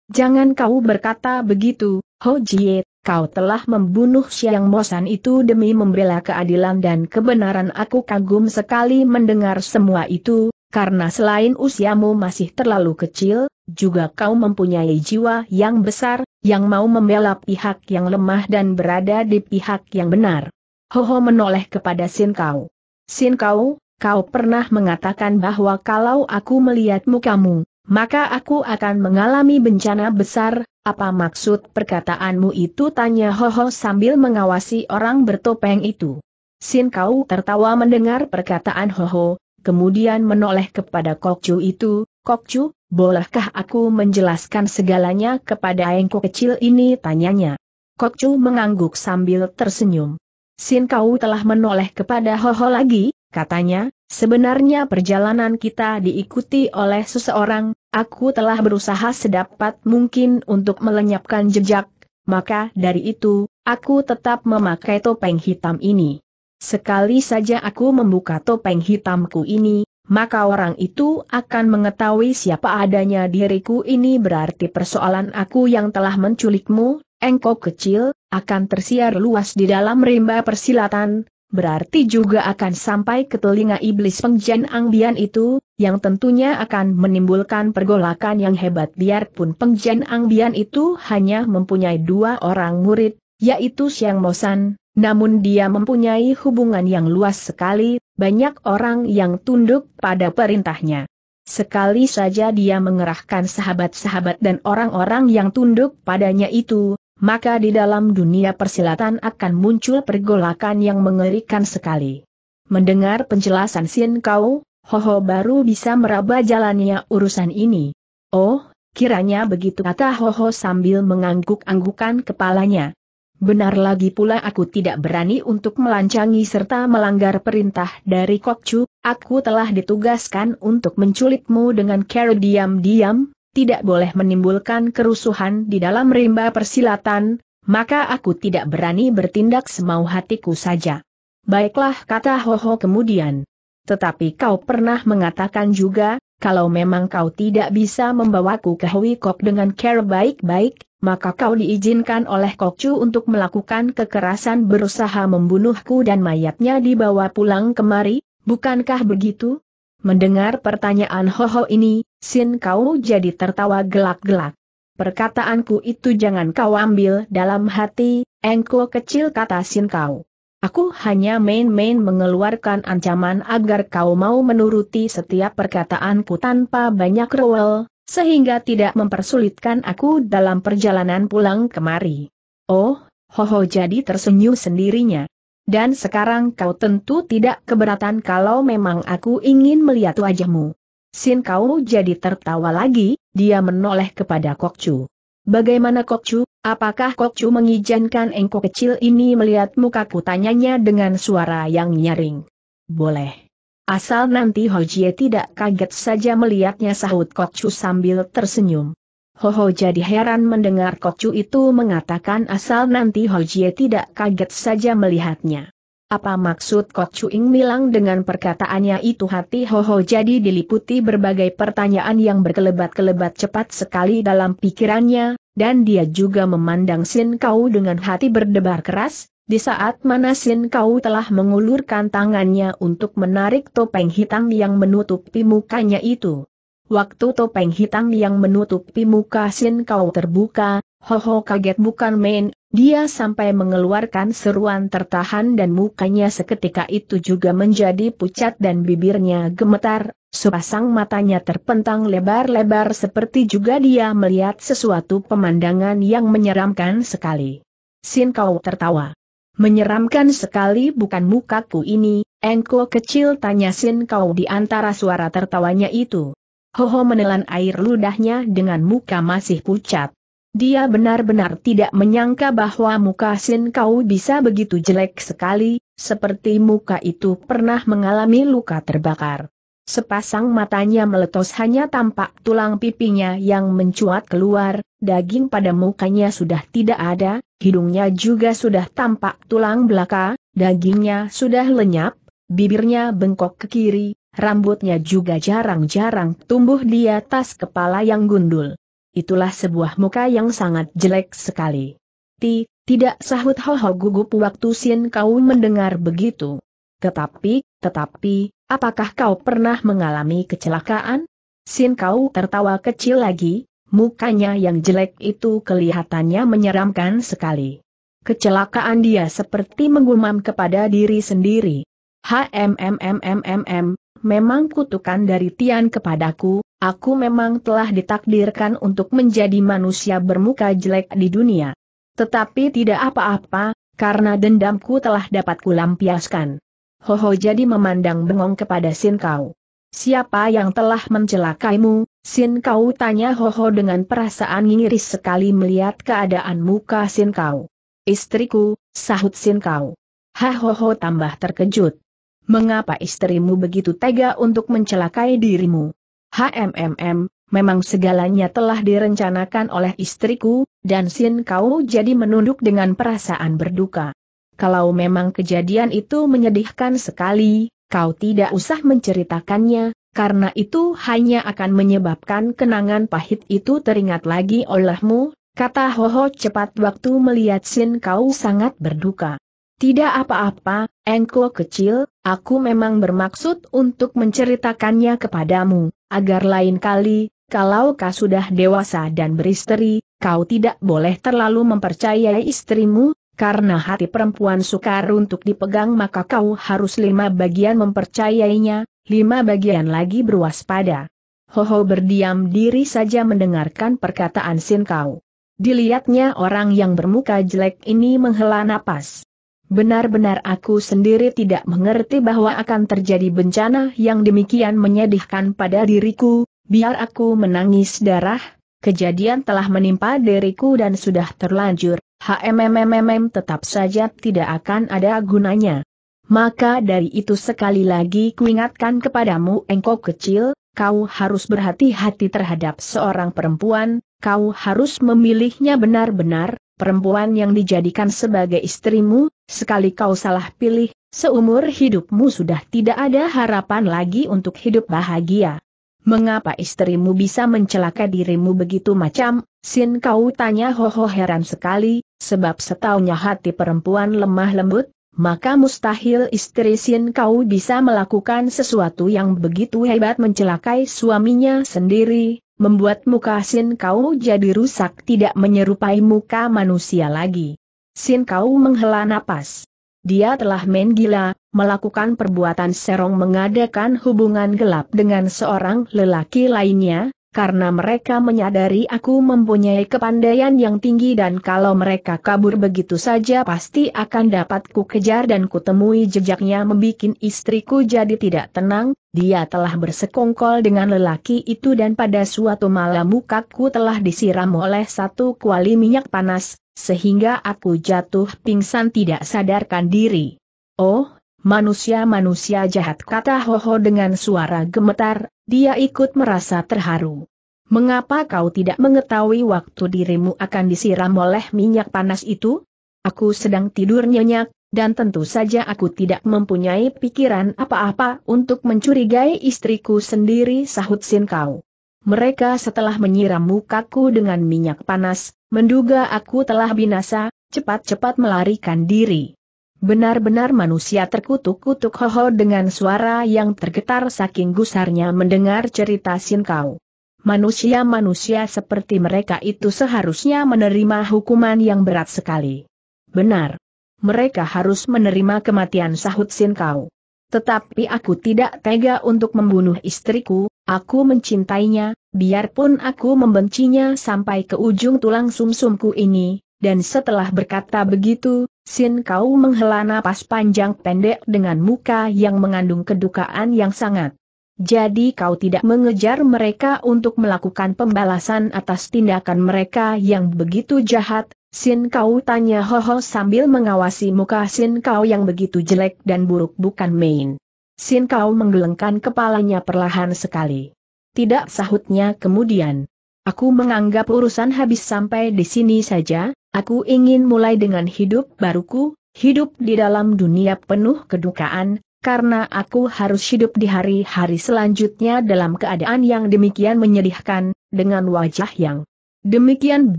Jangan kau berkata begitu, Ho Jie, kau telah membunuh Siang Mosan itu demi membela keadilan dan kebenaran aku kagum sekali mendengar semua itu, karena selain usiamu masih terlalu kecil, juga kau mempunyai jiwa yang besar, yang mau membela pihak yang lemah dan berada di pihak yang benar. Hoho menoleh kepada Sin Kau. Sin Kau, kau pernah mengatakan bahwa kalau aku melihat mukamu, maka aku akan mengalami bencana besar, apa maksud perkataanmu itu tanya Hoho sambil mengawasi orang bertopeng itu. Sin Kau tertawa mendengar perkataan Hoho, kemudian menoleh kepada Kokcu itu, Kokcu, bolehkah aku menjelaskan segalanya kepada engkau kecil ini tanyanya. Kokcu mengangguk sambil tersenyum. Sin kau telah menoleh kepada Hoho lagi, katanya, sebenarnya perjalanan kita diikuti oleh seseorang, aku telah berusaha sedapat mungkin untuk melenyapkan jejak, maka dari itu, aku tetap memakai topeng hitam ini. Sekali saja aku membuka topeng hitamku ini, maka orang itu akan mengetahui siapa adanya diriku ini berarti persoalan aku yang telah menculikmu, engkau kecil, akan tersiar luas di dalam rimba persilatan, berarti juga akan sampai ke telinga iblis pengjen Angbian itu, yang tentunya akan menimbulkan pergolakan yang hebat biarpun pengjen Angbian itu hanya mempunyai dua orang murid, yaitu Siang Mosan, namun dia mempunyai hubungan yang luas sekali, banyak orang yang tunduk pada perintahnya. Sekali saja dia mengerahkan sahabat-sahabat dan orang-orang yang tunduk padanya itu, maka di dalam dunia persilatan akan muncul pergolakan yang mengerikan sekali. Mendengar penjelasan Sin Kau, Hoho baru bisa meraba jalannya urusan ini. Oh, kiranya begitu kata Ho Hoho sambil mengangguk-anggukan kepalanya. Benar lagi pula aku tidak berani untuk melancangi serta melanggar perintah dari Kokcu, aku telah ditugaskan untuk menculikmu dengan cara diam-diam, tidak boleh menimbulkan kerusuhan di dalam rimba persilatan, maka aku tidak berani bertindak semau hatiku saja. Baiklah kata Hoho kemudian. Tetapi kau pernah mengatakan juga, kalau memang kau tidak bisa membawaku ke Hui Kok dengan care baik-baik, maka kau diizinkan oleh Kokcu untuk melakukan kekerasan berusaha membunuhku dan mayatnya dibawa pulang kemari, bukankah begitu? Mendengar pertanyaan Hoho ini, Sin Kau jadi tertawa gelak-gelak. Perkataanku itu jangan kau ambil dalam hati, engko kecil kata Sin Kau. Aku hanya main-main mengeluarkan ancaman agar kau mau menuruti setiap perkataanku tanpa banyak rewel, sehingga tidak mempersulitkan aku dalam perjalanan pulang kemari. Oh, Hoho jadi tersenyum sendirinya. Dan sekarang kau tentu tidak keberatan kalau memang aku ingin melihat wajahmu. Sin kau jadi tertawa lagi, dia menoleh kepada Kokcu. Bagaimana Kokcu, apakah Kokcu mengizinkan engkau kecil ini melihat mukaku tanyanya dengan suara yang nyaring? Boleh. Asal nanti Hojie tidak kaget saja melihatnya sahut Kokcu sambil tersenyum. Hoho jadi heran mendengar Kokcu itu mengatakan asal nanti Hojie tidak kaget saja melihatnya. Apa maksud Kokcu Ing Milang dengan perkataannya itu hati Hoho jadi diliputi berbagai pertanyaan yang berkelebat-kelebat cepat sekali dalam pikirannya, dan dia juga memandang Sin Kau dengan hati berdebar keras, di saat mana Sin Kau telah mengulurkan tangannya untuk menarik topeng hitam yang menutupi mukanya itu. Waktu topeng hitam yang menutupi muka Sin Kau terbuka, Hoho kaget bukan main, dia sampai mengeluarkan seruan tertahan dan mukanya seketika itu juga menjadi pucat dan bibirnya gemetar, sepasang matanya terpentang lebar-lebar seperti juga dia melihat sesuatu pemandangan yang menyeramkan sekali. Sin Kau tertawa. Menyeramkan sekali bukan mukaku ini, engko kecil tanya Sin Kau di antara suara tertawanya itu. Hoho menelan air ludahnya dengan muka masih pucat. Dia benar-benar tidak menyangka bahwa muka Sin Kau bisa begitu jelek sekali, seperti muka itu pernah mengalami luka terbakar. Sepasang matanya meletos hanya tampak tulang pipinya yang mencuat keluar, daging pada mukanya sudah tidak ada, hidungnya juga sudah tampak tulang belaka, dagingnya sudah lenyap, bibirnya bengkok ke kiri, rambutnya juga jarang-jarang tumbuh di atas kepala yang gundul. Itulah sebuah muka yang sangat jelek sekali. Ti, tidak sahut Hoho gugup waktu Sin kau mendengar begitu. Tetapi, tetapi, apakah kau pernah mengalami kecelakaan? Sin kau tertawa kecil lagi, mukanya yang jelek itu kelihatannya menyeramkan sekali. Kecelakaan dia seperti menggumam kepada diri sendiri. HMMMMMM, memang kutukan dari Tian kepadaku, aku memang telah ditakdirkan untuk menjadi manusia bermuka jelek di dunia. Tetapi tidak apa-apa, karena dendamku telah dapat kulampiaskan. Hoho jadi memandang bengong kepada Sin Kau. Siapa yang telah mencelakaimu, Sin Kau tanya Hoho dengan perasaan ngiris sekali melihat keadaan muka Sin Kau. Istriku, sahut Sin Kau. Hahoho tambah terkejut. Mengapa istrimu begitu tega untuk mencelakai dirimu? HMMM, memang segalanya telah direncanakan oleh istriku, dan Sin Kau jadi menunduk dengan perasaan berduka. Kalau memang kejadian itu menyedihkan sekali, kau tidak usah menceritakannya, karena itu hanya akan menyebabkan kenangan pahit itu teringat lagi olehmu, kata Hoho cepat waktu melihat Sin kau sangat berduka. Tidak apa-apa, engko kecil, aku memang bermaksud untuk menceritakannya kepadamu, agar lain kali, kalau kau sudah dewasa dan beristri, kau tidak boleh terlalu mempercayai istrimu, karena hati perempuan sukar untuk dipegang maka kau harus lima bagian mempercayainya, lima bagian lagi berwaspada. Ho ho, berdiam diri saja mendengarkan perkataan Sin Kau. Dilihatnya orang yang bermuka jelek ini menghela napas. Benar-benar aku sendiri tidak mengerti bahwa akan terjadi bencana yang demikian menyedihkan pada diriku, biar aku menangis darah, kejadian telah menimpa diriku dan sudah terlanjur, HMMMM tetap saja tidak akan ada gunanya. Maka dari itu sekali lagi kuingatkan kepadamu engkau kecil, kau harus berhati-hati terhadap seorang perempuan, kau harus memilihnya benar-benar, perempuan yang dijadikan sebagai istrimu, sekali kau salah pilih, seumur hidupmu sudah tidak ada harapan lagi untuk hidup bahagia. Mengapa istrimu bisa mencelaka dirimu begitu macam? Sin kau tanya Hoho heran sekali, sebab setaunya hati perempuan lemah lembut, maka mustahil istri Sin kau bisa melakukan sesuatu yang begitu hebat mencelakai suaminya sendiri, membuat muka Sin kau jadi rusak tidak menyerupai muka manusia lagi. Sin kau menghela napas. Dia telah main gila, melakukan perbuatan serong mengadakan hubungan gelap dengan seorang lelaki lainnya, karena mereka menyadari aku mempunyai kepandaian yang tinggi dan kalau mereka kabur begitu saja pasti akan dapat ku kejar dan kutemui jejaknya membuat istriku jadi tidak tenang, dia telah bersekongkol dengan lelaki itu dan pada suatu malam mukaku telah disiram oleh satu kuali minyak panas, sehingga aku jatuh pingsan tidak sadarkan diri. Oh, manusia-manusia jahat kata Hoho dengan suara gemetar, dia ikut merasa terharu. Mengapa kau tidak mengetahui waktu dirimu akan disiram oleh minyak panas itu? Aku sedang tidur nyenyak, dan tentu saja aku tidak mempunyai pikiran apa-apa untuk mencurigai istriku sendiri sahut Sin kau. Mereka setelah menyiram mukaku dengan minyak panas, menduga aku telah binasa, cepat-cepat melarikan diri. Benar-benar manusia terkutuk-kutuk hoho dengan suara yang tergetar saking gusarnya mendengar cerita Sinkau. Manusia-manusia seperti mereka itu seharusnya menerima hukuman yang berat sekali. Benar. Mereka harus menerima kematian sahut Sinkau. Tetapi aku tidak tega untuk membunuh istriku, Aku mencintainya, biarpun aku membencinya sampai ke ujung tulang sumsumku ini, dan setelah berkata begitu, Sin Kau menghela napas panjang pendek dengan muka yang mengandung kedukaan yang sangat. Jadi kau tidak mengejar mereka untuk melakukan pembalasan atas tindakan mereka yang begitu jahat, Sin Kau tanya Hoho sambil mengawasi muka Sin Kau yang begitu jelek dan buruk bukan main. Sin Kau menggelengkan kepalanya perlahan sekali. Tidak sahutnya kemudian. Aku menganggap urusan habis sampai di sini saja, aku ingin mulai dengan hidup baruku, hidup di dalam dunia penuh kedukaan, karena aku harus hidup di hari-hari selanjutnya dalam keadaan yang demikian menyedihkan, dengan wajah yang demikian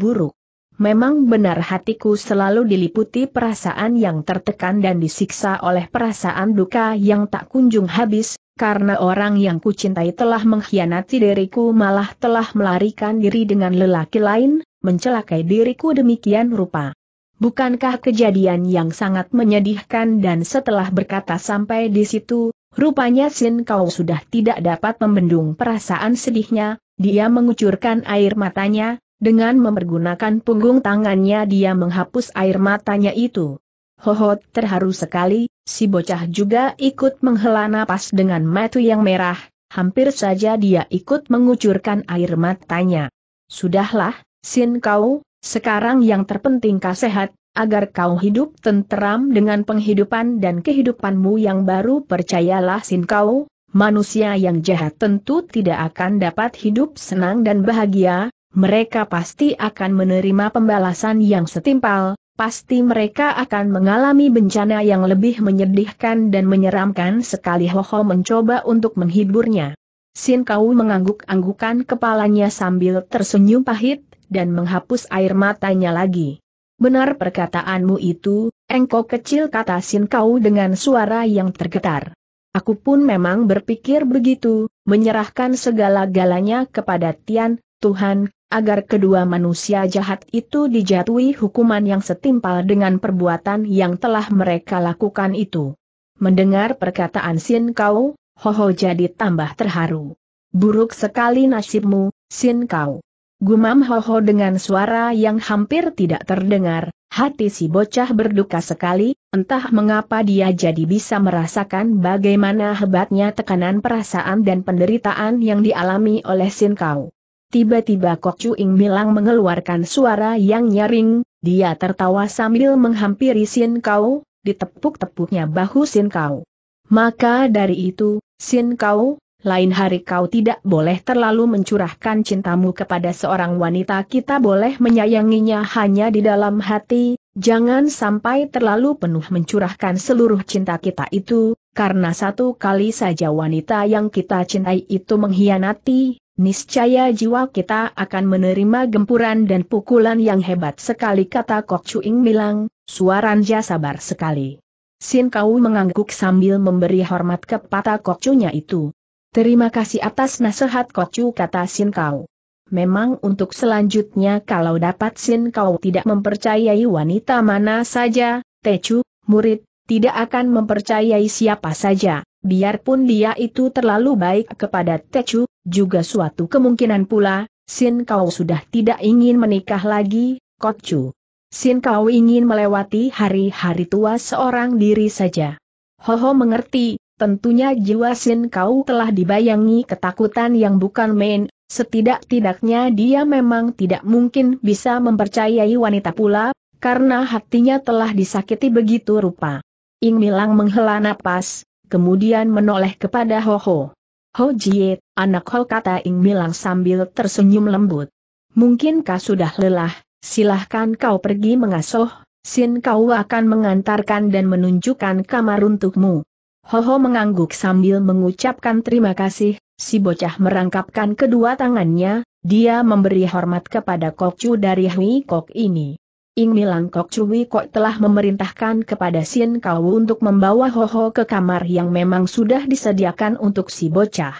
buruk. Memang benar hatiku selalu diliputi perasaan yang tertekan dan disiksa oleh perasaan duka yang tak kunjung habis, karena orang yang kucintai telah mengkhianati diriku malah telah melarikan diri dengan lelaki lain, mencelakai diriku demikian rupa. Bukankah kejadian yang sangat menyedihkan dan setelah berkata sampai di situ, Rupanya Sin Kau sudah tidak dapat membendung perasaan sedihnya, dia mengucurkan air matanya, dengan mempergunakan punggung tangannya dia menghapus air matanya itu. Hohot terharu sekali, si bocah juga ikut menghela napas dengan mata yang merah, hampir saja dia ikut mengucurkan air matanya. Sudahlah, Sin kau, sekarang yang terpenting kau sehat, agar kau hidup tenteram dengan penghidupan dan kehidupanmu yang baru percayalah Sin kau, manusia yang jahat tentu tidak akan dapat hidup senang dan bahagia, mereka pasti akan menerima pembalasan yang setimpal, pasti mereka akan mengalami bencana yang lebih menyedihkan dan menyeramkan sekali ho ho mencoba untuk menghiburnya. Sin Kau mengangguk-anggukan kepalanya sambil tersenyum pahit, dan menghapus air matanya lagi. Benar perkataanmu itu, engkau kecil kata Sin Kau dengan suara yang tergetar. Aku pun memang berpikir begitu, menyerahkan segala-galanya kepada Tian, Tuhan, agar kedua manusia jahat itu dijatuhi hukuman yang setimpal dengan perbuatan yang telah mereka lakukan itu. Mendengar perkataan Sin Kau, Ho Ho jadi tambah terharu. Buruk sekali nasibmu, Sin Kau. Gumam Ho dengan suara yang hampir tidak terdengar, hati si bocah berduka sekali, entah mengapa dia jadi bisa merasakan bagaimana hebatnya tekanan perasaan dan penderitaan yang dialami oleh Sin Kau. Tiba-tiba Kok Ing Milang mengeluarkan suara yang nyaring, dia tertawa sambil menghampiri Sin Kau, ditepuk-tepuknya bahu Sin Kau. Maka dari itu, Sin Kau, lain hari kau tidak boleh terlalu mencurahkan cintamu kepada seorang wanita kita boleh menyayanginya hanya di dalam hati, jangan sampai terlalu penuh mencurahkan seluruh cinta kita itu, karena satu kali saja wanita yang kita cintai itu mengkhianati, Niscaya jiwa kita akan menerima gempuran dan pukulan yang hebat sekali kata Kok Chuing bilang, suaranya sabar sekali. Sin Kau mengangguk sambil memberi hormat kepada Kokcunya itu. Terima kasih atas nasihat Kok Chu kata Sin Kau. Memang untuk selanjutnya kalau dapat Sin Kau tidak mempercayai wanita mana saja, Te Chu, murid, tidak akan mempercayai siapa saja, biarpun dia itu terlalu baik kepada Te Chu. Juga suatu kemungkinan pula, Sin Kau sudah tidak ingin menikah lagi, Kok cu. Sin Kau ingin melewati hari-hari tua seorang diri saja. Ho ho mengerti, tentunya jiwa Sin Kau telah dibayangi ketakutan yang bukan main, setidak-tidaknya dia memang tidak mungkin bisa mempercayai wanita pula, karena hatinya telah disakiti begitu rupa. Ing Milang menghela napas, kemudian menoleh kepada ho ho. Ho Jie, anak Ho kata Ing Milang sambil tersenyum lembut. Mungkin Mungkinkah sudah lelah, silahkan kau pergi mengasuh, Sin kau akan mengantarkan dan menunjukkan kamar untukmu. Ho Ho mengangguk sambil mengucapkan terima kasih, si bocah merangkapkan kedua tangannya, dia memberi hormat kepada Kok Chu dari Hui Kok ini. Ing milangkok Kok Kok telah memerintahkan kepada Sien Kau untuk membawa Ho Ho ke kamar yang memang sudah disediakan untuk si bocah.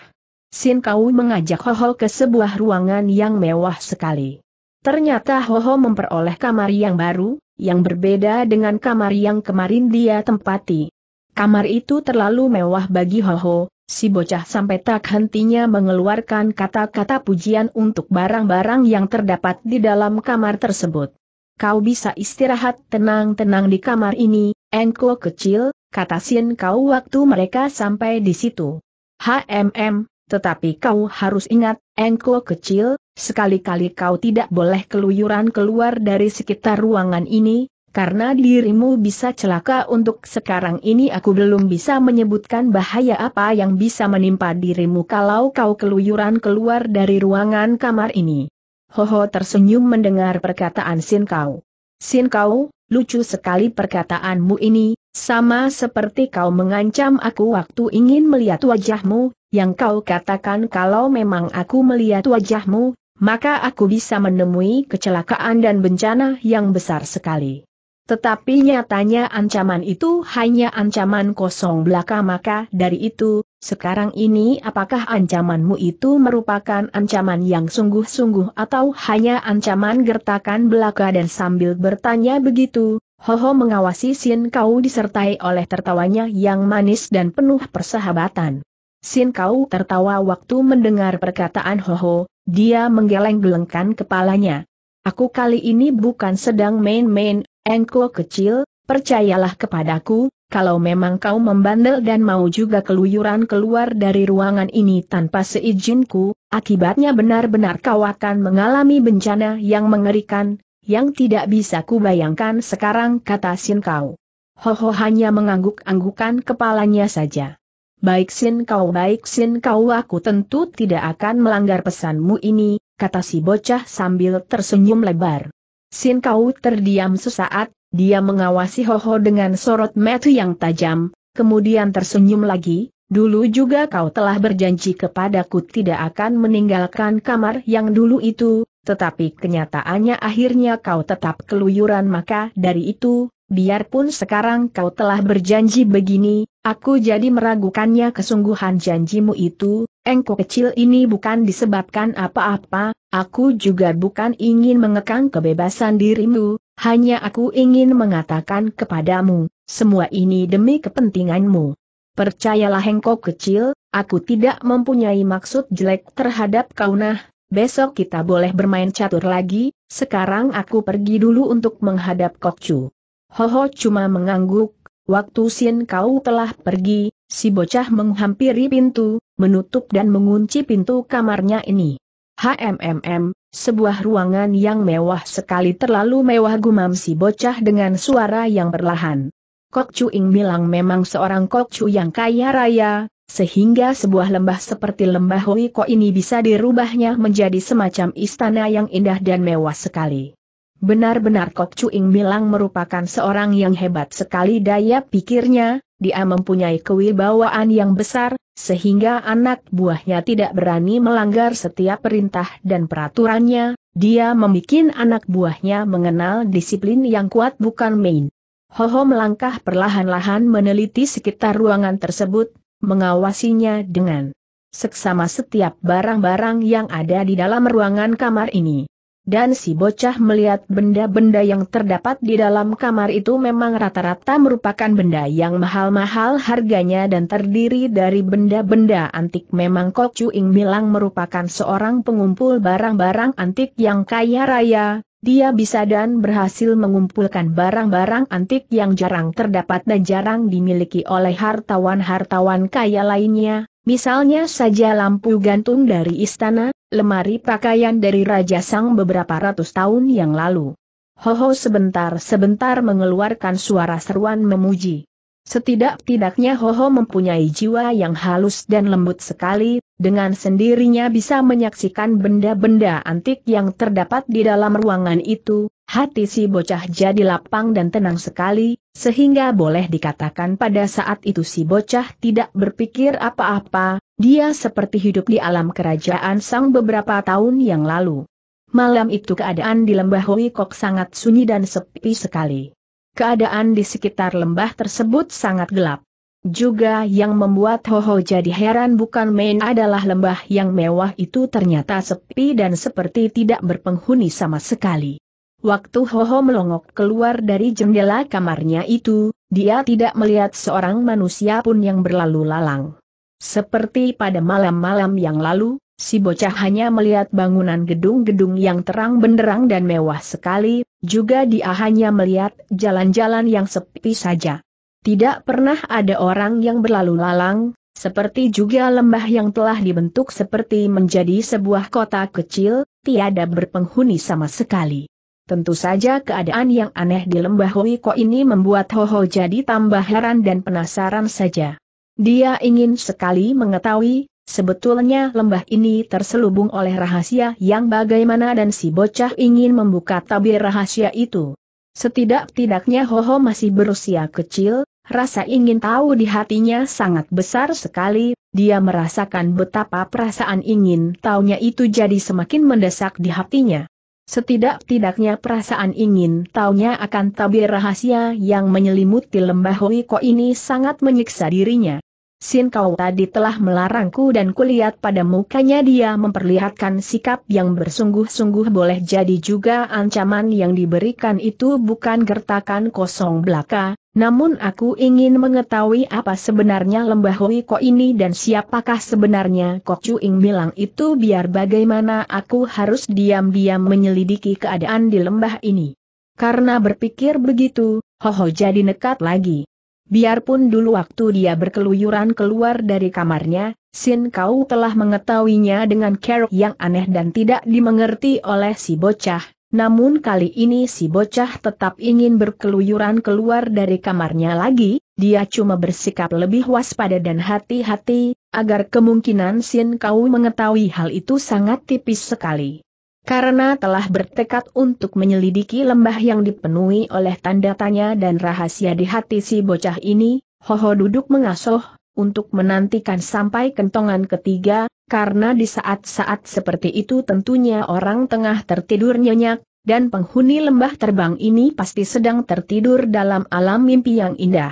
Sien Kau mengajak Ho ke sebuah ruangan yang mewah sekali. Ternyata Ho Ho memperoleh kamar yang baru, yang berbeda dengan kamar yang kemarin dia tempati. Kamar itu terlalu mewah bagi Ho Ho, si bocah sampai tak hentinya mengeluarkan kata-kata pujian untuk barang-barang yang terdapat di dalam kamar tersebut kau bisa istirahat tenang-tenang di kamar ini, engko kecil, kata Sin kau waktu mereka sampai di situ. HMM, tetapi kau harus ingat, engko kecil, sekali-kali kau tidak boleh keluyuran keluar dari sekitar ruangan ini, karena dirimu bisa celaka untuk sekarang ini aku belum bisa menyebutkan bahaya apa yang bisa menimpa dirimu kalau kau keluyuran keluar dari ruangan kamar ini. Hoho tersenyum mendengar perkataan Sin Kau. Sin Kau, lucu sekali perkataanmu ini, sama seperti kau mengancam aku waktu ingin melihat wajahmu, yang kau katakan kalau memang aku melihat wajahmu, maka aku bisa menemui kecelakaan dan bencana yang besar sekali. Tetapi nyatanya ancaman itu hanya ancaman kosong belaka maka dari itu, sekarang ini apakah ancamanmu itu merupakan ancaman yang sungguh-sungguh atau hanya ancaman gertakan belaka dan sambil bertanya begitu, Hoho mengawasi Sin Kau disertai oleh tertawanya yang manis dan penuh persahabatan. Sin Kau tertawa waktu mendengar perkataan Hoho, dia menggeleng-gelengkan kepalanya. Aku kali ini bukan sedang main-main, engko kecil, percayalah kepadaku, kalau memang kau membandel dan mau juga keluyuran keluar dari ruangan ini tanpa seizinku, akibatnya benar-benar kau akan mengalami bencana yang mengerikan, yang tidak bisa kubayangkan sekarang kata Sin Kau. ho, hanya mengangguk-anggukan kepalanya saja. Baik Sin Kau baik Sin Kau aku tentu tidak akan melanggar pesanmu ini, kata si bocah sambil tersenyum lebar. Sin Kau terdiam sesaat, dia mengawasi Hoho dengan sorot mata yang tajam, kemudian tersenyum lagi, dulu juga kau telah berjanji kepadaku tidak akan meninggalkan kamar yang dulu itu, tetapi kenyataannya akhirnya kau tetap keluyuran maka dari itu, biarpun sekarang kau telah berjanji begini, aku jadi meragukannya kesungguhan janjimu itu, engkau kecil ini bukan disebabkan apa-apa, aku juga bukan ingin mengekang kebebasan dirimu, hanya aku ingin mengatakan kepadamu, semua ini demi kepentinganmu. Percayalah hengkok kecil, aku tidak mempunyai maksud jelek terhadap kau nah, besok kita boleh bermain catur lagi, sekarang aku pergi dulu untuk menghadap Kokcu. Hoho cuma mengangguk, waktu Sin kau telah pergi, si bocah menghampiri pintu, menutup dan mengunci pintu kamarnya ini. HMMM, sebuah ruangan yang mewah sekali terlalu mewah gumam si bocah dengan suara yang perlahan. Kok Chu Ing bilang memang seorang Kok Chu yang kaya raya, sehingga sebuah lembah seperti lembah Hui Ko ini bisa dirubahnya menjadi semacam istana yang indah dan mewah sekali. Benar-benar Kok Chu Ing bilang merupakan seorang yang hebat sekali daya pikirnya, dia mempunyai kewibawaan yang besar, sehingga anak buahnya tidak berani melanggar setiap perintah dan peraturannya, dia membuat anak buahnya mengenal disiplin yang kuat bukan main. Hoho melangkah perlahan-lahan meneliti sekitar ruangan tersebut, mengawasinya dengan seksama setiap barang-barang yang ada di dalam ruangan kamar ini dan si bocah melihat benda-benda yang terdapat di dalam kamar itu memang rata-rata merupakan benda yang mahal-mahal harganya dan terdiri dari benda-benda antik memang Kok Chu Ing bilang merupakan seorang pengumpul barang-barang antik yang kaya raya, dia bisa dan berhasil mengumpulkan barang-barang antik yang jarang terdapat dan jarang dimiliki oleh hartawan-hartawan kaya lainnya, misalnya saja lampu gantung dari istana, lemari pakaian dari Raja Sang beberapa ratus tahun yang lalu. Hoho sebentar-sebentar mengeluarkan suara seruan memuji. Setidak-tidaknya Hoho mempunyai jiwa yang halus dan lembut sekali, dengan sendirinya bisa menyaksikan benda-benda antik yang terdapat di dalam ruangan itu, hati si bocah jadi lapang dan tenang sekali, sehingga boleh dikatakan pada saat itu si bocah tidak berpikir apa-apa, dia seperti hidup di alam kerajaan sang beberapa tahun yang lalu. Malam itu keadaan di lembah Huikok sangat sunyi dan sepi sekali. Keadaan di sekitar lembah tersebut sangat gelap. Juga yang membuat Hoho jadi heran bukan main adalah lembah yang mewah itu ternyata sepi dan seperti tidak berpenghuni sama sekali. Waktu Hoho melongok keluar dari jendela kamarnya itu, dia tidak melihat seorang manusia pun yang berlalu lalang. Seperti pada malam-malam yang lalu, si bocah hanya melihat bangunan gedung-gedung yang terang benderang dan mewah sekali, juga dia hanya melihat jalan-jalan yang sepi saja. Tidak pernah ada orang yang berlalu lalang, seperti juga lembah yang telah dibentuk seperti menjadi sebuah kota kecil, tiada berpenghuni sama sekali. Tentu saja keadaan yang aneh di lembah Wiko ini membuat Hoho jadi tambah heran dan penasaran saja. Dia ingin sekali mengetahui, sebetulnya lembah ini terselubung oleh rahasia yang bagaimana dan si bocah ingin membuka tabir rahasia itu. Setidak-tidaknya Hoho masih berusia kecil, Rasa ingin tahu di hatinya sangat besar sekali, dia merasakan betapa perasaan ingin tahunya itu jadi semakin mendesak di hatinya. Setidak-tidaknya perasaan ingin tahunya akan tabir rahasia yang menyelimuti lembah Ko ini sangat menyiksa dirinya. Sin kau tadi telah melarangku dan kulihat pada mukanya dia memperlihatkan sikap yang bersungguh-sungguh boleh jadi juga ancaman yang diberikan itu bukan gertakan kosong belaka, namun aku ingin mengetahui apa sebenarnya lembah Hui Ko ini dan siapakah sebenarnya Kok Cuing bilang itu biar bagaimana aku harus diam-diam menyelidiki keadaan di lembah ini. Karena berpikir begitu, Hoho jadi nekat lagi. Biarpun dulu waktu dia berkeluyuran keluar dari kamarnya, Sin Kau telah mengetahuinya dengan kerok yang aneh dan tidak dimengerti oleh si bocah, namun kali ini si bocah tetap ingin berkeluyuran keluar dari kamarnya lagi, dia cuma bersikap lebih waspada dan hati-hati, agar kemungkinan Sin Kau mengetahui hal itu sangat tipis sekali. Karena telah bertekad untuk menyelidiki lembah yang dipenuhi oleh tanda tanya dan rahasia di hati si bocah ini, Hoho duduk mengasuh, untuk menantikan sampai kentongan ketiga, karena di saat-saat seperti itu tentunya orang tengah tertidur nyenyak, dan penghuni lembah terbang ini pasti sedang tertidur dalam alam mimpi yang indah.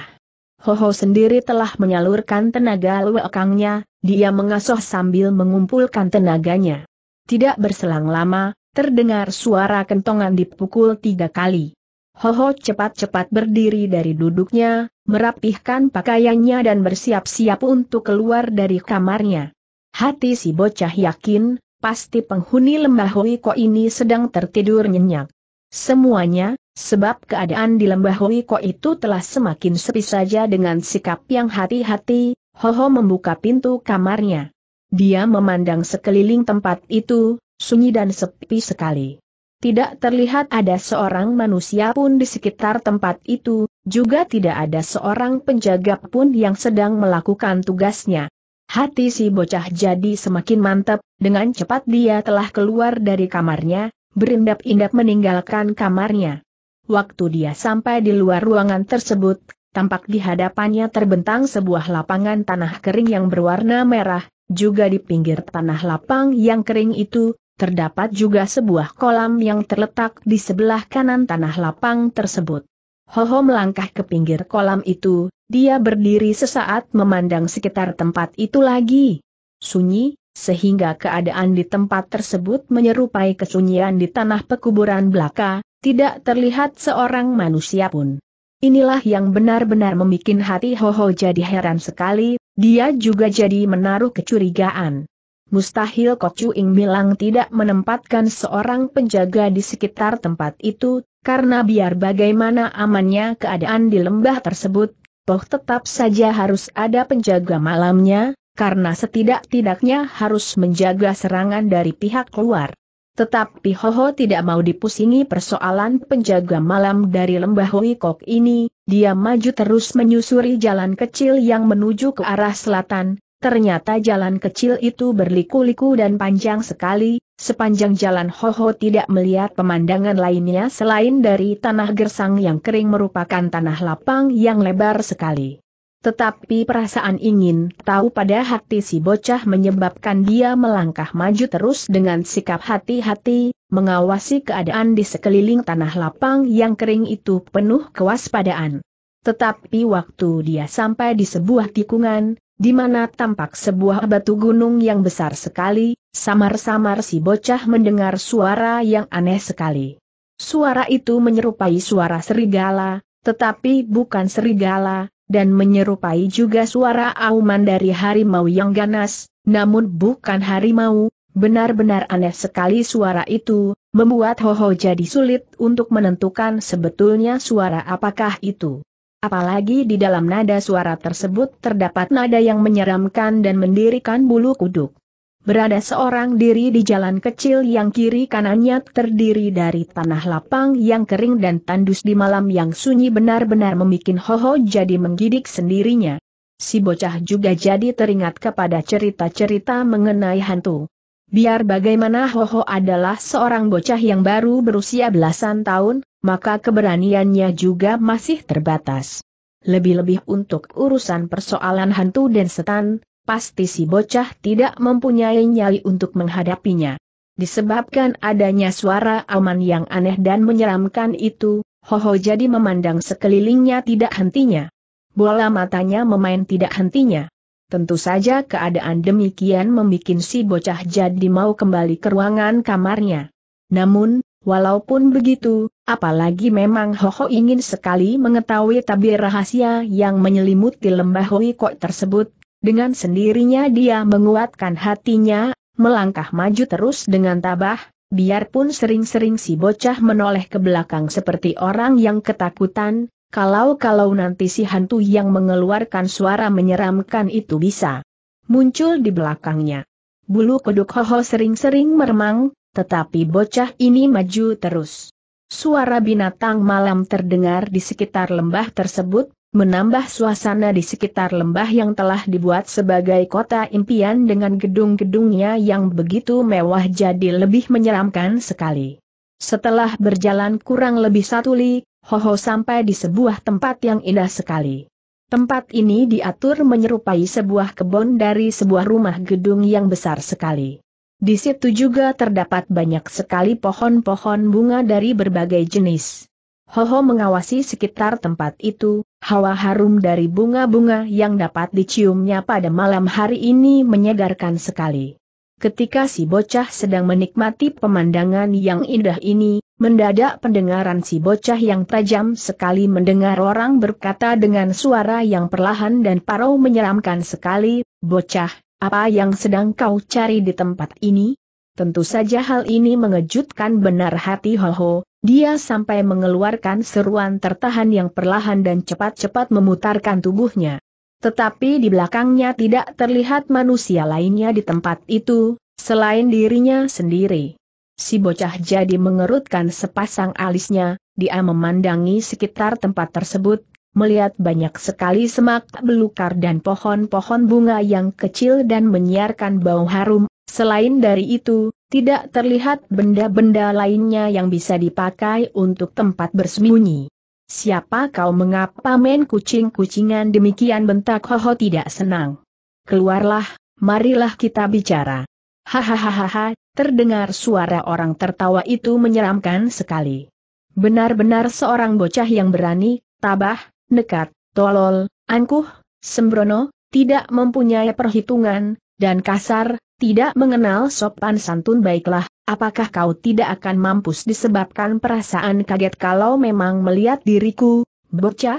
Hoho sendiri telah menyalurkan tenaga lewekangnya. dia mengasuh sambil mengumpulkan tenaganya. Tidak berselang lama, terdengar suara kentongan dipukul tiga kali. Hoho cepat-cepat berdiri dari duduknya, merapihkan pakaiannya dan bersiap-siap untuk keluar dari kamarnya. Hati si bocah yakin, pasti penghuni lembah Ko ini sedang tertidur nyenyak. Semuanya, sebab keadaan di lembah Ko itu telah semakin sepi saja dengan sikap yang hati-hati, Hoho membuka pintu kamarnya. Dia memandang sekeliling tempat itu, sunyi dan sepi sekali. Tidak terlihat ada seorang manusia pun di sekitar tempat itu, juga tidak ada seorang penjaga pun yang sedang melakukan tugasnya. Hati si bocah jadi semakin mantap, dengan cepat dia telah keluar dari kamarnya, berindap-indap meninggalkan kamarnya. Waktu dia sampai di luar ruangan tersebut, tampak di hadapannya terbentang sebuah lapangan tanah kering yang berwarna merah, juga di pinggir tanah lapang yang kering itu, terdapat juga sebuah kolam yang terletak di sebelah kanan tanah lapang tersebut. Hoho melangkah ke pinggir kolam itu, dia berdiri sesaat memandang sekitar tempat itu lagi. Sunyi, sehingga keadaan di tempat tersebut menyerupai kesunyian di tanah pekuburan belaka, tidak terlihat seorang manusia pun. Inilah yang benar-benar membuat hati Hoho jadi heran sekali, dia juga jadi menaruh kecurigaan. Mustahil Kok Chu Ing bilang tidak menempatkan seorang penjaga di sekitar tempat itu, karena biar bagaimana amannya keadaan di lembah tersebut, toh tetap saja harus ada penjaga malamnya, karena setidak-tidaknya harus menjaga serangan dari pihak luar. Tetapi Hoho tidak mau dipusingi persoalan penjaga malam dari lembah Kok ini, dia maju terus menyusuri jalan kecil yang menuju ke arah selatan, ternyata jalan kecil itu berliku-liku dan panjang sekali, sepanjang jalan Hoho tidak melihat pemandangan lainnya selain dari tanah gersang yang kering merupakan tanah lapang yang lebar sekali. Tetapi perasaan ingin tahu pada hati si bocah menyebabkan dia melangkah maju terus dengan sikap hati-hati, mengawasi keadaan di sekeliling tanah lapang yang kering itu penuh kewaspadaan. Tetapi waktu dia sampai di sebuah tikungan, di mana tampak sebuah batu gunung yang besar sekali, samar-samar si bocah mendengar suara yang aneh sekali. Suara itu menyerupai suara serigala, tetapi bukan serigala, dan menyerupai juga suara auman dari harimau yang ganas, namun bukan harimau, benar-benar aneh sekali suara itu, membuat Hoho jadi sulit untuk menentukan sebetulnya suara apakah itu. Apalagi di dalam nada suara tersebut terdapat nada yang menyeramkan dan mendirikan bulu kuduk berada seorang diri di jalan kecil yang kiri kanannya terdiri dari tanah lapang yang kering dan tandus di malam yang sunyi benar-benar memikin Hoho jadi menggidik sendirinya. Si bocah juga jadi teringat kepada cerita-cerita mengenai hantu. Biar bagaimana Hoho adalah seorang bocah yang baru berusia belasan tahun, maka keberaniannya juga masih terbatas. Lebih-lebih untuk urusan persoalan hantu dan setan, pasti si bocah tidak mempunyai nyali untuk menghadapinya. Disebabkan adanya suara aman yang aneh dan menyeramkan itu, Hoho jadi memandang sekelilingnya tidak hentinya. Bola matanya memain tidak hentinya. Tentu saja keadaan demikian membuat si bocah jadi mau kembali ke ruangan kamarnya. Namun, walaupun begitu, apalagi memang Hoho ingin sekali mengetahui tabir rahasia yang menyelimuti lembah Hoi Kok tersebut, dengan sendirinya dia menguatkan hatinya, melangkah maju terus dengan tabah, biarpun sering-sering si bocah menoleh ke belakang seperti orang yang ketakutan, kalau-kalau nanti si hantu yang mengeluarkan suara menyeramkan itu bisa muncul di belakangnya. Bulu kuduk hoho sering-sering meremang, tetapi bocah ini maju terus. Suara binatang malam terdengar di sekitar lembah tersebut, menambah suasana di sekitar lembah yang telah dibuat sebagai kota impian dengan gedung-gedungnya yang begitu mewah jadi lebih menyeramkan sekali. Setelah berjalan kurang lebih satu li, Hoho sampai di sebuah tempat yang indah sekali. Tempat ini diatur menyerupai sebuah kebun dari sebuah rumah gedung yang besar sekali. Di situ juga terdapat banyak sekali pohon-pohon bunga dari berbagai jenis. Hoho mengawasi sekitar tempat itu, Hawa harum dari bunga-bunga yang dapat diciumnya pada malam hari ini menyegarkan sekali. Ketika si bocah sedang menikmati pemandangan yang indah ini, mendadak pendengaran si bocah yang tajam sekali mendengar orang berkata dengan suara yang perlahan dan parau menyeramkan sekali, Bocah, apa yang sedang kau cari di tempat ini? Tentu saja hal ini mengejutkan benar hati Hoho, dia sampai mengeluarkan seruan tertahan yang perlahan dan cepat-cepat memutarkan tubuhnya. Tetapi di belakangnya tidak terlihat manusia lainnya di tempat itu, selain dirinya sendiri. Si bocah jadi mengerutkan sepasang alisnya, dia memandangi sekitar tempat tersebut, melihat banyak sekali semak belukar dan pohon-pohon bunga yang kecil dan menyiarkan bau harum Selain dari itu, tidak terlihat benda-benda lainnya yang bisa dipakai untuk tempat bersembunyi. Siapa kau mengapa main kucing-kucingan demikian bentak Hoho tidak senang. Keluarlah, marilah kita bicara. Hahaha, terdengar suara orang tertawa itu menyeramkan sekali. Benar-benar seorang bocah yang berani, tabah, nekat, tolol, angkuh, sembrono, tidak mempunyai perhitungan, dan kasar, tidak mengenal sopan santun baiklah, apakah kau tidak akan mampus disebabkan perasaan kaget kalau memang melihat diriku, bocah?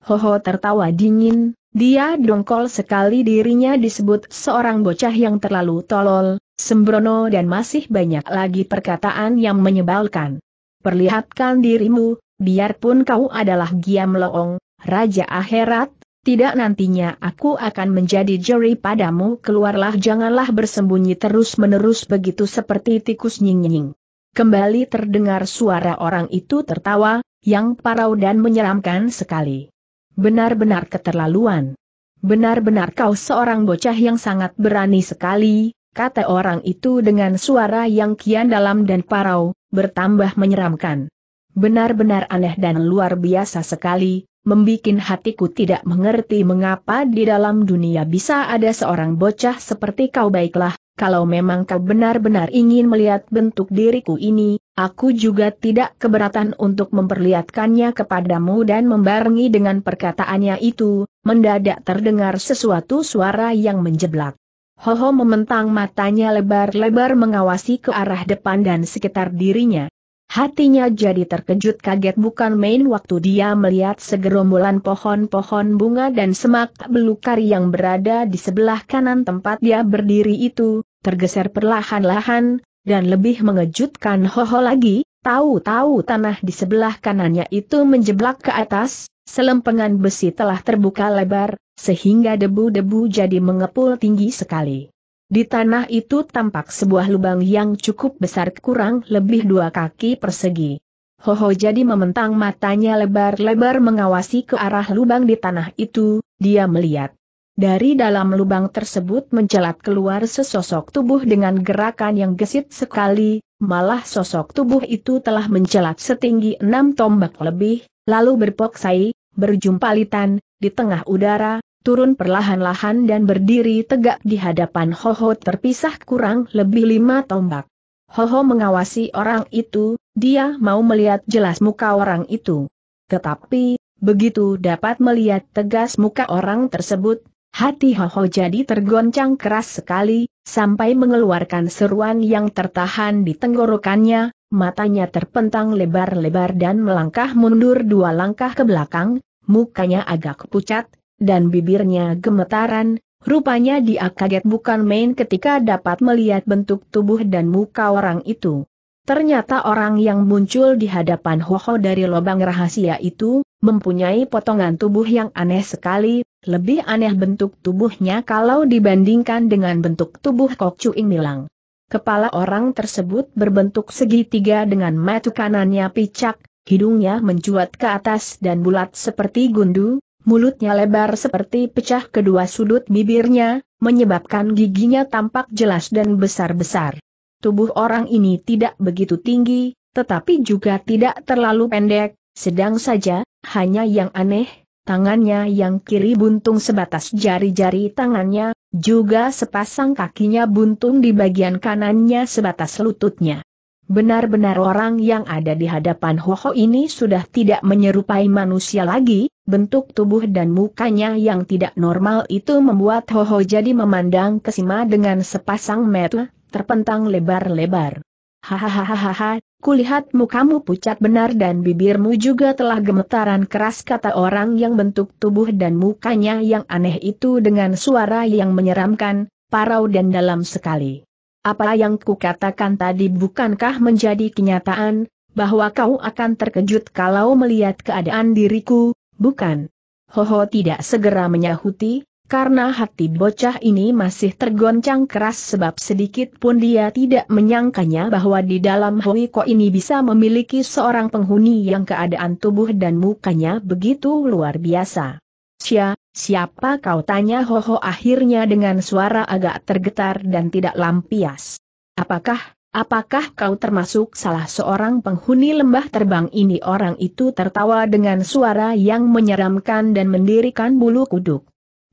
Hoho tertawa dingin, dia dongkol sekali dirinya disebut seorang bocah yang terlalu tolol, sembrono dan masih banyak lagi perkataan yang menyebalkan. Perlihatkan dirimu, biarpun kau adalah Giam Loong, Raja Akhirat, tidak nantinya aku akan menjadi juri padamu keluarlah janganlah bersembunyi terus-menerus begitu seperti tikus nying-nying. Kembali terdengar suara orang itu tertawa, yang parau dan menyeramkan sekali. Benar-benar keterlaluan. Benar-benar kau seorang bocah yang sangat berani sekali, kata orang itu dengan suara yang kian dalam dan parau, bertambah menyeramkan. Benar-benar aneh dan luar biasa sekali, membikin hatiku tidak mengerti mengapa di dalam dunia bisa ada seorang bocah seperti kau baiklah, kalau memang kau benar-benar ingin melihat bentuk diriku ini, aku juga tidak keberatan untuk memperlihatkannya kepadamu dan membarengi dengan perkataannya itu, mendadak terdengar sesuatu suara yang menjeblak. Hoho mementang matanya lebar-lebar mengawasi ke arah depan dan sekitar dirinya. Hatinya jadi terkejut kaget bukan main waktu dia melihat segerombolan pohon-pohon bunga dan semak belukar yang berada di sebelah kanan tempat dia berdiri itu, tergeser perlahan-lahan, dan lebih mengejutkan Hoho lagi, tahu-tahu tanah di sebelah kanannya itu menjeblak ke atas, selempengan besi telah terbuka lebar, sehingga debu-debu jadi mengepul tinggi sekali. Di tanah itu tampak sebuah lubang yang cukup besar kurang lebih dua kaki persegi. Hoho jadi mementang matanya lebar-lebar mengawasi ke arah lubang di tanah itu, dia melihat. Dari dalam lubang tersebut mencelat keluar sesosok tubuh dengan gerakan yang gesit sekali, malah sosok tubuh itu telah mencelat setinggi enam tombak lebih, lalu berpoksai, berjumpalitan, di tengah udara, turun perlahan-lahan dan berdiri tegak di hadapan Hoho terpisah kurang lebih lima tombak. Hoho mengawasi orang itu, dia mau melihat jelas muka orang itu. Tetapi, begitu dapat melihat tegas muka orang tersebut, hati Hoho jadi tergoncang keras sekali, sampai mengeluarkan seruan yang tertahan di tenggorokannya, matanya terpentang lebar-lebar dan melangkah mundur dua langkah ke belakang, mukanya agak pucat, dan bibirnya gemetaran, rupanya dia kaget bukan main ketika dapat melihat bentuk tubuh dan muka orang itu. Ternyata orang yang muncul di hadapan Hoho dari lubang rahasia itu, mempunyai potongan tubuh yang aneh sekali, lebih aneh bentuk tubuhnya kalau dibandingkan dengan bentuk tubuh Kok Chu Ing Milang. Kepala orang tersebut berbentuk segitiga dengan mata kanannya picak, hidungnya mencuat ke atas dan bulat seperti gundu, mulutnya lebar seperti pecah kedua sudut bibirnya, menyebabkan giginya tampak jelas dan besar-besar. Tubuh orang ini tidak begitu tinggi, tetapi juga tidak terlalu pendek, sedang saja, hanya yang aneh, tangannya yang kiri buntung sebatas jari-jari tangannya, juga sepasang kakinya buntung di bagian kanannya sebatas lututnya. Benar-benar orang yang ada di hadapan Hoho ini sudah tidak menyerupai manusia lagi, Bentuk tubuh dan mukanya yang tidak normal itu membuat Hoho jadi memandang ke Sima dengan sepasang mata, terpentang lebar-lebar. Hahaha, kulihat mukamu pucat benar dan bibirmu juga telah gemetaran keras kata orang yang bentuk tubuh dan mukanya yang aneh itu dengan suara yang menyeramkan, parau dan dalam sekali. Apa yang kukatakan tadi bukankah menjadi kenyataan, bahwa kau akan terkejut kalau melihat keadaan diriku, bukan? Hoho tidak segera menyahuti, karena hati bocah ini masih tergoncang keras sebab sedikit pun dia tidak menyangkanya bahwa di dalam Hoi Ko ini bisa memiliki seorang penghuni yang keadaan tubuh dan mukanya begitu luar biasa. Sia, siapa kau tanya Hoho akhirnya dengan suara agak tergetar dan tidak lampias. Apakah Apakah kau termasuk salah seorang penghuni lembah terbang ini? Orang itu tertawa dengan suara yang menyeramkan dan mendirikan bulu kuduk.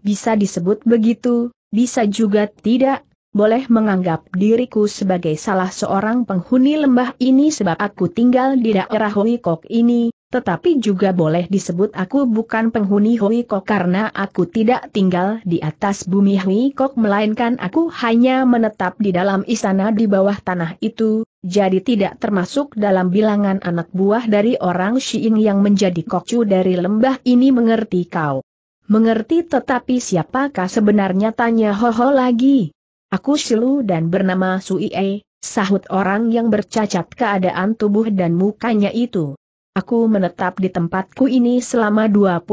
Bisa disebut begitu, bisa juga tidak, boleh menganggap diriku sebagai salah seorang penghuni lembah ini sebab aku tinggal di daerah Huikok ini, tetapi juga boleh disebut aku bukan penghuni Hui Kok karena aku tidak tinggal di atas bumi Hui Kok melainkan aku hanya menetap di dalam istana di bawah tanah itu, jadi tidak termasuk dalam bilangan anak buah dari orang Shiing yang menjadi kokcu dari lembah ini mengerti kau. Mengerti tetapi siapakah sebenarnya tanya Ho Ho lagi. Aku Silu dan bernama Sui E, sahut orang yang bercacat keadaan tubuh dan mukanya itu. Aku menetap di tempatku ini selama 25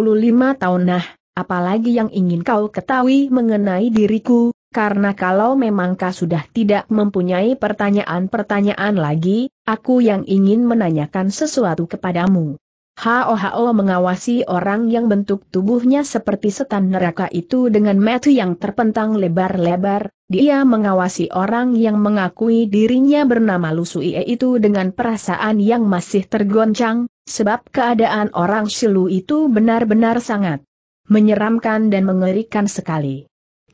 tahun nah, apalagi yang ingin kau ketahui mengenai diriku, karena kalau memang kau sudah tidak mempunyai pertanyaan-pertanyaan lagi, aku yang ingin menanyakan sesuatu kepadamu. HOHO mengawasi orang yang bentuk tubuhnya seperti setan neraka itu dengan metu yang terpentang lebar-lebar, dia mengawasi orang yang mengakui dirinya bernama Lusui itu dengan perasaan yang masih tergoncang, Sebab keadaan orang Silu itu benar-benar sangat menyeramkan dan mengerikan sekali.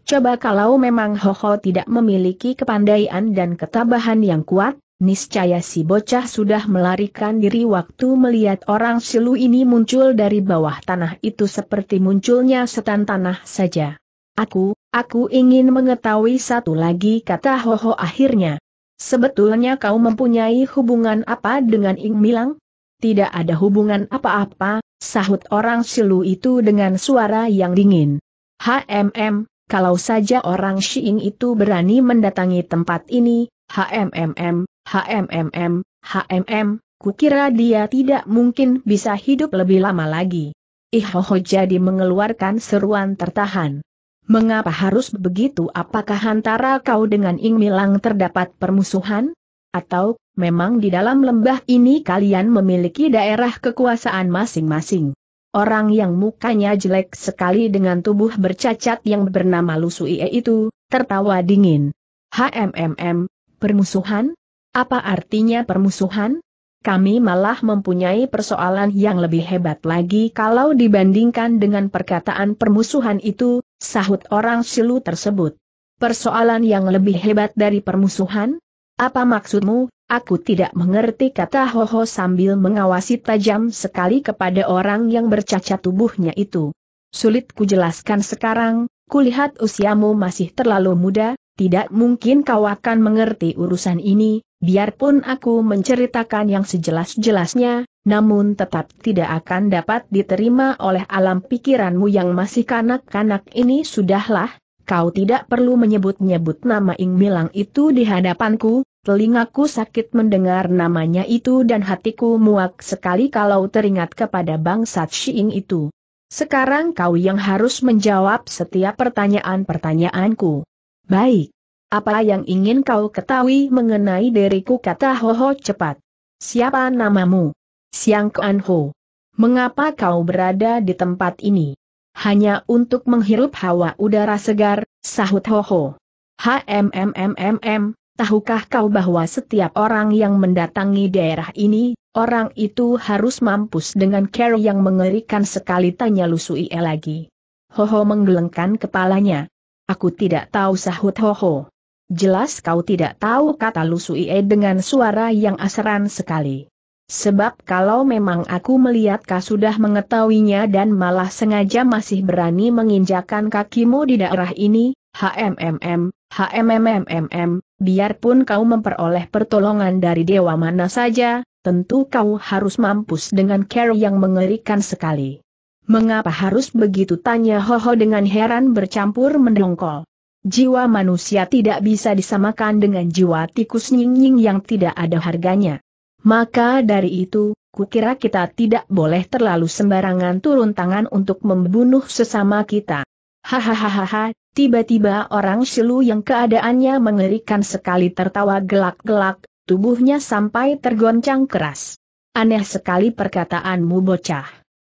Coba kalau memang Hoho tidak memiliki kepandaian dan ketabahan yang kuat, niscaya si bocah sudah melarikan diri waktu melihat orang Silu ini muncul dari bawah tanah itu seperti munculnya setan tanah saja. Aku, aku ingin mengetahui satu lagi kata Hoho akhirnya. Sebetulnya kau mempunyai hubungan apa dengan Ing Milang? Tidak ada hubungan apa-apa, sahut orang silu itu dengan suara yang dingin. HMM, kalau saja orang shiing itu berani mendatangi tempat ini, HMMM, HMMM, HMM, kukira dia tidak mungkin bisa hidup lebih lama lagi. Ihoho jadi mengeluarkan seruan tertahan. Mengapa harus begitu apakah antara kau dengan Ing Milang terdapat permusuhan? Atau memang di dalam lembah ini kalian memiliki daerah kekuasaan masing-masing. Orang yang mukanya jelek sekali dengan tubuh bercacat yang bernama Lusuie itu, tertawa dingin. HMMM, permusuhan? Apa artinya permusuhan? Kami malah mempunyai persoalan yang lebih hebat lagi kalau dibandingkan dengan perkataan permusuhan itu, sahut orang silu tersebut. Persoalan yang lebih hebat dari permusuhan? Apa maksudmu, Aku tidak mengerti kata Hoho sambil mengawasi tajam sekali kepada orang yang bercacat tubuhnya itu. Sulit ku jelaskan sekarang, kulihat usiamu masih terlalu muda, tidak mungkin kau akan mengerti urusan ini, biarpun aku menceritakan yang sejelas-jelasnya, namun tetap tidak akan dapat diterima oleh alam pikiranmu yang masih kanak-kanak ini sudahlah, Kau tidak perlu menyebut-nyebut nama Ing Milang itu di hadapanku, telingaku sakit mendengar namanya itu dan hatiku muak sekali kalau teringat kepada bangsat Shihing itu. Sekarang kau yang harus menjawab setiap pertanyaan-pertanyaanku. Baik. Apa yang ingin kau ketahui mengenai diriku kata Hoho cepat. Siapa namamu? Siang Kuan Ho. Mengapa kau berada di tempat ini? Hanya untuk menghirup hawa udara segar, sahut Hoho. HMMMMM, tahukah kau bahwa setiap orang yang mendatangi daerah ini, orang itu harus mampus dengan care yang mengerikan sekali tanya Lusuie lagi. Hoho menggelengkan kepalanya. Aku tidak tahu sahut Hoho. Jelas kau tidak tahu kata Lusuie dengan suara yang asaran sekali. Sebab kalau memang aku melihat kau sudah mengetahuinya dan malah sengaja masih berani menginjakan kakimu di daerah ini, HMMM, HMMMMM, biarpun kau memperoleh pertolongan dari dewa mana saja, tentu kau harus mampus dengan cara yang mengerikan sekali. Mengapa harus begitu tanya Hoho dengan heran bercampur mendongkol. Jiwa manusia tidak bisa disamakan dengan jiwa tikus nying-nying yang tidak ada harganya. Maka dari itu, kukira kita tidak boleh terlalu sembarangan turun tangan untuk membunuh sesama kita. Hahaha, tiba-tiba orang Silu yang keadaannya mengerikan sekali tertawa gelak-gelak, tubuhnya sampai tergoncang keras. Aneh sekali perkataanmu bocah.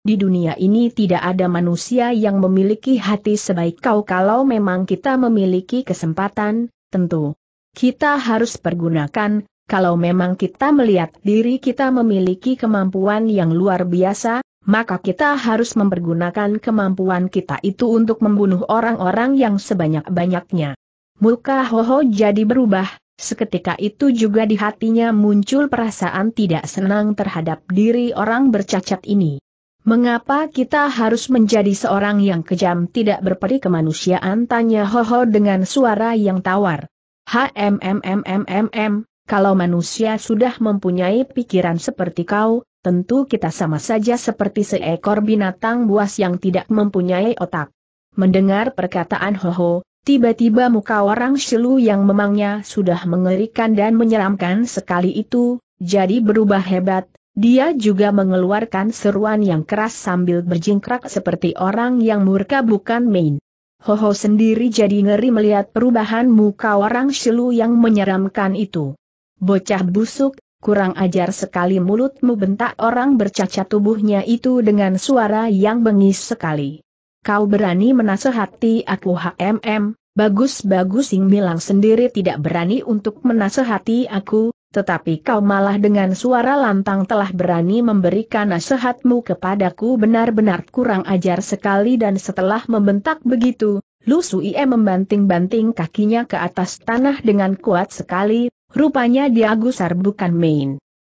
Di dunia ini tidak ada manusia yang memiliki hati sebaik kau kalau memang kita memiliki kesempatan, tentu. Kita harus pergunakan, kalau memang kita melihat diri kita memiliki kemampuan yang luar biasa, maka kita harus mempergunakan kemampuan kita itu untuk membunuh orang-orang yang sebanyak-banyaknya. Muka Hoho jadi berubah, seketika itu juga di hatinya muncul perasaan tidak senang terhadap diri orang bercacat ini. Mengapa kita harus menjadi seorang yang kejam tidak berperi kemanusiaan? Tanya Hoho dengan suara yang tawar. HMMMMMM, kalau manusia sudah mempunyai pikiran seperti kau, tentu kita sama saja seperti seekor binatang buas yang tidak mempunyai otak. Mendengar perkataan Hoho, tiba-tiba muka orang Shilu yang memangnya sudah mengerikan dan menyeramkan sekali itu, jadi berubah hebat, dia juga mengeluarkan seruan yang keras sambil berjingkrak seperti orang yang murka bukan main. Hoho sendiri jadi ngeri melihat perubahan muka orang Shilu yang menyeramkan itu. Bocah busuk, kurang ajar sekali mulutmu bentak orang bercacat tubuhnya itu dengan suara yang bengis sekali. Kau berani menasehati aku HMM, bagus-bagus Sing bilang sendiri tidak berani untuk menasehati aku, tetapi kau malah dengan suara lantang telah berani memberikan nasihatmu kepadaku benar-benar kurang ajar sekali dan setelah membentak begitu, Lu Suie membanting-banting kakinya ke atas tanah dengan kuat sekali, Rupanya dia gusar bukan main.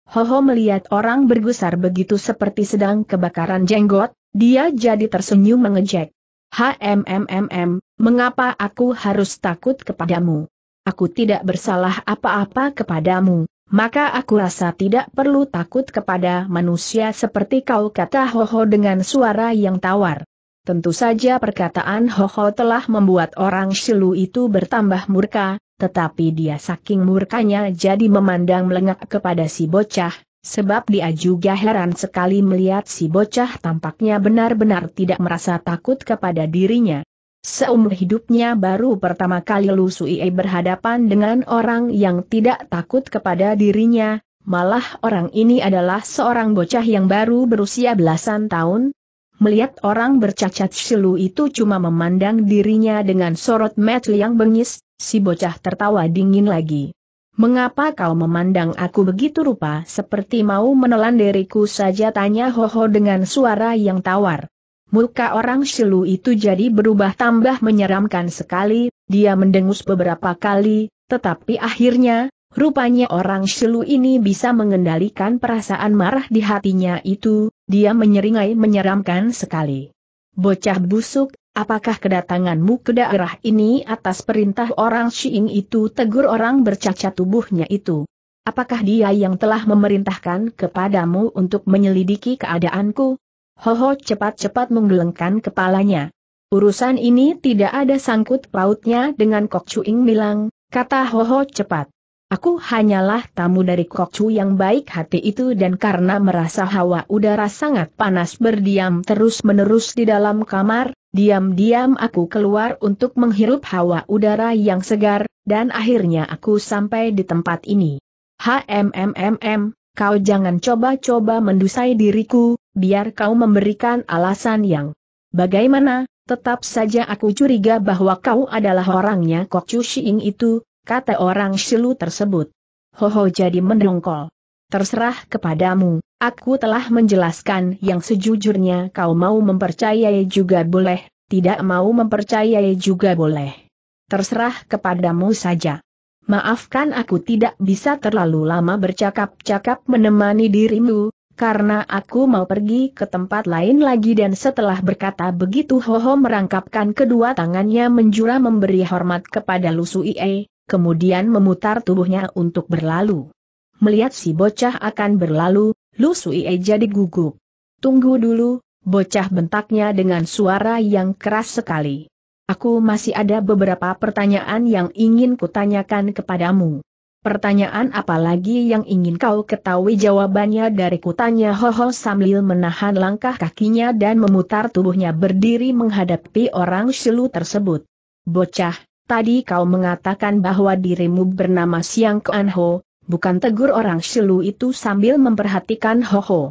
Hoho melihat orang bergusar begitu seperti sedang kebakaran jenggot, dia jadi tersenyum mengejek. HMMMM, mengapa aku harus takut kepadamu? Aku tidak bersalah apa-apa kepadamu, maka aku rasa tidak perlu takut kepada manusia seperti kau kata Hoho dengan suara yang tawar. Tentu saja perkataan Hoho telah membuat orang silu itu bertambah murka, tetapi dia saking murkanya jadi memandang melengak kepada si bocah, sebab dia juga heran sekali melihat si bocah tampaknya benar-benar tidak merasa takut kepada dirinya. Seumur hidupnya baru pertama kali Lu Sui berhadapan dengan orang yang tidak takut kepada dirinya, malah orang ini adalah seorang bocah yang baru berusia belasan tahun, melihat orang bercacat silu itu cuma memandang dirinya dengan sorot mata yang bengis, si bocah tertawa dingin lagi. Mengapa kau memandang aku begitu rupa seperti mau menelan diriku saja tanya Hoho dengan suara yang tawar. Muka orang silu itu jadi berubah tambah menyeramkan sekali, dia mendengus beberapa kali, tetapi akhirnya, Rupanya orang Shilu ini bisa mengendalikan perasaan marah di hatinya itu, dia menyeringai menyeramkan sekali. Bocah busuk, apakah kedatanganmu ke daerah ini atas perintah orang Shiing itu tegur orang bercacat tubuhnya itu? Apakah dia yang telah memerintahkan kepadamu untuk menyelidiki keadaanku? Hoho cepat-cepat menggelengkan kepalanya. Urusan ini tidak ada sangkut pautnya dengan Kok Cuing bilang, kata Hoho cepat. Aku hanyalah tamu dari Kokcu yang baik hati itu dan karena merasa hawa udara sangat panas berdiam terus-menerus di dalam kamar, diam-diam aku keluar untuk menghirup hawa udara yang segar, dan akhirnya aku sampai di tempat ini. HMMMM, kau jangan coba-coba mendusai diriku, biar kau memberikan alasan yang bagaimana, tetap saja aku curiga bahwa kau adalah orangnya Kokcu Shiing itu, kata orang silu tersebut. Hoho jadi mendongkol. Terserah kepadamu, aku telah menjelaskan yang sejujurnya kau mau mempercayai juga boleh, tidak mau mempercayai juga boleh. Terserah kepadamu saja. Maafkan aku tidak bisa terlalu lama bercakap-cakap menemani dirimu, karena aku mau pergi ke tempat lain lagi dan setelah berkata begitu Hoho merangkapkan kedua tangannya menjura memberi hormat kepada Lusu Ie, kemudian memutar tubuhnya untuk berlalu. Melihat si bocah akan berlalu, Lu Sui e jadi gugup. Tunggu dulu, bocah bentaknya dengan suara yang keras sekali. Aku masih ada beberapa pertanyaan yang ingin kutanyakan kepadamu. Pertanyaan apa lagi yang ingin kau ketahui jawabannya dari kutanya ho ho, sambil menahan langkah kakinya dan memutar tubuhnya berdiri menghadapi orang selu tersebut. Bocah, Tadi kau mengatakan bahwa dirimu bernama Siang Kuan Ho, bukan tegur orang Shilu itu sambil memperhatikan Ho Ho.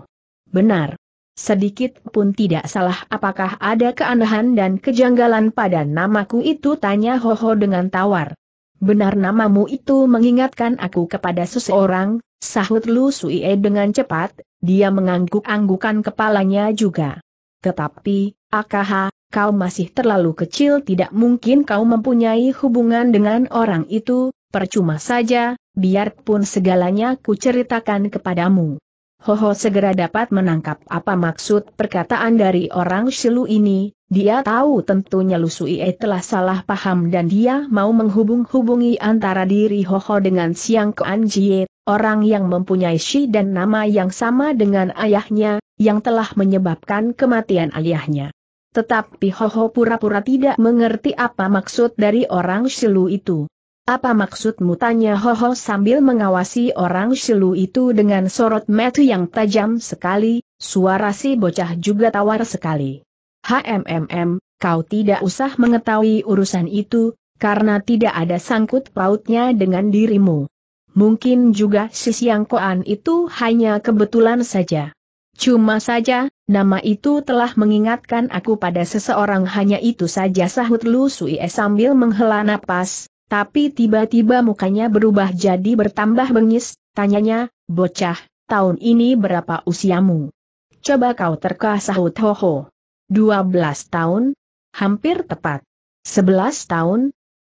Benar. Sedikit pun tidak salah apakah ada keanehan dan kejanggalan pada namaku itu tanya Ho Ho dengan tawar. Benar namamu itu mengingatkan aku kepada seseorang, sahut Lu Sui e dengan cepat, dia mengangguk-anggukan kepalanya juga. Tetapi, Akaha, kau masih terlalu kecil tidak mungkin kau mempunyai hubungan dengan orang itu, percuma saja, biarpun segalanya ku ceritakan kepadamu. Hoho segera dapat menangkap apa maksud perkataan dari orang Shilu ini, dia tahu tentunya Lusui e telah salah paham dan dia mau menghubung-hubungi antara diri Hoho dengan Siang Kuan Jie, orang yang mempunyai Shi dan nama yang sama dengan ayahnya, yang telah menyebabkan kematian ayahnya. Tetapi Hoho pura-pura tidak mengerti apa maksud dari orang Shilu itu. Apa maksudmu tanya Hoho sambil mengawasi orang Shilu itu dengan sorot mata yang tajam sekali, suara si bocah juga tawar sekali. HMMM, kau tidak usah mengetahui urusan itu, karena tidak ada sangkut pautnya dengan dirimu. Mungkin juga si Siang Koan itu hanya kebetulan saja. Cuma saja, Nama itu telah mengingatkan aku pada seseorang hanya itu saja sahut Lu Sui e sambil menghela napas, tapi tiba-tiba mukanya berubah jadi bertambah bengis, tanyanya, bocah, tahun ini berapa usiamu? Coba kau terka sahut Ho. 12 tahun? Hampir tepat. 11 tahun?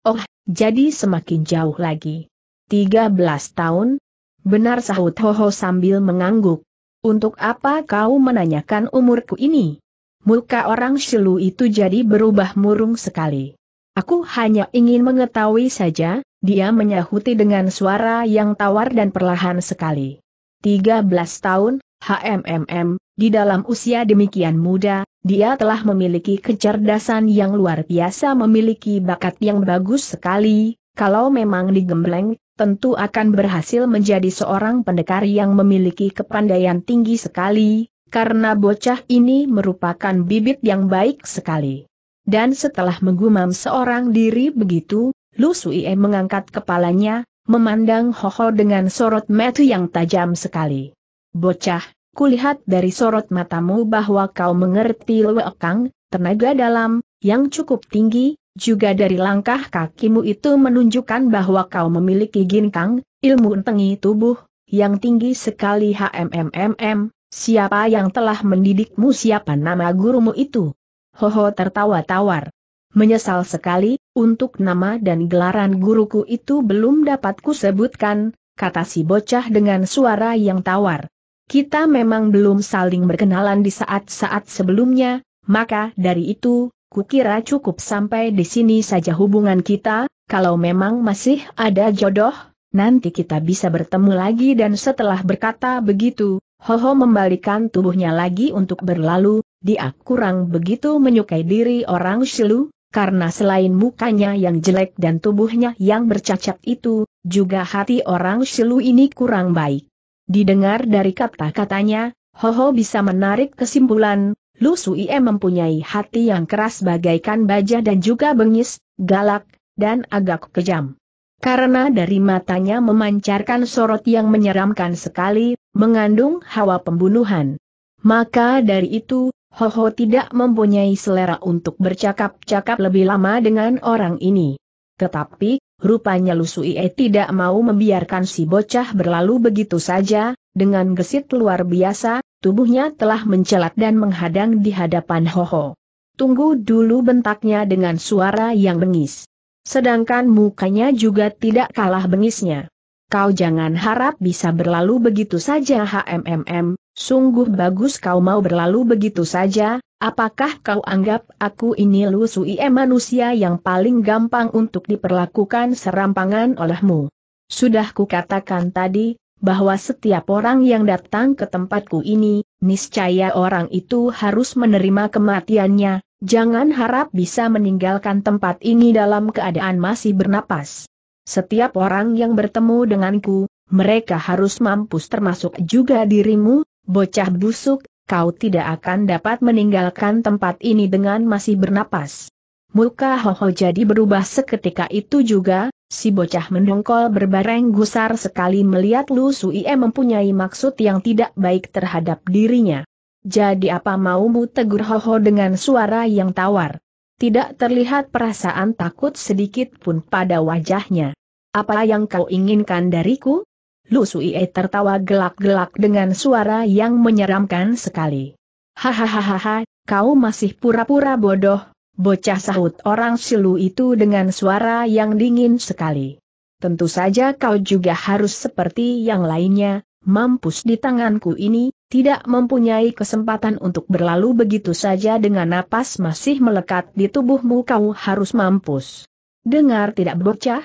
Oh, jadi semakin jauh lagi. 13 tahun? Benar sahut Hoho sambil mengangguk. Untuk apa kau menanyakan umurku ini? Muka orang Shilu itu jadi berubah murung sekali. Aku hanya ingin mengetahui saja, dia menyahuti dengan suara yang tawar dan perlahan sekali. 13 tahun, HMMM, di dalam usia demikian muda, dia telah memiliki kecerdasan yang luar biasa memiliki bakat yang bagus sekali, kalau memang digembleng, tentu akan berhasil menjadi seorang pendekar yang memiliki kepandaian tinggi sekali, karena bocah ini merupakan bibit yang baik sekali. Dan setelah menggumam seorang diri begitu, Lu Suie mengangkat kepalanya, memandang Hoho dengan sorot mata yang tajam sekali. Bocah, kulihat dari sorot matamu bahwa kau mengerti Lu Kang, tenaga dalam, yang cukup tinggi, juga dari langkah kakimu itu menunjukkan bahwa kau memiliki ginkang, ilmu entengi tubuh, yang tinggi sekali HMMMM, siapa yang telah mendidikmu siapa nama gurumu itu? Hoho tertawa tawar. Menyesal sekali, untuk nama dan gelaran guruku itu belum dapat kusebutkan, kata si bocah dengan suara yang tawar. Kita memang belum saling berkenalan di saat-saat sebelumnya, maka dari itu, Kukira cukup sampai di sini saja hubungan kita, kalau memang masih ada jodoh, nanti kita bisa bertemu lagi dan setelah berkata begitu, Hoho membalikan tubuhnya lagi untuk berlalu, dia kurang begitu menyukai diri orang Shilu, karena selain mukanya yang jelek dan tubuhnya yang bercacat itu, juga hati orang Shilu ini kurang baik. Didengar dari kata-katanya, Hoho bisa menarik kesimpulan, Lu Sui E mempunyai hati yang keras bagaikan baja dan juga bengis, galak, dan agak kejam. Karena dari matanya memancarkan sorot yang menyeramkan sekali, mengandung hawa pembunuhan. Maka dari itu, Hoho tidak mempunyai selera untuk bercakap-cakap lebih lama dengan orang ini. Tetapi, rupanya Lu Sui E tidak mau membiarkan si bocah berlalu begitu saja, dengan gesit luar biasa, Tubuhnya telah mencelat dan menghadang di hadapan Ho. Tunggu dulu bentaknya dengan suara yang bengis. Sedangkan mukanya juga tidak kalah bengisnya. Kau jangan harap bisa berlalu begitu saja HMMM, sungguh bagus kau mau berlalu begitu saja, apakah kau anggap aku ini lusui manusia yang paling gampang untuk diperlakukan serampangan olehmu? Sudah kukatakan tadi, bahwa setiap orang yang datang ke tempatku ini, niscaya orang itu harus menerima kematiannya, jangan harap bisa meninggalkan tempat ini dalam keadaan masih bernapas. Setiap orang yang bertemu denganku, mereka harus mampus termasuk juga dirimu, bocah busuk, kau tidak akan dapat meninggalkan tempat ini dengan masih bernapas. Muka Hoho jadi berubah seketika itu juga, Si bocah mendongkol berbareng gusar sekali melihat Lu Suie mempunyai maksud yang tidak baik terhadap dirinya. Jadi apa maumu tegur Hoho dengan suara yang tawar? Tidak terlihat perasaan takut sedikit pun pada wajahnya. Apa yang kau inginkan dariku? Lu Suie tertawa gelak-gelak dengan suara yang menyeramkan sekali. Hahaha, kau masih pura-pura bodoh, Bocah sahut orang silu itu dengan suara yang dingin sekali. Tentu saja kau juga harus seperti yang lainnya, mampus di tanganku ini, tidak mempunyai kesempatan untuk berlalu begitu saja dengan napas masih melekat di tubuhmu kau harus mampus. Dengar tidak bocah?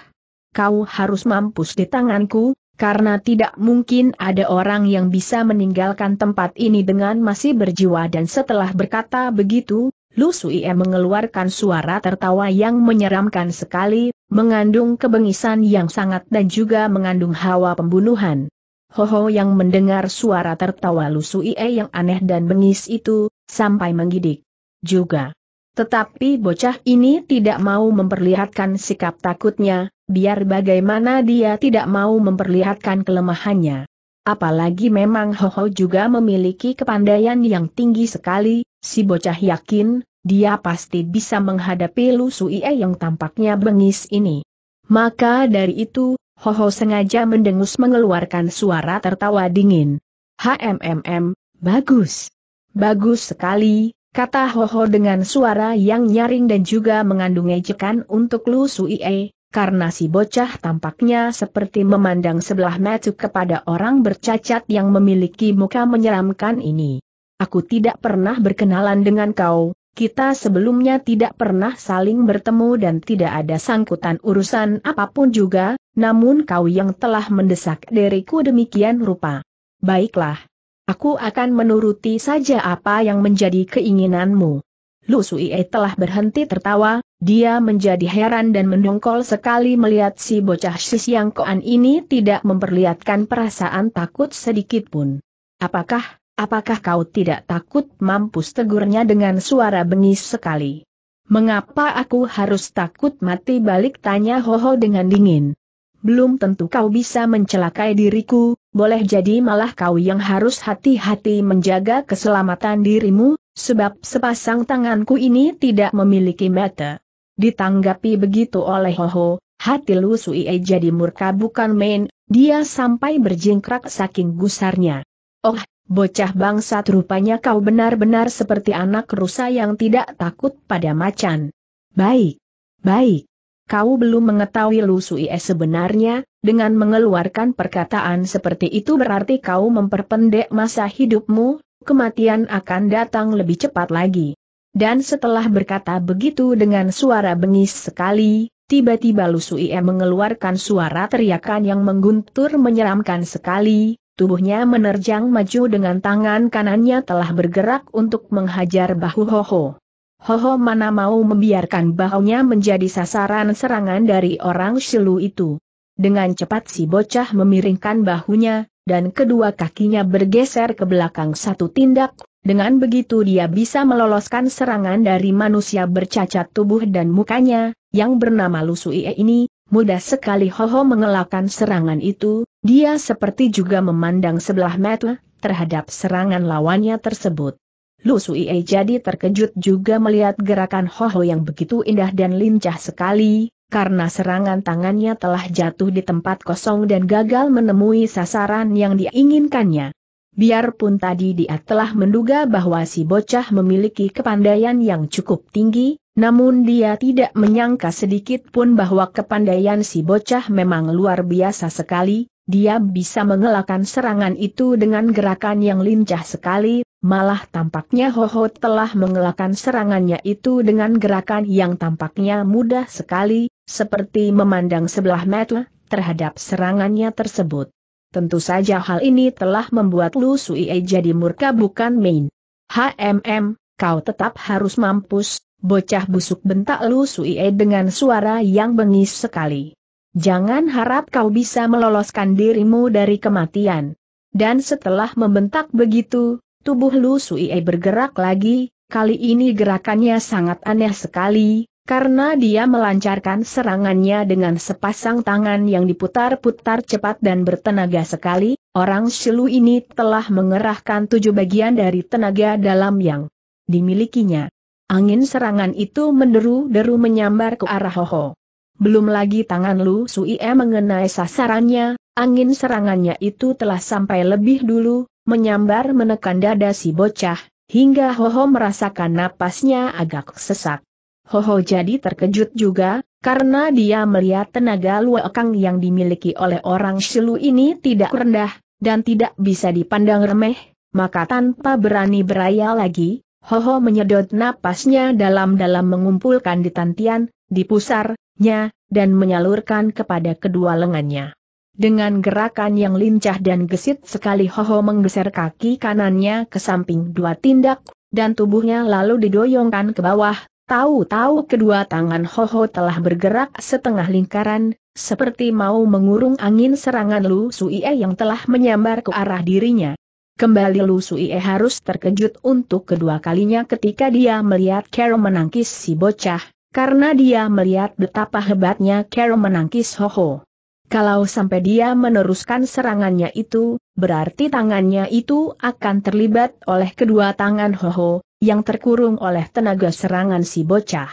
Kau harus mampus di tanganku, karena tidak mungkin ada orang yang bisa meninggalkan tempat ini dengan masih berjiwa dan setelah berkata begitu, Lu Suie mengeluarkan suara tertawa yang menyeramkan sekali, mengandung kebengisan yang sangat dan juga mengandung hawa pembunuhan. Ho Ho yang mendengar suara tertawa Lu Suie yang aneh dan bengis itu, sampai menggidik. Juga. Tetapi bocah ini tidak mau memperlihatkan sikap takutnya, biar bagaimana dia tidak mau memperlihatkan kelemahannya. Apalagi memang Ho Ho juga memiliki kepandaian yang tinggi sekali, Si bocah yakin, dia pasti bisa menghadapi Lu Suie yang tampaknya bengis ini. Maka dari itu, Hoho sengaja mendengus mengeluarkan suara tertawa dingin. HMMM, bagus. Bagus sekali, kata Hoho dengan suara yang nyaring dan juga mengandung ejekan untuk Lu Suie, karena si bocah tampaknya seperti memandang sebelah mata kepada orang bercacat yang memiliki muka menyeramkan ini. Aku tidak pernah berkenalan dengan kau, kita sebelumnya tidak pernah saling bertemu dan tidak ada sangkutan urusan apapun juga, namun kau yang telah mendesak diriku demikian rupa. Baiklah. Aku akan menuruti saja apa yang menjadi keinginanmu. Lu Suie telah berhenti tertawa, dia menjadi heran dan mendongkol sekali melihat si bocah Sis yang koan ini tidak memperlihatkan perasaan takut sedikitpun. Apakah Apakah kau tidak takut mampus tegurnya dengan suara bengis sekali? Mengapa aku harus takut mati balik tanya Hoho dengan dingin? Belum tentu kau bisa mencelakai diriku, boleh jadi malah kau yang harus hati-hati menjaga keselamatan dirimu, sebab sepasang tanganku ini tidak memiliki mata. Ditanggapi begitu oleh Hoho, hati Lu Sui jadi murka bukan main, dia sampai berjingkrak saking gusarnya. Oh, Bocah bangsa, rupanya kau benar-benar seperti anak rusa yang tidak takut pada macan. Baik. Baik. Kau belum mengetahui Lusuie eh sebenarnya, dengan mengeluarkan perkataan seperti itu berarti kau memperpendek masa hidupmu, kematian akan datang lebih cepat lagi. Dan setelah berkata begitu dengan suara bengis sekali, tiba-tiba Lusui eh mengeluarkan suara teriakan yang mengguntur menyeramkan sekali, Tubuhnya menerjang maju dengan tangan kanannya telah bergerak untuk menghajar bahu Hoho. Hoho mana mau membiarkan bahunya menjadi sasaran serangan dari orang silu itu. Dengan cepat si bocah memiringkan bahunya, dan kedua kakinya bergeser ke belakang satu tindak, dengan begitu dia bisa meloloskan serangan dari manusia bercacat tubuh dan mukanya, yang bernama Lusui e ini, Mudah sekali Hoho mengelakkan serangan itu, dia seperti juga memandang sebelah mata terhadap serangan lawannya tersebut. Lu Sui jadi terkejut juga melihat gerakan Hoho yang begitu indah dan lincah sekali, karena serangan tangannya telah jatuh di tempat kosong dan gagal menemui sasaran yang diinginkannya. Biarpun tadi dia telah menduga bahwa si bocah memiliki kepandaian yang cukup tinggi, namun dia tidak menyangka sedikit pun bahwa kepandaian si bocah memang luar biasa sekali, dia bisa mengelakkan serangan itu dengan gerakan yang lincah sekali, malah tampaknya Hoho telah mengelakkan serangannya itu dengan gerakan yang tampaknya mudah sekali, seperti memandang sebelah mata terhadap serangannya tersebut. Tentu saja hal ini telah membuat Lu Sui e jadi murka bukan main. HMM, kau tetap harus mampus, bocah busuk bentak Lu Sui e dengan suara yang bengis sekali. Jangan harap kau bisa meloloskan dirimu dari kematian. Dan setelah membentak begitu, tubuh Lu Sui e bergerak lagi, kali ini gerakannya sangat aneh sekali, karena dia melancarkan serangannya dengan sepasang tangan yang diputar-putar cepat dan bertenaga sekali, orang Shilu ini telah mengerahkan tujuh bagian dari tenaga dalam yang dimilikinya. Angin serangan itu menderu-deru menyambar ke arah Hoho. Belum lagi tangan Lu Sui e mengenai sasarannya, angin serangannya itu telah sampai lebih dulu, menyambar menekan dada si bocah, hingga Hoho merasakan napasnya agak sesak. Hoho jadi terkejut juga, karena dia melihat tenaga luakang yang dimiliki oleh orang Shilu ini tidak rendah, dan tidak bisa dipandang remeh, maka tanpa berani beraya lagi, Hoho menyedot napasnya dalam-dalam mengumpulkan di tantian, di pusarnya, dan menyalurkan kepada kedua lengannya. Dengan gerakan yang lincah dan gesit sekali Hoho menggeser kaki kanannya ke samping dua tindak, dan tubuhnya lalu didoyongkan ke bawah, Tahu-tahu kedua tangan Hoho telah bergerak setengah lingkaran, seperti mau mengurung angin serangan Lu Suie yang telah menyambar ke arah dirinya. Kembali Lu Suie harus terkejut untuk kedua kalinya ketika dia melihat Carol menangkis si bocah, karena dia melihat betapa hebatnya Carol menangkis Hoho. Kalau sampai dia meneruskan serangannya itu, berarti tangannya itu akan terlibat oleh kedua tangan Hoho, yang terkurung oleh tenaga serangan si bocah.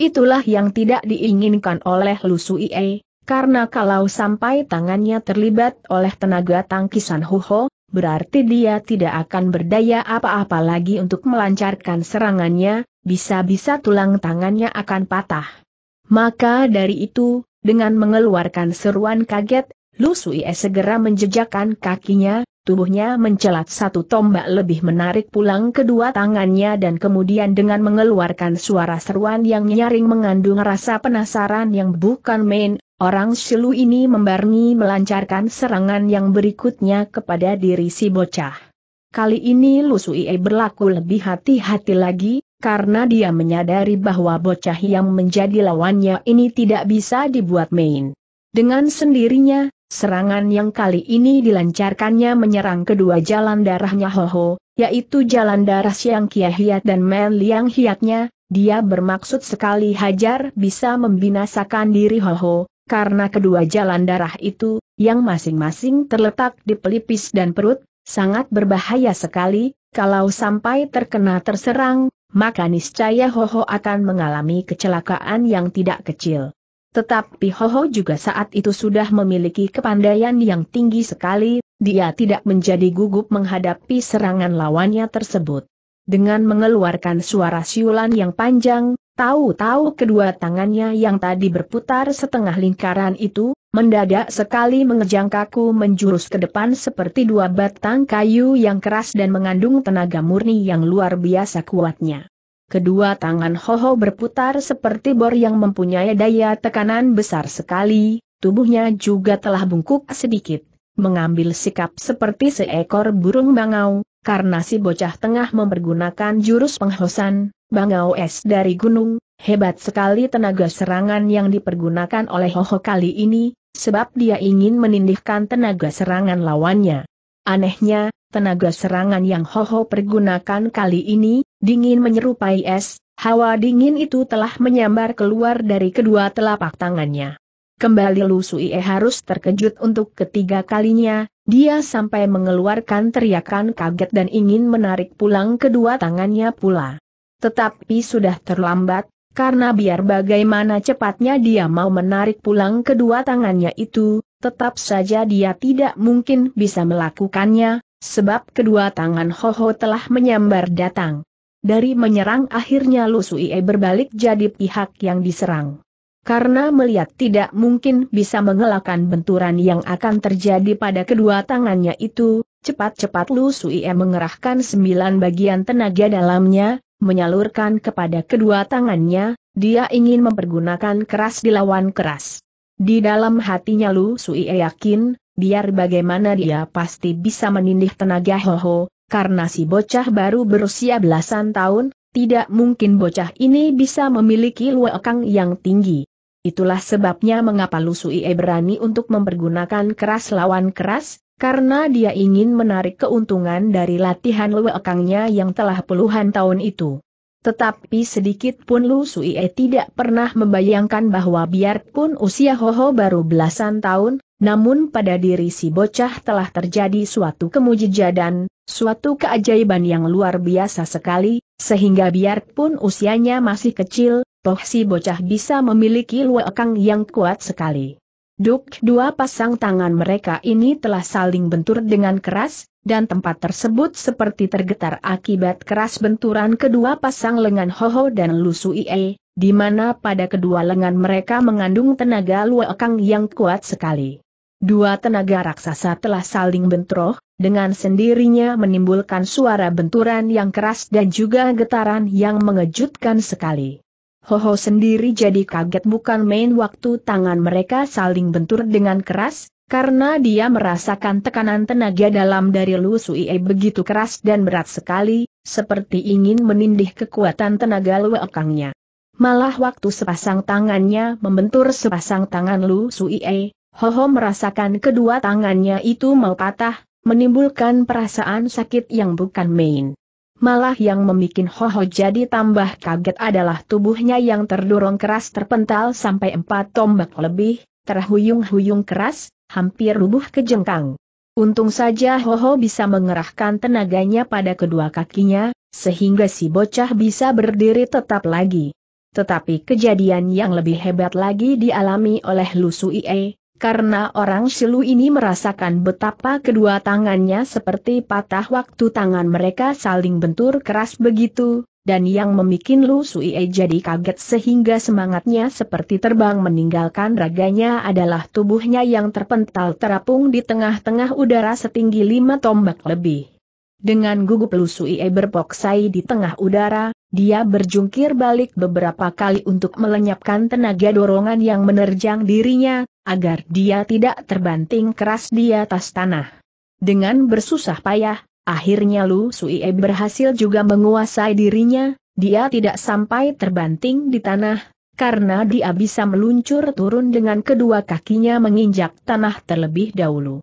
Itulah yang tidak diinginkan oleh Lu Suie, karena kalau sampai tangannya terlibat oleh tenaga tangkisan Huho, berarti dia tidak akan berdaya apa-apa lagi untuk melancarkan serangannya, bisa-bisa tulang tangannya akan patah. Maka dari itu, dengan mengeluarkan seruan kaget, Lu Suie segera menjejakkan kakinya, Tubuhnya mencelat satu tombak lebih menarik pulang kedua tangannya dan kemudian dengan mengeluarkan suara seruan yang nyaring mengandung rasa penasaran yang bukan main, orang silu ini membarni melancarkan serangan yang berikutnya kepada diri si bocah. Kali ini Ie berlaku lebih hati-hati lagi, karena dia menyadari bahwa bocah yang menjadi lawannya ini tidak bisa dibuat main. Dengan sendirinya, serangan yang kali ini dilancarkannya menyerang kedua jalan darahnya ho ho, yaitu jalan darah Siang Kia Hiat dan Men Liang Hiatnya, dia bermaksud sekali hajar bisa membinasakan diri ho ho, karena kedua jalan darah itu, yang masing-masing terletak di pelipis dan perut, sangat berbahaya sekali, kalau sampai terkena terserang, maka niscaya Hoho akan mengalami kecelakaan yang tidak kecil. Tetapi Hoho juga saat itu sudah memiliki kepandaian yang tinggi sekali, dia tidak menjadi gugup menghadapi serangan lawannya tersebut. Dengan mengeluarkan suara siulan yang panjang, tahu-tahu kedua tangannya yang tadi berputar setengah lingkaran itu, mendadak sekali mengejang kaku menjurus ke depan seperti dua batang kayu yang keras dan mengandung tenaga murni yang luar biasa kuatnya. Kedua tangan Hoho berputar seperti bor yang mempunyai daya tekanan besar sekali, tubuhnya juga telah bungkuk sedikit, mengambil sikap seperti seekor burung bangau, karena si bocah tengah mempergunakan jurus penghosan, bangau es dari gunung, hebat sekali tenaga serangan yang dipergunakan oleh Hoho kali ini, sebab dia ingin menindihkan tenaga serangan lawannya. Anehnya, tenaga serangan yang Hoho pergunakan kali ini, Dingin menyerupai es, hawa dingin itu telah menyambar keluar dari kedua telapak tangannya. Kembali Lu Sui e harus terkejut untuk ketiga kalinya, dia sampai mengeluarkan teriakan kaget dan ingin menarik pulang kedua tangannya pula. Tetapi sudah terlambat, karena biar bagaimana cepatnya dia mau menarik pulang kedua tangannya itu, tetap saja dia tidak mungkin bisa melakukannya, sebab kedua tangan Hoho telah menyambar datang dari menyerang akhirnya Lu Sui e berbalik jadi pihak yang diserang. Karena melihat tidak mungkin bisa mengelakkan benturan yang akan terjadi pada kedua tangannya itu, cepat-cepat Lu Sui e mengerahkan sembilan bagian tenaga dalamnya, menyalurkan kepada kedua tangannya, dia ingin mempergunakan keras dilawan keras. Di dalam hatinya Lu Sui e yakin, biar bagaimana dia pasti bisa menindih tenaga Hoho, karena si bocah baru berusia belasan tahun, tidak mungkin bocah ini bisa memiliki luekang yang tinggi. Itulah sebabnya mengapa Lusu Ie berani untuk mempergunakan keras lawan keras, karena dia ingin menarik keuntungan dari latihan luekangnya yang telah puluhan tahun itu. Tetapi sedikit pun Lu Sui e tidak pernah membayangkan bahwa biarpun usia Hoho baru belasan tahun, namun pada diri si bocah telah terjadi suatu kemujijadan, Suatu keajaiban yang luar biasa sekali, sehingga biarpun usianya masih kecil, toh si bocah bisa memiliki luakang yang kuat sekali. Duk dua pasang tangan mereka ini telah saling bentur dengan keras, dan tempat tersebut seperti tergetar akibat keras benturan kedua pasang lengan Hoho dan Ie, di mana pada kedua lengan mereka mengandung tenaga luakang yang kuat sekali. Dua tenaga raksasa telah saling bentroh, dengan sendirinya menimbulkan suara benturan yang keras dan juga getaran yang mengejutkan sekali. Hoho sendiri jadi kaget bukan main waktu tangan mereka saling bentur dengan keras, karena dia merasakan tekanan tenaga dalam dari Lu Sui begitu keras dan berat sekali, seperti ingin menindih kekuatan tenaga Lu luekangnya. Malah waktu sepasang tangannya membentur sepasang tangan Lu Sui, Hoho merasakan kedua tangannya itu mau patah, menimbulkan perasaan sakit yang bukan main. Malah yang memikin Hoho jadi tambah kaget adalah tubuhnya yang terdorong keras terpental sampai empat tombak lebih, terhuyung-huyung keras, hampir rubuh ke jengkang. Untung saja Hoho bisa mengerahkan tenaganya pada kedua kakinya, sehingga si bocah bisa berdiri tetap lagi. Tetapi kejadian yang lebih hebat lagi dialami oleh Lusu Ie, karena orang silu ini merasakan betapa kedua tangannya seperti patah waktu tangan mereka saling bentur keras begitu, dan yang memikin Lu Suie jadi kaget sehingga semangatnya seperti terbang meninggalkan raganya adalah tubuhnya yang terpental terapung di tengah-tengah udara setinggi lima tombak lebih. Dengan gugup Lu Suie berpoksai di tengah udara, dia berjungkir balik beberapa kali untuk melenyapkan tenaga dorongan yang menerjang dirinya, agar dia tidak terbanting keras di atas tanah. Dengan bersusah payah, akhirnya Lu Suie berhasil juga menguasai dirinya, dia tidak sampai terbanting di tanah, karena dia bisa meluncur turun dengan kedua kakinya menginjak tanah terlebih dahulu.